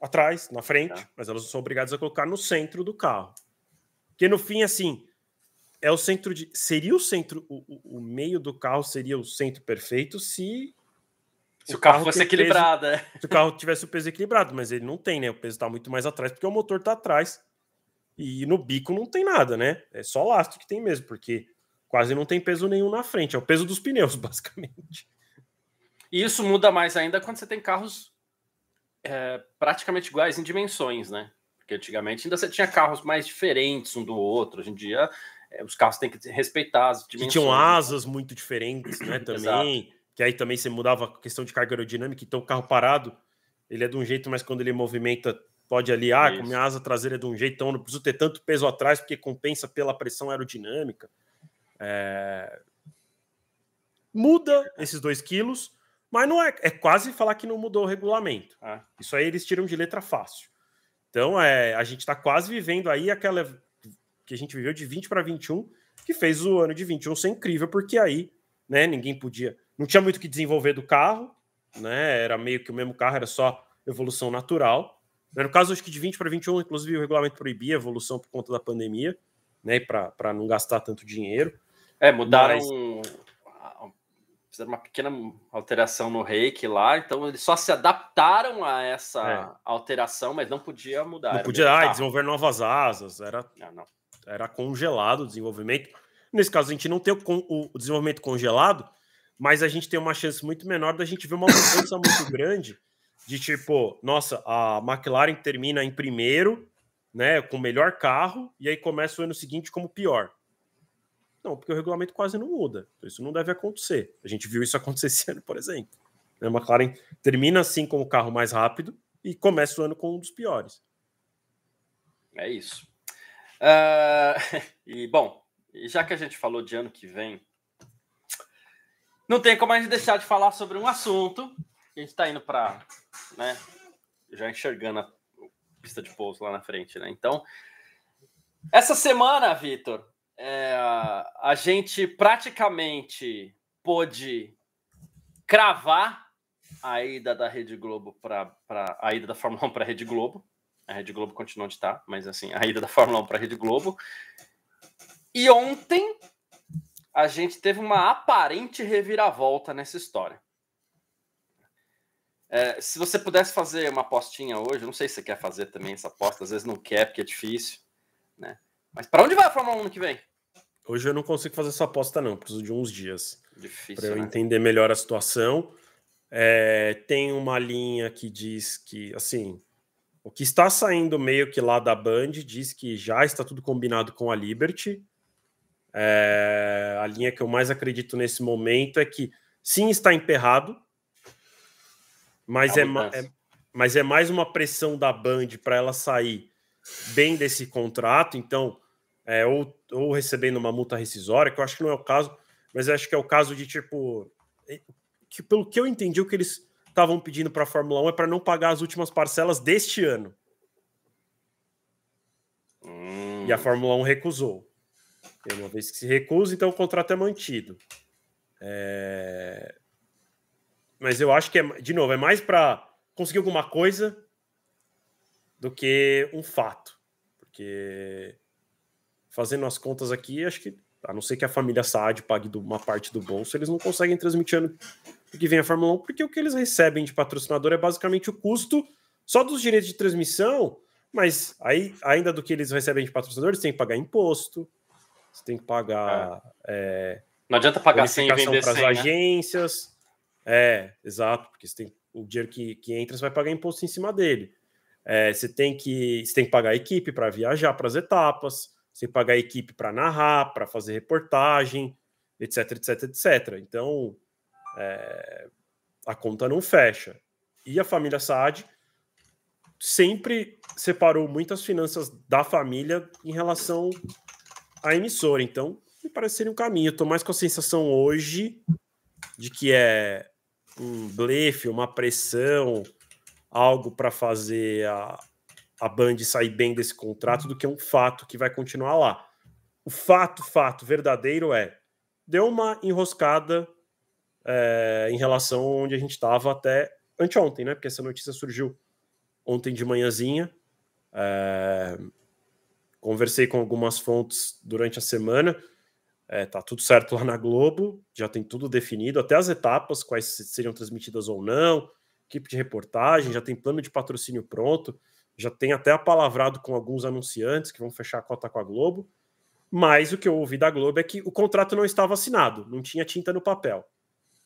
atrás, na frente, é. mas elas são obrigadas a colocar no centro do carro. Porque no fim, assim, é o centro de. Seria o centro. O, o, o meio do carro seria o centro perfeito se se o, carro, carro fosse equilibrado, peso, é. Se o carro tivesse o peso equilibrado, mas ele não tem, né? O peso está muito mais atrás porque o motor está atrás. E no bico não tem nada, né? É só lastro que tem mesmo, porque quase não tem peso nenhum na frente. É o peso dos pneus, <laughs> basicamente. E isso muda mais ainda quando você tem carros é, praticamente iguais em dimensões, né? Porque antigamente ainda você tinha carros mais diferentes um do outro. Hoje em dia, é, os carros têm que respeitar as dimensões. Que tinham né? asas muito diferentes, né? Também que aí também você mudava a questão de carga aerodinâmica, então o carro parado, ele é de um jeito, mas quando ele movimenta, pode ali, ah, com minha asa traseira é de um jeito, então não preciso ter tanto peso atrás, porque compensa pela pressão aerodinâmica. É... Muda esses dois quilos, mas não é, é quase falar que não mudou o regulamento. Ah. Isso aí eles tiram de letra fácil. Então é, a gente está quase vivendo aí aquela que a gente viveu de 20 para 21, que fez o ano de 21 ser incrível, porque aí né, ninguém podia não tinha muito o que desenvolver do carro, né? Era meio que o mesmo carro, era só evolução natural. No caso, acho que de 20 para 21, inclusive, o regulamento proibia a evolução por conta da pandemia, né? Para não gastar tanto dinheiro. É, mudaram. Mas... Fizeram uma pequena alteração no reiki lá, então eles só se adaptaram a essa é. alteração, mas não podia mudar. Não podia ah, desenvolver novas asas, era, não, ah, não. era congelado o desenvolvimento. Nesse caso, a gente não tem o, o desenvolvimento congelado, mas a gente tem uma chance muito menor da gente ver uma mudança muito grande de tipo, nossa, a McLaren termina em primeiro, né, com o melhor carro, e aí começa o ano seguinte como pior. Não, porque o regulamento quase não muda. Então isso não deve acontecer. A gente viu isso acontecer esse ano, por exemplo. A McLaren termina assim com o carro mais rápido e começa o ano com um dos piores. É isso. Uh, <laughs> e bom, já que a gente falou de ano que vem, não tem como a gente deixar de falar sobre um assunto. A gente está indo para, né, já enxergando a pista de pouso lá na frente, né? Então, essa semana, Vitor, é, a gente praticamente pôde cravar a ida da Rede Globo para a ida da Fórmula 1 para a Rede Globo. A Rede Globo continua onde está, mas assim, a ida da Fórmula 1 para a Rede Globo. E ontem a gente teve uma aparente reviravolta nessa história. É, se você pudesse fazer uma apostinha hoje, não sei se você quer fazer também essa aposta, às vezes não quer porque é difícil, né? Mas para onde vai a Fórmula 1 no que vem? Hoje eu não consigo fazer essa aposta não, preciso de uns dias para eu né? entender melhor a situação. É, tem uma linha que diz que, assim, o que está saindo meio que lá da Band diz que já está tudo combinado com a Liberty, é, a linha que eu mais acredito nesse momento é que sim está emperrado, mas é, é, mas é mais uma pressão da Band para ela sair bem desse contrato, então é, ou, ou recebendo uma multa rescisória, que eu acho que não é o caso, mas acho que é o caso de tipo que pelo que eu entendi o que eles estavam pedindo para a Fórmula 1 é para não pagar as últimas parcelas deste ano. Hum. E a Fórmula 1 recusou. Uma vez que se recusa, então o contrato é mantido. É... Mas eu acho que, é, de novo, é mais para conseguir alguma coisa do que um fato. Porque fazendo as contas aqui, acho que, a não ser que a família Saad pague uma parte do bolso, eles não conseguem transmitir ano que vem a Fórmula 1, porque o que eles recebem de patrocinador é basicamente o custo só dos direitos de transmissão, mas aí ainda do que eles recebem de patrocinador, eles têm que pagar imposto, você tem que pagar. É. É, não adianta pagar sem vender para as né? agências. É, exato, porque você tem o dinheiro que, que entra, você vai pagar imposto em cima dele. É, você, tem que, você tem que pagar a equipe para viajar para as etapas, você tem que pagar a equipe para narrar, para fazer reportagem, etc, etc, etc. Então, é, a conta não fecha. E a família Saad sempre separou muitas finanças da família em relação a emissora. Então, me parece ser um caminho. Eu tô mais com a sensação hoje de que é um blefe, uma pressão, algo para fazer a, a Band sair bem desse contrato do que um fato que vai continuar lá. O fato, fato verdadeiro é deu uma enroscada é, em relação onde a gente estava até anteontem, né? Porque essa notícia surgiu ontem de manhãzinha. É, Conversei com algumas fontes durante a semana. É, tá tudo certo lá na Globo, já tem tudo definido, até as etapas, quais seriam transmitidas ou não, equipe de reportagem, já tem plano de patrocínio pronto, já tem até apalavrado com alguns anunciantes que vão fechar a cota com a Globo. Mas o que eu ouvi da Globo é que o contrato não estava assinado, não tinha tinta no papel.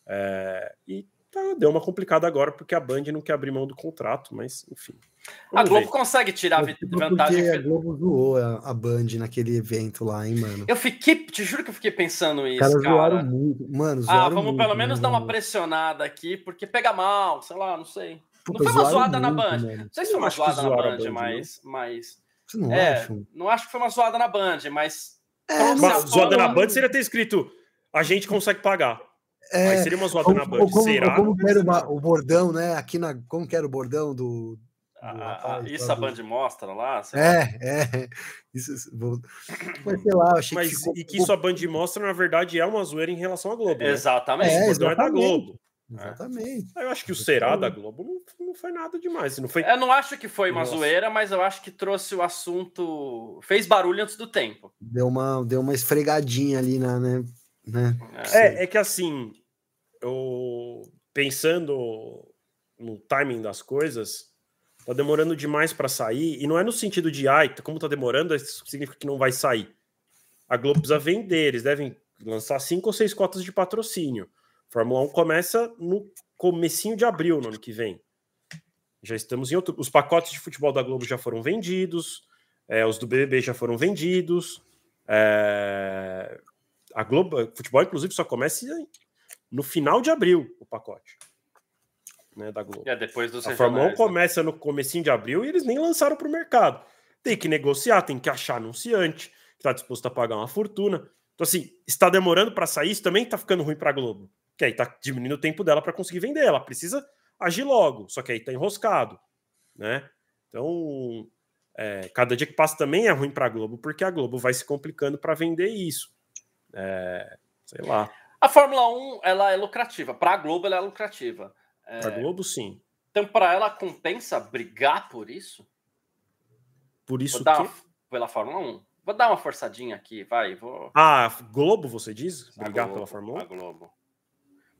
É, e Tá, deu uma complicada agora porque a Band não quer abrir mão do contrato, mas enfim. A Globo ver. consegue tirar vantagem. Porque a Globo zoou a, a, Band naquele evento lá, hein, mano. Eu fiquei, te juro que eu fiquei pensando isso. Cara, cara. Zoaram muito, mano. Ah, zoaram ah, vamos muito, pelo menos mano. dar uma pressionada aqui, porque pega mal, sei lá, não sei. Pô, não foi uma zoada muito, na Band. Mano. Não sei se foi uma zoada na Band, Band, mas. Né? mas... Você não é, acha? Não acho que foi uma zoada na Band, mas. É, então, uma zoada na Band seria ter escrito: a gente consegue pagar. É, Aí seria uma zoada ou, na Band. como, será? Ou como era uma, o bordão, né? Aqui na. Como que era o bordão do. isso a Band mostra lá? É, é. <laughs> Isso, mas sei lá, achei mas, que ficou... E que isso a Band mostra, na verdade, é uma zoeira em relação à Globo. É, né? Exatamente, é, o exatamente. é da Globo. Né? Exatamente. É. Eu acho que o Será da Globo não, não foi nada demais. Não foi... Eu não acho que foi uma Nossa. zoeira, mas eu acho que trouxe o assunto. fez barulho antes do tempo. Deu uma, deu uma esfregadinha ali na. Né? né? É, é, é que assim, eu pensando no timing das coisas, tá demorando demais para sair, e não é no sentido de, ai, como tá demorando, isso significa que não vai sair. A Globo precisa vender, eles devem lançar cinco ou seis cotas de patrocínio. Fórmula 1 começa no comecinho de abril no ano que vem. Já estamos em outro. Os pacotes de futebol da Globo já foram vendidos, é, os do BBB já foram vendidos. É... A Globo, futebol, inclusive, só começa no final de abril o pacote. Né, da Globo. É, depois dos a Fórmula 1 né? começa no comecinho de abril e eles nem lançaram para o mercado. Tem que negociar, tem que achar anunciante que está disposto a pagar uma fortuna. Então, assim, está demorando para sair, isso também está ficando ruim para a Globo. Que aí está diminuindo o tempo dela para conseguir vender. Ela precisa agir logo, só que aí está enroscado. Né? Então, é, cada dia que passa também é ruim para a Globo, porque a Globo vai se complicando para vender isso. É, sei lá. A Fórmula 1 ela é lucrativa. Para a Globo, ela é lucrativa. É... Para a Globo, sim. Então, para ela, compensa brigar por isso? Por isso que... Uma... Pela Fórmula 1. Vou dar uma forçadinha aqui, vai. Vou... Ah, Globo, você diz? Brigar Globo, pela Fórmula 1? A Globo.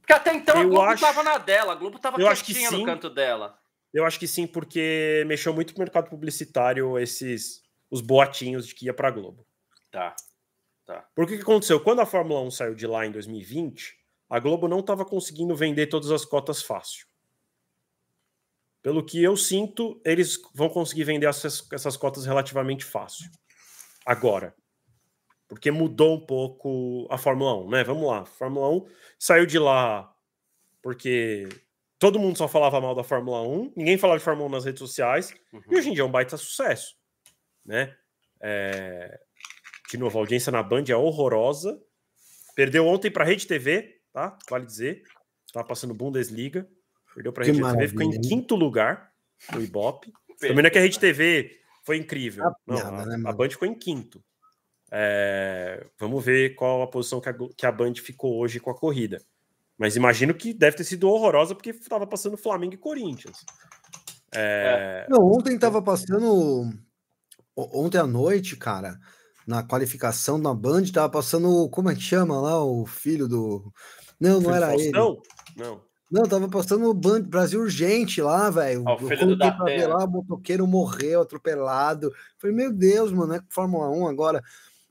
Porque até então eu a Globo acho... tava na dela, a Globo tava eu acho que sim. no canto dela. Eu acho que sim, porque mexeu muito com o mercado publicitário esses os boatinhos de que ia a Globo. Tá. Tá. Porque o que aconteceu? Quando a Fórmula 1 saiu de lá em 2020, a Globo não estava conseguindo vender todas as cotas fácil. Pelo que eu sinto, eles vão conseguir vender essas, essas cotas relativamente fácil. Agora. Porque mudou um pouco a Fórmula 1, né? Vamos lá. A Fórmula 1 saiu de lá porque todo mundo só falava mal da Fórmula 1, ninguém falava de Fórmula 1 nas redes sociais, uhum. e hoje em dia é um baita sucesso, né? É de novo, a audiência na Band é horrorosa. Perdeu ontem para Rede TV, tá? Vale dizer. Tava tá passando Bundesliga. Perdeu para Rede TV, ficou em quinto lugar no Ibope. Também não é que a Rede TV foi incrível. Ah, não, nada, a, né, a, Band ficou em quinto. É, vamos ver qual a posição que a, que a Band ficou hoje com a corrida. Mas imagino que deve ter sido horrorosa porque estava passando Flamengo e Corinthians. É... é. Não, ontem estava passando. Ontem à noite, cara na qualificação da Band, tava passando, como é que chama lá, o filho do... Não, não era ele. Não? Não. tava postando o Band Brasil Urgente lá, velho. Ah, o filho do pra ver lá, o motoqueiro morreu atropelado. foi falei, meu Deus, mano, é Fórmula 1 agora.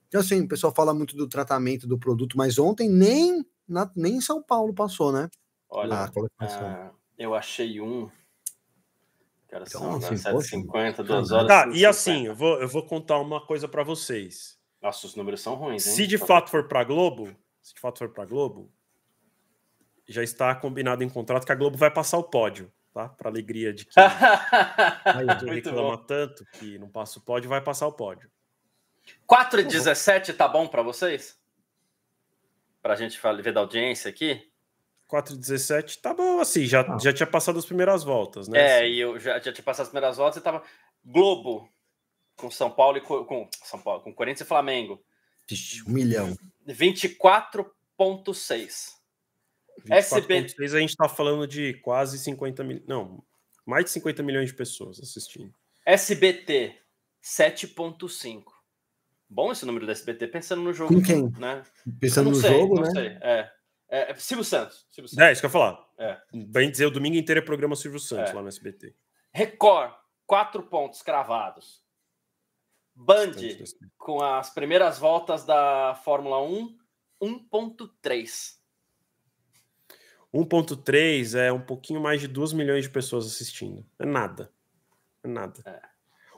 Então, assim, o pessoal fala muito do tratamento do produto, mas ontem nem, na, nem São Paulo passou, né? Olha, ah, ah eu achei um Cara, então, são né, assim, 750, 2 horas. Tá, e assim, eu vou, eu vou contar uma coisa para vocês. Nossa, os números são ruins, hein? Se de tá fato for para Globo, se de fato for para Globo, já está combinado em contrato que a Globo vai passar o pódio, tá? Para alegria de que quem, quem <laughs> reclama bom. tanto que não passa o pódio, vai passar o pódio. 4 e 17 tá bom para vocês? Para a gente ver da audiência aqui? 4,17 tá bom, assim, já, ah. já tinha passado as primeiras voltas, né? É, assim. e eu já, já tinha passado as primeiras voltas e tava Globo com São Paulo e com, com São Paulo, com Corinthians e Flamengo. Pixe, um milhão. 24,6. 24,6 a gente tá falando de quase 50 mil, não, mais de 50 milhões de pessoas assistindo. SBT 7,5. Bom esse número do SBT pensando no jogo, com quem? né? Pensando no sei, jogo, né? Sei, é. É, é Silvio Santos. Silvio Santos. É, isso que eu ia falar. É. Bem dizer, o domingo inteiro é programa Silvio é. Santos é. lá no SBT. Record, quatro pontos cravados. Band, com as primeiras voltas da Fórmula 1, 1.3. 1.3 é um pouquinho mais de 2 milhões de pessoas assistindo. É nada. É nada. É.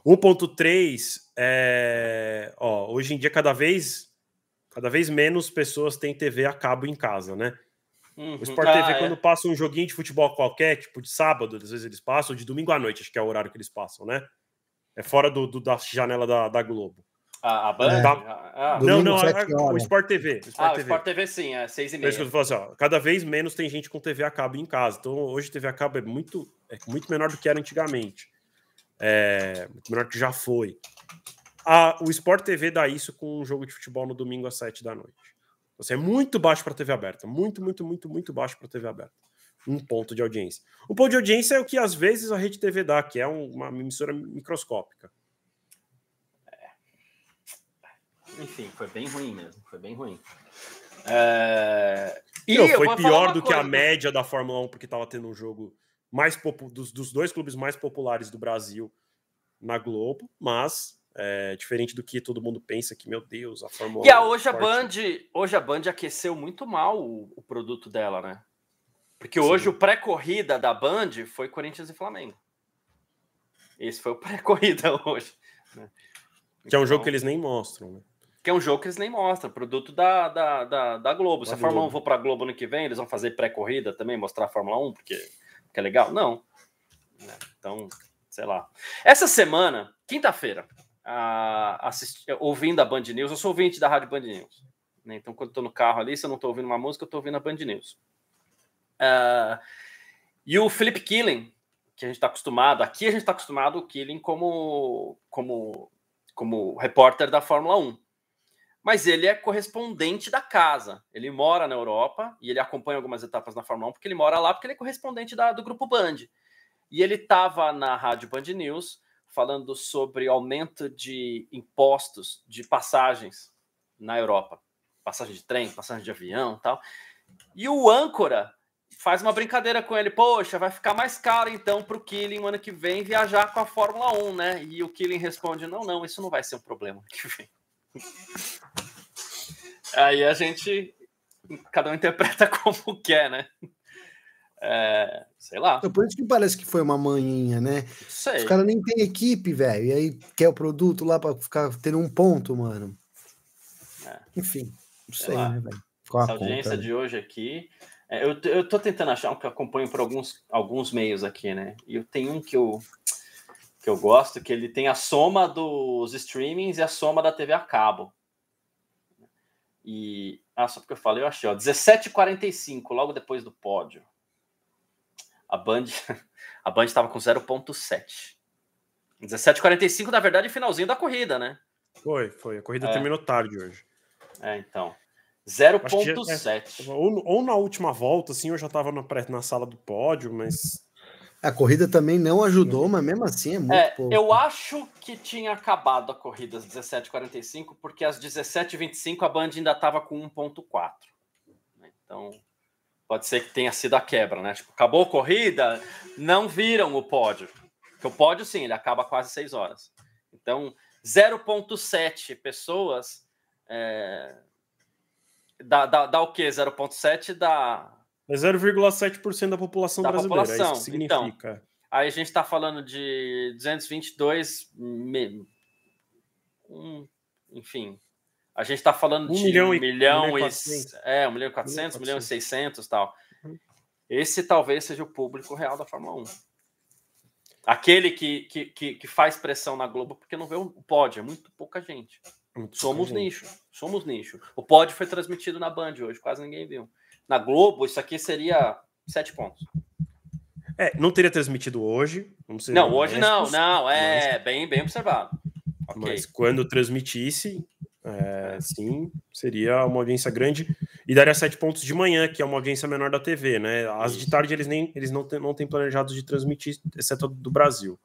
1.3 é. Ó, hoje em dia, cada vez cada vez menos pessoas têm TV a cabo em casa, né? Uhum. O Sport ah, TV, é. quando passa um joguinho de futebol qualquer, tipo de sábado, às vezes eles passam, ou de domingo à noite, acho que é o horário que eles passam, né? É fora do, do da janela da, da Globo. A, a Band? É. Tá. Ah, ah, não, não, a, é, é o Sport TV. O Sport ah, TV. o Sport TV sim, é seis e meia. assim, ó, cada vez menos tem gente com TV a cabo em casa. Então, hoje TV a cabo é muito, é muito menor do que era antigamente. É, muito menor do que já foi a, o Sport TV dá isso com um jogo de futebol no domingo às 7 da noite. você então, assim, é muito baixo para TV aberta. Muito, muito, muito, muito baixo para TV aberta. Um ponto de audiência. Um ponto de audiência é o que às vezes a Rede TV dá, que é uma emissora microscópica. É. Enfim, foi bem ruim mesmo. Foi bem ruim. É... E foi pior do coisa, que a média da Fórmula 1, porque estava tendo um jogo mais dos, dos dois clubes mais populares do Brasil na Globo, mas é, diferente do que todo mundo pensa que, meu Deus, a Fórmula E a hoje é a Band, hoje a Band aqueceu muito mal o, o produto dela, né? Porque hoje Sim. o pré-corrida da Band foi Corinthians e Flamengo. Esse foi o <laughs> pré-corrida hoje. Né? Então, que é um jogo então que eles nem mostram, né? Que é um jogo que eles nem mostram, produto da, da, da, da Globo. Se a Fórmula 1 for para Globo no que vem, eles vão fazer pré-corrida também, mostrar a Fórmula 1, porque, porque é legal? Não. Né? Então, sei lá. Essa semana, quinta-feira, ouvindo a Band News. Eu sou ouvinte da Rádio Band News. Né? Então, quando estou no carro ali, se eu não estou ouvindo uma música, eu estou ouvindo a Band News. Uh, e o Philip Killing, que a gente está acostumado, aqui a gente está acostumado o Killing como, como, como repórter da Fórmula 1. Mas ele é correspondente da casa. Ele mora na Europa e ele acompanha algumas etapas na Fórmula 1 porque ele mora lá, porque ele é correspondente da, do Grupo Band. E ele estava na Rádio Band News falando sobre aumento de impostos de passagens na Europa, passagem de trem, passagem de avião, tal. E o âncora faz uma brincadeira com ele. Poxa, vai ficar mais caro então para o Killing ano que vem viajar com a Fórmula 1, né? E o Killing responde: não, não, isso não vai ser um problema ano que vem. <laughs> Aí a gente, cada um interpreta <laughs> como quer, né? É, sei lá. Então, por isso que parece que foi uma manhinha, né? Sei. Os caras nem tem equipe, velho. E aí quer o produto lá pra ficar tendo um ponto, mano. É. Enfim, não sei, sei né, velho? Essa audiência conta, né? de né? hoje aqui. É, eu, eu tô tentando achar um que eu acompanho por alguns, alguns meios aqui, né? E eu tenho um que eu, que eu gosto, que ele tem a soma dos streamings e a soma da TV a cabo. E. Ah, só porque eu falei, eu achei, ó. 17h45, logo depois do pódio. A Band <laughs> a Band estava com 0.7. 17:45 na verdade, finalzinho da corrida, né? Foi, foi. A corrida é. terminou tarde hoje. É, então. 0.7. É, ou, na última volta, assim, eu já estava na, na sala do pódio, mas a corrida também não ajudou, uhum. mas mesmo assim é muito é, pouco. Eu acho que tinha acabado a corrida às 17h45, porque às 17h25 a Band ainda estava com 1.4. Então, Pode ser que tenha sido a quebra, né? Tipo, acabou a corrida, não viram o pódio. Porque o pódio, sim, ele acaba quase seis horas. Então, 0,7 pessoas. É... Dá, dá, dá o quê? 0,7 dá. É 0,7% da população da brasileira. População. É isso que significa. Então, aí a gente está falando de 222. Me... Um, enfim, a gente está falando um de milhão, é, um milhão, e, milhão e é, um milhão e 400, milhão e 600 tal. Uhum. Esse talvez seja o público real da Fórmula 1. Aquele que, que, que, que faz pressão na Globo porque não vê o pódio, é muito pouca gente. Muito somos nicho, somos nicho. O pódio foi transmitido na Band hoje, quase ninguém viu. Na Globo, isso aqui seria sete pontos. É, não teria transmitido hoje. não, hoje não, não, é mas... bem, bem observado. Okay. Mas quando transmitisse, é, sim, seria uma audiência grande e daria sete pontos de manhã, que é uma audiência menor da TV, né? As de tarde eles nem eles não têm não tem planejado de transmitir, exceto do Brasil.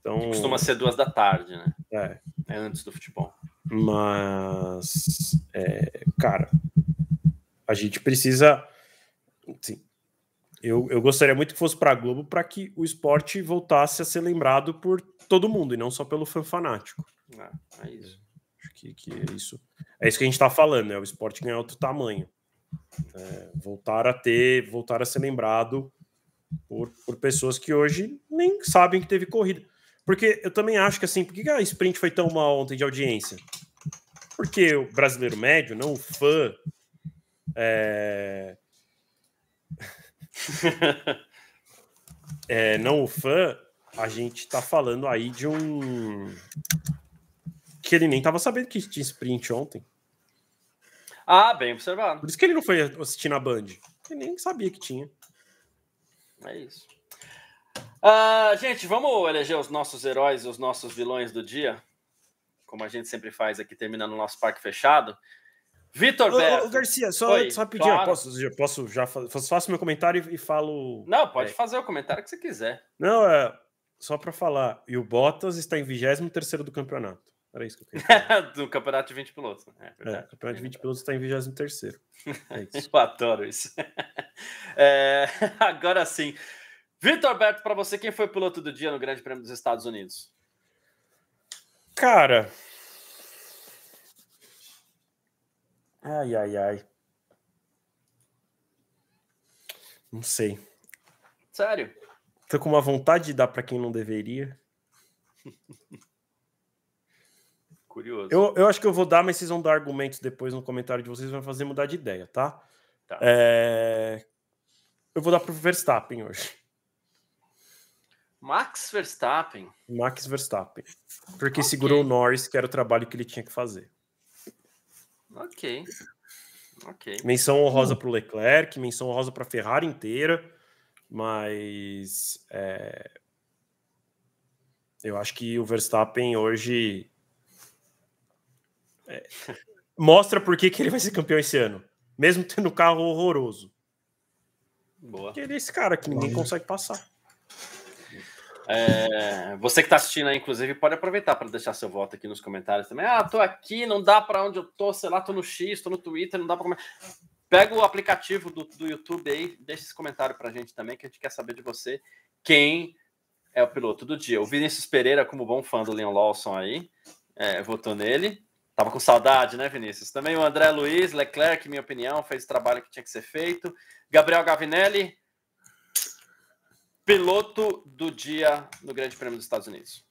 Então que costuma ser duas da tarde, né? É, é antes do futebol. Mas, é, cara, a gente precisa. Sim, eu, eu gostaria muito que fosse para a Globo para que o esporte voltasse a ser lembrado por todo mundo e não só pelo fã fanático. Ah, é isso. Que, que é isso. É isso que a gente está falando, né? O esporte ganhar outro tamanho. É, voltar a ter, voltar a ser lembrado por, por pessoas que hoje nem sabem que teve corrida. Porque eu também acho que assim, por que a sprint foi tão mal ontem de audiência? Porque o brasileiro médio, não o fã. É... <laughs> é, não o fã, a gente tá falando aí de um que ele nem tava sabendo que tinha sprint ontem. Ah, bem observado. Por isso que ele não foi assistir na Band. Ele nem sabia que tinha. É isso. Uh, gente, vamos eleger os nossos heróis e os nossos vilões do dia? Como a gente sempre faz aqui, terminando o nosso parque fechado. Vitor Berto. Ô, Garcia, só, só pedir, claro. posso, já, posso já faço meu comentário e, falo. Não, pode é. fazer o comentário que você quiser. Não, é só para falar. E o Bottas está em 23 terceiro do campeonato. Era isso que eu queria. <laughs> Falar. Do campeonato de 20 pilotos. Né? É, é, o campeonato de 20 é. pilotos está em 23. É isso. <laughs> eu adoro isso. <laughs> É, agora sim. Vitor Berto, para você, quem foi o piloto do dia no Grande Prêmio dos Estados Unidos? Cara. Ai, ai, ai. Não sei. Sério? Tô com uma vontade de dar para quem não deveria. Curioso. Eu, eu acho que eu vou dar, mas vocês vão dar argumentos depois no comentário de vocês, vai fazer mudar de ideia, tá? tá. É... Eu vou dar pro Verstappen hoje. Max Verstappen. Max Verstappen. Porque okay. segurou o Norris, que era o trabalho que ele tinha que fazer. Ok. Ok. Menção honrosa pro para o Leclerc, menção honrosa para Ferrari inteira, mas é... eu acho que o Verstappen hoje mostra por que, que ele vai ser campeão esse ano, mesmo tendo um carro horroroso. Boa. Porque ele é esse cara que ninguém Boa. consegue passar. É, você que está assistindo aí, inclusive, pode aproveitar para deixar seu voto aqui nos comentários também. Ah, tô aqui, não dá para onde eu tô, sei lá, tô no X, tô no Twitter, não dá para Pega o aplicativo do, do YouTube aí, deixa esse comentário para a gente também, que a gente quer saber de você quem é o piloto do dia. O Vinícius Pereira, como bom fã do Leon Lawson aí, é, votou nele. Tava com saudade, né, Vinícius? Também o André Luiz, Leclerc, minha opinião, fez o trabalho que tinha que ser feito. Gabriel Gavinelli, piloto do dia no Grande Prêmio dos Estados Unidos?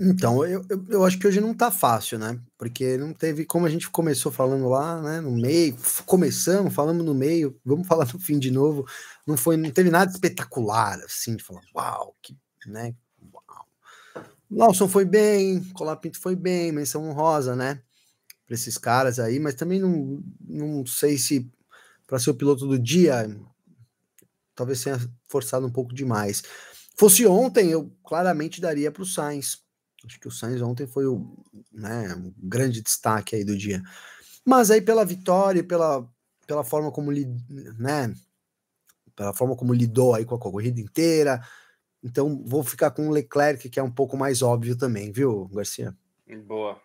Então, eu, eu, eu acho que hoje não tá fácil, né? Porque não teve, como a gente começou falando lá, né? No meio, começamos, falamos no meio, vamos falar no fim de novo. Não foi, não teve nada espetacular, assim, de falar, uau, que, né? Uau. Lawson foi bem, Colapinto foi bem, menção Rosa, né? para esses caras aí, mas também não, não sei se para ser o piloto do dia, talvez tenha forçado um pouco demais. Fosse ontem, eu claramente daria para o Sainz. Acho que o Sainz ontem foi o, né, grande destaque aí do dia. Mas aí pela vitória, pela, pela forma como li, né, pela forma como lidou aí com a corrida inteira, então vou ficar com o Leclerc, que é um pouco mais óbvio também, viu, Garcia? Boa.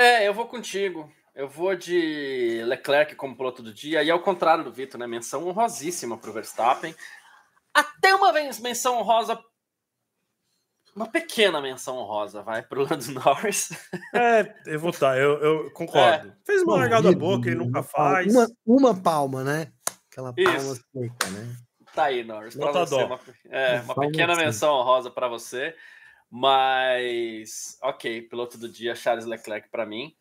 É, eu vou contigo. Eu vou de Leclerc como piloto do dia, e ao contrário do Vitor, né? Menção honrosíssima para o Verstappen. Até uma vez menção honrosa uma pequena menção honrosa, vai, para o Lando Norris. É, eu vou estar, tá, eu, eu concordo. É. Fez uma largada boa que ele nunca faz. Uma, uma palma, né? Aquela palma Isso. seca, né? Tá aí, Norris. Pra Nota você, dó. uma, é, uma pequena menção honrosa para você. Mas, ok, piloto do dia, Charles Leclerc para mim.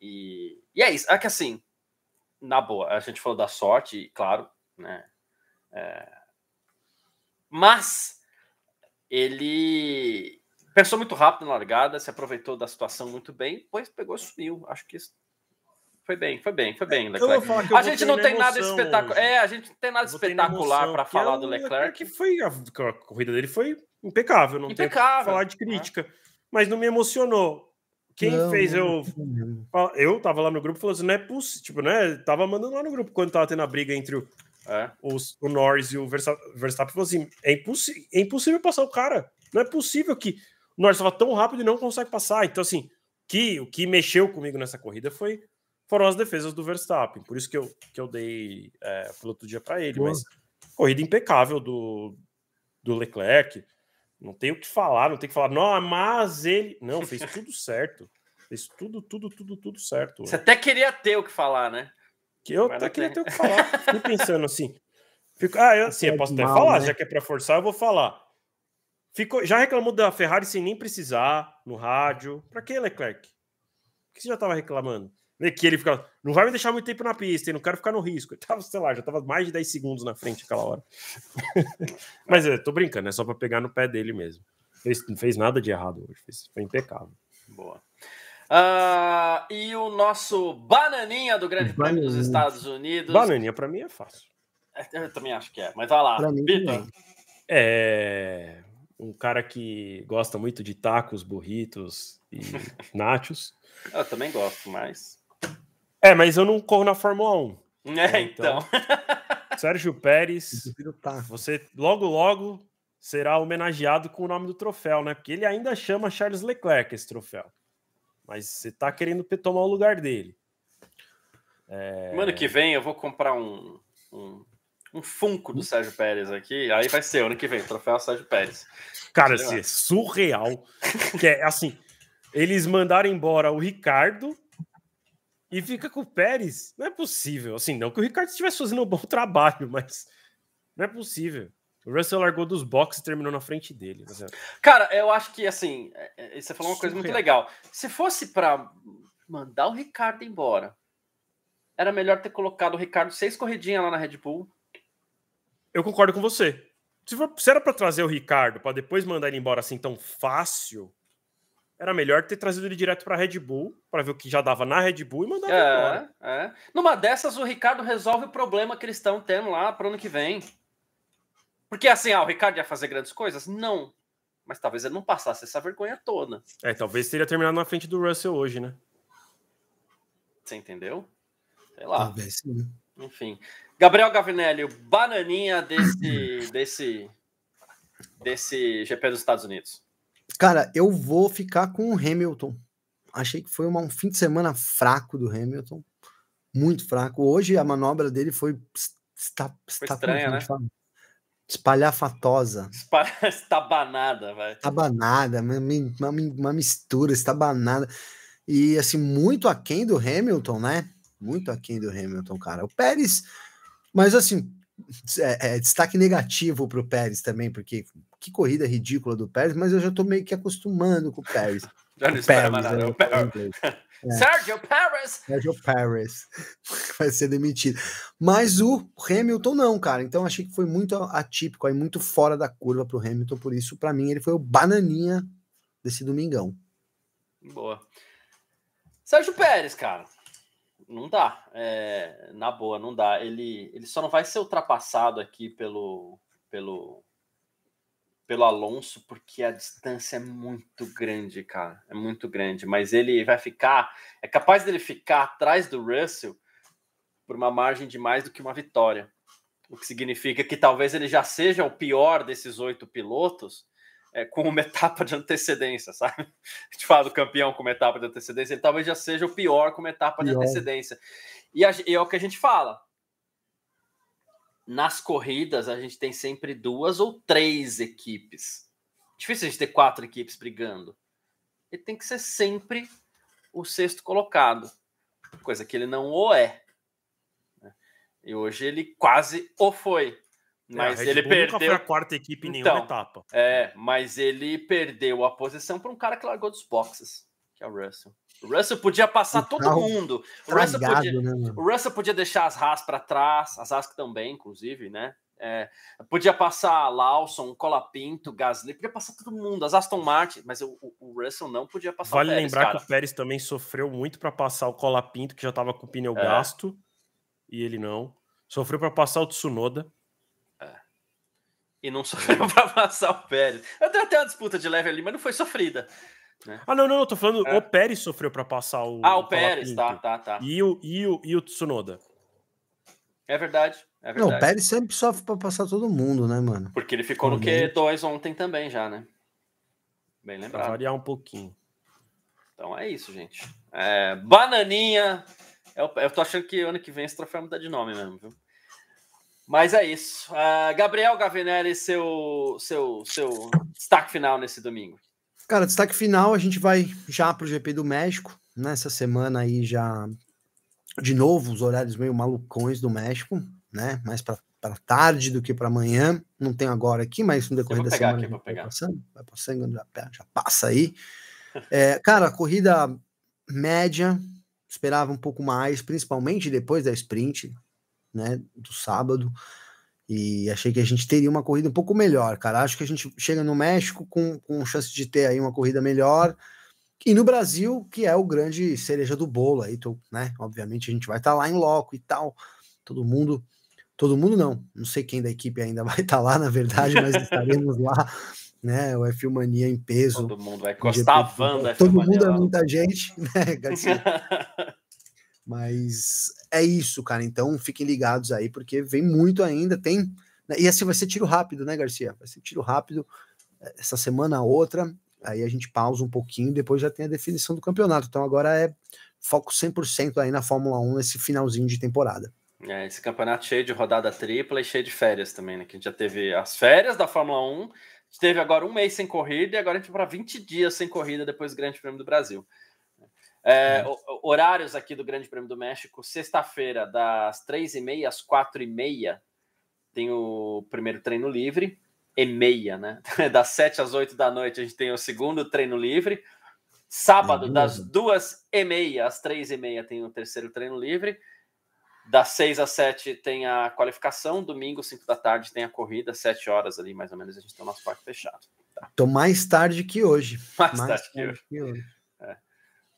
E, e é isso. É que assim, na boa, a gente falou da sorte, claro, né? É... Mas ele pensou muito rápido na largada, se aproveitou da situação muito bem, depois pegou e sumiu. Acho que isso foi bem, foi bem, foi é, bem, Leclerc. A gente não tem nada espetacular. É, a gente não tem nada espetacular para falar é do Leclerc. Leclerc. Que foi a, corrida dele foi impecável, não impecável, tem falar de né? crítica. Mas não me emocionou. Quem não, fez eu. Eu tava lá no grupo falando assim, não é possível. Tipo, né? Tava mandando lá no grupo quando tava tendo a briga entre o, é. os, o Norris e o Verstappen. Falou assim: é, é impossível passar o cara. Não é possível que o Norris tava tão rápido e não consegue passar. Então, assim, que, o que mexeu comigo nessa corrida foi foram as defesas do Verstappen. Por isso que eu, que eu dei é, piloto do dia para ele. Mas corrida impecável do, do Leclerc. Não tem o que falar, não tem que falar, não, mas ele. Não, fez tudo certo. Fez tudo, tudo, tudo, tudo certo. Você é. até queria ter o que falar, né? Que eu até queria ter o que falar. Fiquei pensando assim. Fico, ah, eu, assim, eu posso até mal, falar, né? já que é para forçar, eu vou falar. Ficou, já reclamou da Ferrari sem nem precisar no rádio. Para que, Leclerc? Por que você já estava reclamando? Né, que ele ficava, não vai me deixar muito tempo na pista, e não quero ficar no risco. <laughs> Ele tava, sei lá, já tava mais de 10 segundos na frente aquela hora. <laughs> Mas é, tô brincando, é só para pegar no pé dele mesmo. Fez, não fez nada de errado hoje, fez, foi impecável. Boa. Uh, e o nosso bananinha do Grande Prêmio dos Estados Unidos. Bananinha para mim é fácil. É, eu também acho que é, mas vai lá. Vitor. É um cara que gosta muito de tacos, burritos e <laughs> nachos. Eu também gosto, mas é, mas eu não corro na Fórmula 1. <laughs> É, né, então. então. <laughs> Sérgio Pérez, tá. você logo, logo será homenageado com o nome do troféu, né? Porque ele ainda chama Charles Leclerc esse troféu. Mas você tá querendo tomar o lugar dele. É... que vem eu vou comprar um, um, um Funko do Sérgio Pérez aqui. Aí vai ser ano que vem, troféu Sérgio Pérez. Cara, assim, é surreal. que é assim, eles mandaram embora o Ricardo, e fica com o Pérez. Não é possível. Assim, não que o Ricardo estivesse fazendo um bom trabalho, mas não é possível. O Russell largou dos boxes e terminou na frente dele. Tá Cara, eu acho que assim, é, é, é, você falou uma Surreal. coisa muito legal. Se fosse para mandar o Ricardo embora, era melhor ter colocado o Ricardo seis corridinhas lá na Red Bull. Eu concordo com você. Se, for, se era para trazer o Ricardo para depois mandar ele embora assim tão fácil, era melhor ter trazido ele direto para Red Bull, para ver o que já dava na Red Bull e mandar é, embora. É. Numa dessas, o Ricardo resolve o problema que eles estão tendo lá para ano que vem. Porque assim, ah, o Ricardo ia fazer grandes coisas? Não. Mas talvez ele não passasse essa vergonha toda. É, talvez teria terminado na frente do Russell hoje, né? Você entendeu? Sei lá. Talvez sim. Enfim. Gabriel Gavinelli, bananinha desse, <clears throat> desse, desse GP dos Estados Unidos. Cara, eu vou ficar com o Hamilton. Achei que foi uma, um fim de semana fraco do Hamilton. Muito fraco. Hoje a manobra dele foi. Está, está estranha, né? Espalhafatosa. <laughs> Estabanada, vai. Estabanada, uma, uma, uma mistura, estabanada. E assim, muito aquém do Hamilton, né? Muito aquém do Hamilton, cara. O Pérez. Mas assim, é, é, destaque negativo para o Pérez também, porque que corrida ridícula do Pérez, mas eu já tô meio que acostumando com o Pérez. espera mais Sérgio Pérez! Né? Sérgio Pérez Vai ser demitido. Mas o Hamilton não, cara. Então achei que foi muito atípico, aí muito fora da curva pro Hamilton. Por isso, para mim, ele foi o bananinha desse domingão. Boa. Sérgio Pérez, cara. Não dá. É, na boa, não dá. Ele, ele só não vai ser ultrapassado aqui pelo, pelo pelo Alonso, porque a distância é muito grande, cara. É muito grande. Mas ele vai ficar. É capaz dele ficar atrás do Russell por uma margem de mais do que uma vitória. O que significa que talvez ele já seja o pior desses oito pilotos é, com uma <laughs> etapa de antecedência, sabe? A <laughs> gente fala do campeão com uma etapa de antecedência, ele talvez já seja o pior com uma etapa pior. de antecedência. E, a, e é o que a gente fala nas corridas a gente tem sempre duas ou três equipes. Difícil a gente ter quatro equipes brigando. Ele tem que ser sempre o sexto colocado, coisa que ele não o é. Né? E hoje ele quase o foi. É, mas é, ele Bull perdeu. Nunca foi a quarta equipe em então, nenhuma etapa. É, mas ele perdeu a posição para um cara que largou dos boxes, que é o Russell. O Russell podia passar todo tá mundo. O Russell, podia, né, o Russell podia deixar as Haas para trás, as Haas também, inclusive, né? É, podia passar Lawson, Colapinto, Gasly, podia passar todo mundo, as Aston Martin, mas o, o Russell não podia passar Vale Pérez, lembrar cara. que o Pérez também sofreu muito para passar o Colapinto, que já estava com o pneu é. gasto, e ele não. Sofreu para passar o Tsunoda. É. E não <laughs> sofreu para passar o Pérez. Eu tenho até uma disputa de leve ali, mas não foi sofrida. Né? Ah, não, não, eu tô falando. É. O Pérez sofreu para passar o. Ah, o, o Pérez, tá, tá, tá. E o, e o, e o Tsunoda. É verdade. É verdade. Não, o Pérez sempre sofre para passar todo mundo, né, mano? Porque ele ficou no Q2 ontem também já, né? Bem lembrado. Pra variar um pouquinho. Então é isso, gente. É, bananinha. Eu, é eu tô achando que ano que vem esse troféu mudar de nome mesmo, viu? Mas é isso. Uh, Gabriel Gavinelli, seu, seu, seu destaque final nesse domingo. Cara, destaque final, a gente vai já para o GP do México, nessa né? semana aí já, de novo, os horários meio malucões do México, né, mais para para tarde do que para amanhã, não tem agora aqui, mas no decorrer da semana aqui, vai pegar. passando, vai passando, já, já passa aí. <laughs> É, cara, corrida média, esperava um pouco mais, principalmente depois da sprint, né, do sábado. E achei que a gente teria uma corrida um pouco melhor, cara. Acho que a gente chega no México com, com chance de ter aí uma corrida melhor. E no Brasil, que é o grande cereja do bolo aí, tô, né? Obviamente a gente vai estar tá lá em loco e tal. Todo mundo, todo mundo não, não sei quem da equipe ainda <laughs> vai estar tá lá, na verdade, mas estaremos lá, né? O F1 Mania em peso. Todo mundo vai encostar a van Todo mundo é muita gente, né, Garcia? <laughs> Mas é isso, cara. Então fiquem ligados aí, porque vem muito ainda. Tem. Né, e assim vai ser tiro rápido, né, Garcia? Vai ser tiro rápido. É, essa semana, outra. Aí a gente pausa um pouquinho. Depois já tem a definição do campeonato. Então agora é foco 100% aí na Fórmula 1 nesse finalzinho de temporada. É, esse campeonato cheio de rodada tripla e cheio de férias também, né? Que a gente já teve as férias da Fórmula 1, teve agora um mês sem corrida e agora a gente vai para 20 dias sem corrida depois do Grande Prêmio do Brasil. É, é. horários aqui do Grande Prêmio do México, sexta-feira, das três e meia às quatro e meia, tem o primeiro treino livre, e meia, né? <laughs> Das sete às oito da noite, a gente tem o segundo treino livre. Sábado, uhum. das duas e meia às três e meia, tem o terceiro treino livre. Das seis às sete tem a qualificação. Domingo, cinco da tarde, tem a corrida. Sete horas ali, mais ou menos, a gente tem o nosso parque fechado. Tá. Tô mais tarde que hoje. <laughs> Mais, mais tarde, tarde, que hoje. Que hoje.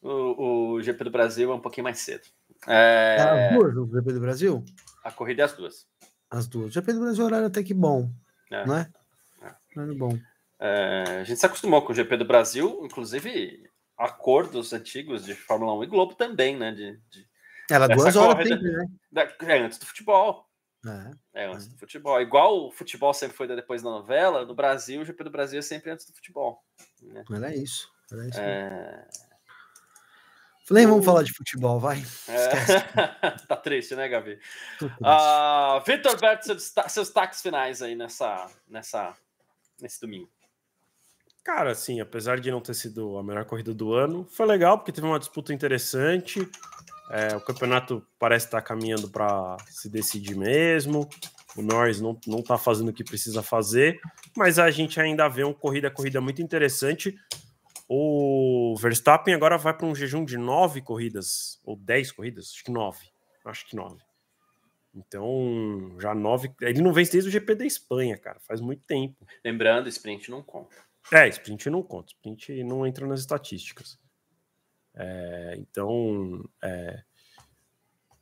O, o, GP do Brasil é um pouquinho mais cedo. É... é as duas, o GP do Brasil? A corrida é as duas. As duas. O GP do Brasil é horário até que bom, é. né? É. é. Horário bom. É, a gente se acostumou com o GP do Brasil, inclusive acordos antigos de Fórmula 1 e Globo também, né? De, de... Ela duas horas corrida, sempre, né? Da, é antes do futebol. É, é antes é. do futebol. Igual o futebol sempre foi depois da novela, no Brasil, o GP do Brasil é sempre antes do futebol. Né? Era isso. Era isso. É... Falei, vamos falar de futebol, vai. É. <laughs> tá triste, né, Gabi? Uh, Vitor Berto, seus, seus taques finais aí nessa, nessa, nesse domingo. Cara, assim, apesar de não ter sido a melhor corrida do ano, foi legal porque teve uma disputa interessante. É, o campeonato parece estar tá caminhando para se decidir mesmo. O Norris não, não tá fazendo o que precisa fazer, mas a gente ainda vê uma corrida, corrida muito interessante o Verstappen agora vai para um jejum de nove corridas, ou dez corridas, acho que nove. Acho que nove. Então, já nove. Ele não vence desde o GP da Espanha, cara. Faz muito tempo. Lembrando, sprint não conta. É, sprint não conta. Sprint não entra nas estatísticas. É, então, é...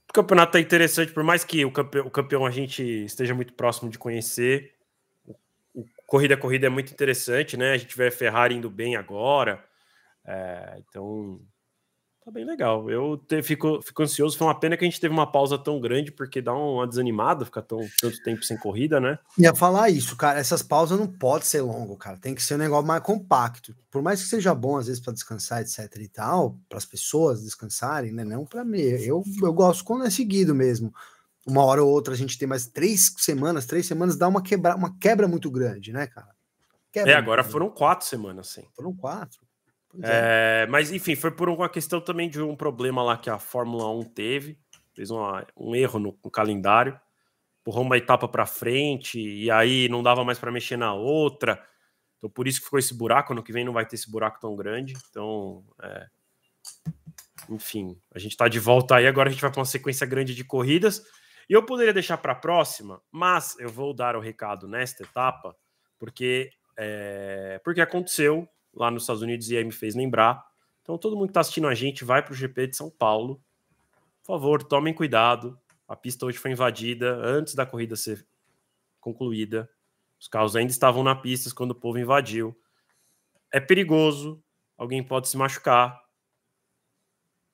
o campeonato é interessante, por mais que o campeão, o campeão a gente esteja muito próximo de conhecer corrida a corrida é muito interessante, né? A gente vê a Ferrari indo bem agora. É, então, tá bem legal. Eu te, fico, fico ansioso. Foi uma pena que a gente teve uma pausa tão grande, porque dá uma desanimada ficar tão, tanto tempo sem corrida, né? Ia falar isso, cara. Essas pausas não pode ser longo, cara. Tem que ser um negócio mais compacto. Por mais que seja bom, às vezes, para descansar, etc e tal, para as pessoas descansarem, né? Não para mim. Eu, eu gosto quando é seguido mesmo uma hora ou outra a gente tem mais três semanas, três semanas dá uma quebra, uma quebra muito grande, né, cara? Quebra é, agora foram quatro semanas, sim. Foram quatro. É. É, mas enfim, foi por uma questão também de um problema lá que a Fórmula 1 teve, fez uma, um erro no, no calendário, empurrou uma etapa para frente e aí não dava mais para mexer na outra. Então por isso que ficou esse buraco. Ano que vem não vai ter esse buraco tão grande. Então, é... enfim, a gente está de volta aí. Agora a gente vai para uma sequência grande de corridas. E eu poderia deixar para a próxima, mas eu vou dar o recado nesta etapa, porque, é, porque aconteceu lá nos Estados Unidos e aí me fez lembrar. Então, todo mundo que está assistindo a gente, vai para o GP de São Paulo. Por favor, tomem cuidado. A pista hoje foi invadida antes da corrida ser concluída. Os carros ainda estavam na pista quando o povo invadiu. É perigoso, alguém pode se machucar.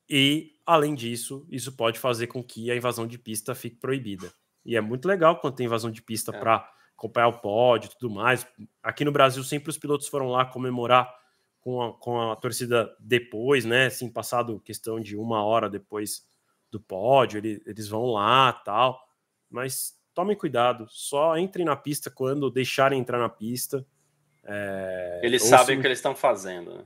E, além disso, isso pode fazer com que a invasão de pista fique proibida. E é muito legal quando tem invasão de pista é. para acompanhar o pódio e tudo mais. Aqui no Brasil, sempre os pilotos foram lá comemorar com a, com a torcida depois, né? Assim, passado questão de uma hora depois do pódio, ele, eles vão lá tal. Mas tomem cuidado, só entrem na pista quando deixarem entrar na pista. É, eles sabem se... o que eles estão fazendo. Né?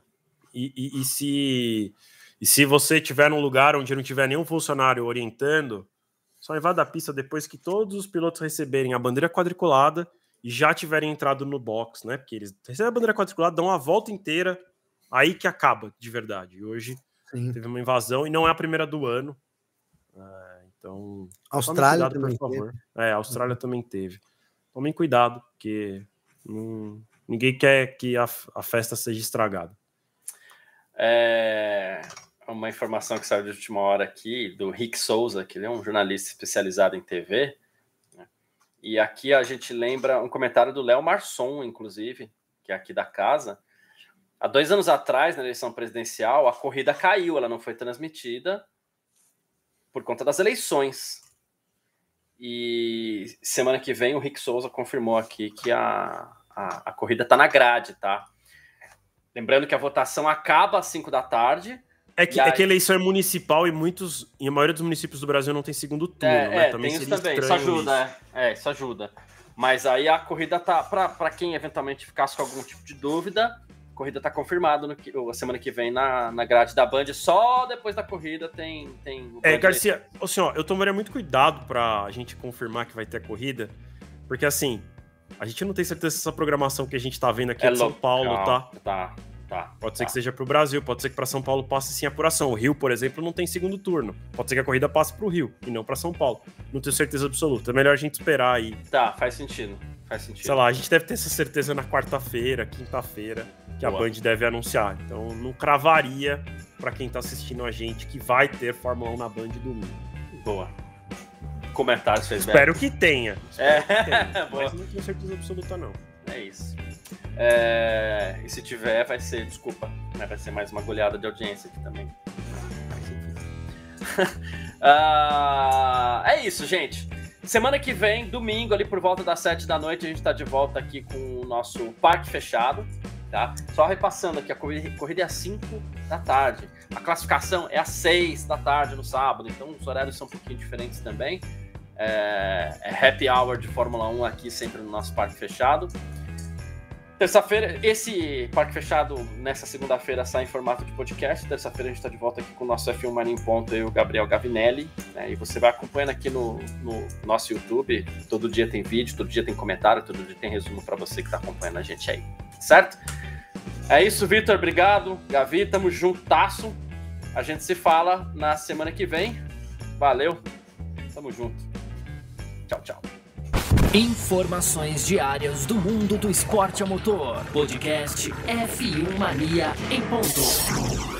E, e, e se e se você tiver num lugar onde não tiver nenhum funcionário orientando, só invada a pista depois que todos os pilotos receberem a bandeira quadriculada e já tiverem entrado no box, né? Porque eles recebem a bandeira quadriculada, dão a volta inteira, aí que acaba de verdade. E hoje Sim. teve uma invasão e não é a primeira do ano. É, então, Austrália cuidado, também por favor. Teve. É, a Austrália uhum. também teve. Tomem cuidado, porque não, ninguém quer que a, a festa seja estragada. É uma informação que saiu de última hora aqui do Rick Souza, que ele é um jornalista especializado em TV. Né? E aqui a gente lembra um comentário do Léo Marson, inclusive, que é aqui da casa. Há dois anos atrás, na eleição presidencial, a corrida caiu, ela não foi transmitida por conta das eleições. E semana que vem o Rick Souza confirmou aqui que a, a, a corrida está na grade, tá? Lembrando que a votação acaba às 5 da tarde é, é que, aí... é que eleição é municipal e muitos. E a maioria dos municípios do Brasil não tem segundo turno, é, né? É, também tem isso também. Isso ajuda, isso. É, é, isso ajuda. Mas aí a corrida tá. para quem eventualmente ficasse com algum tipo de dúvida, a corrida tá confirmada no, a semana que vem na, na grade da Band. Só depois da corrida tem. tem é, Garcia, assim, ó, eu tomaria muito cuidado para a gente confirmar que vai ter a corrida, porque assim. A gente não tem certeza se essa programação que a gente tá vendo aqui é, é de São Paulo, tá? Tá. Tá, pode tá. ser que seja para o Brasil, pode ser que para São Paulo passe sem apuração. O Rio, por exemplo, não tem segundo turno. Pode ser que a corrida passe para o Rio e não para São Paulo. Não tenho certeza absoluta. É melhor a gente esperar aí. Tá, faz sentido. Faz sentido. Sei lá, a gente deve ter essa certeza na quarta-feira, quinta-feira, que Boa. a Band deve anunciar. Então, não cravaria para quem está assistindo a gente que vai ter Fórmula 1 na Band domingo. Boa comentários fez. Espero que tenha. Espero é, que tenha. <laughs> mas não tenho certeza absoluta, não. É isso. É, e se tiver, vai ser, desculpa, né, vai ser mais uma goleada de audiência aqui também. <laughs> ah, é isso, gente. Semana que vem, domingo, ali por volta das 7 da noite, a gente está de volta aqui com o nosso parque fechado. Tá? Só repassando aqui, a corrida é às 5 da tarde. A classificação é às 6 da tarde no sábado, então os horários são um pouquinho diferentes também. É, é happy hour de Fórmula 1 aqui sempre no nosso parque fechado. Terça-feira, esse Parque Fechado, nessa segunda-feira, sai em formato de podcast. Terça-feira a gente está de volta aqui com o nosso F1 Mania em Ponto, o Gabriel Gavinelli. Né? E você vai acompanhando aqui no, no, nosso YouTube. Todo dia tem vídeo, todo dia tem comentário, todo dia tem resumo para você que está acompanhando a gente aí. Certo? É isso, Vitor. Obrigado. Gavi, tamo juntasso. A gente se fala na semana que vem. Valeu. Tamo junto. Tchau, tchau. Informações diárias do mundo do esporte a motor. Podcast F1 Mania em ponto.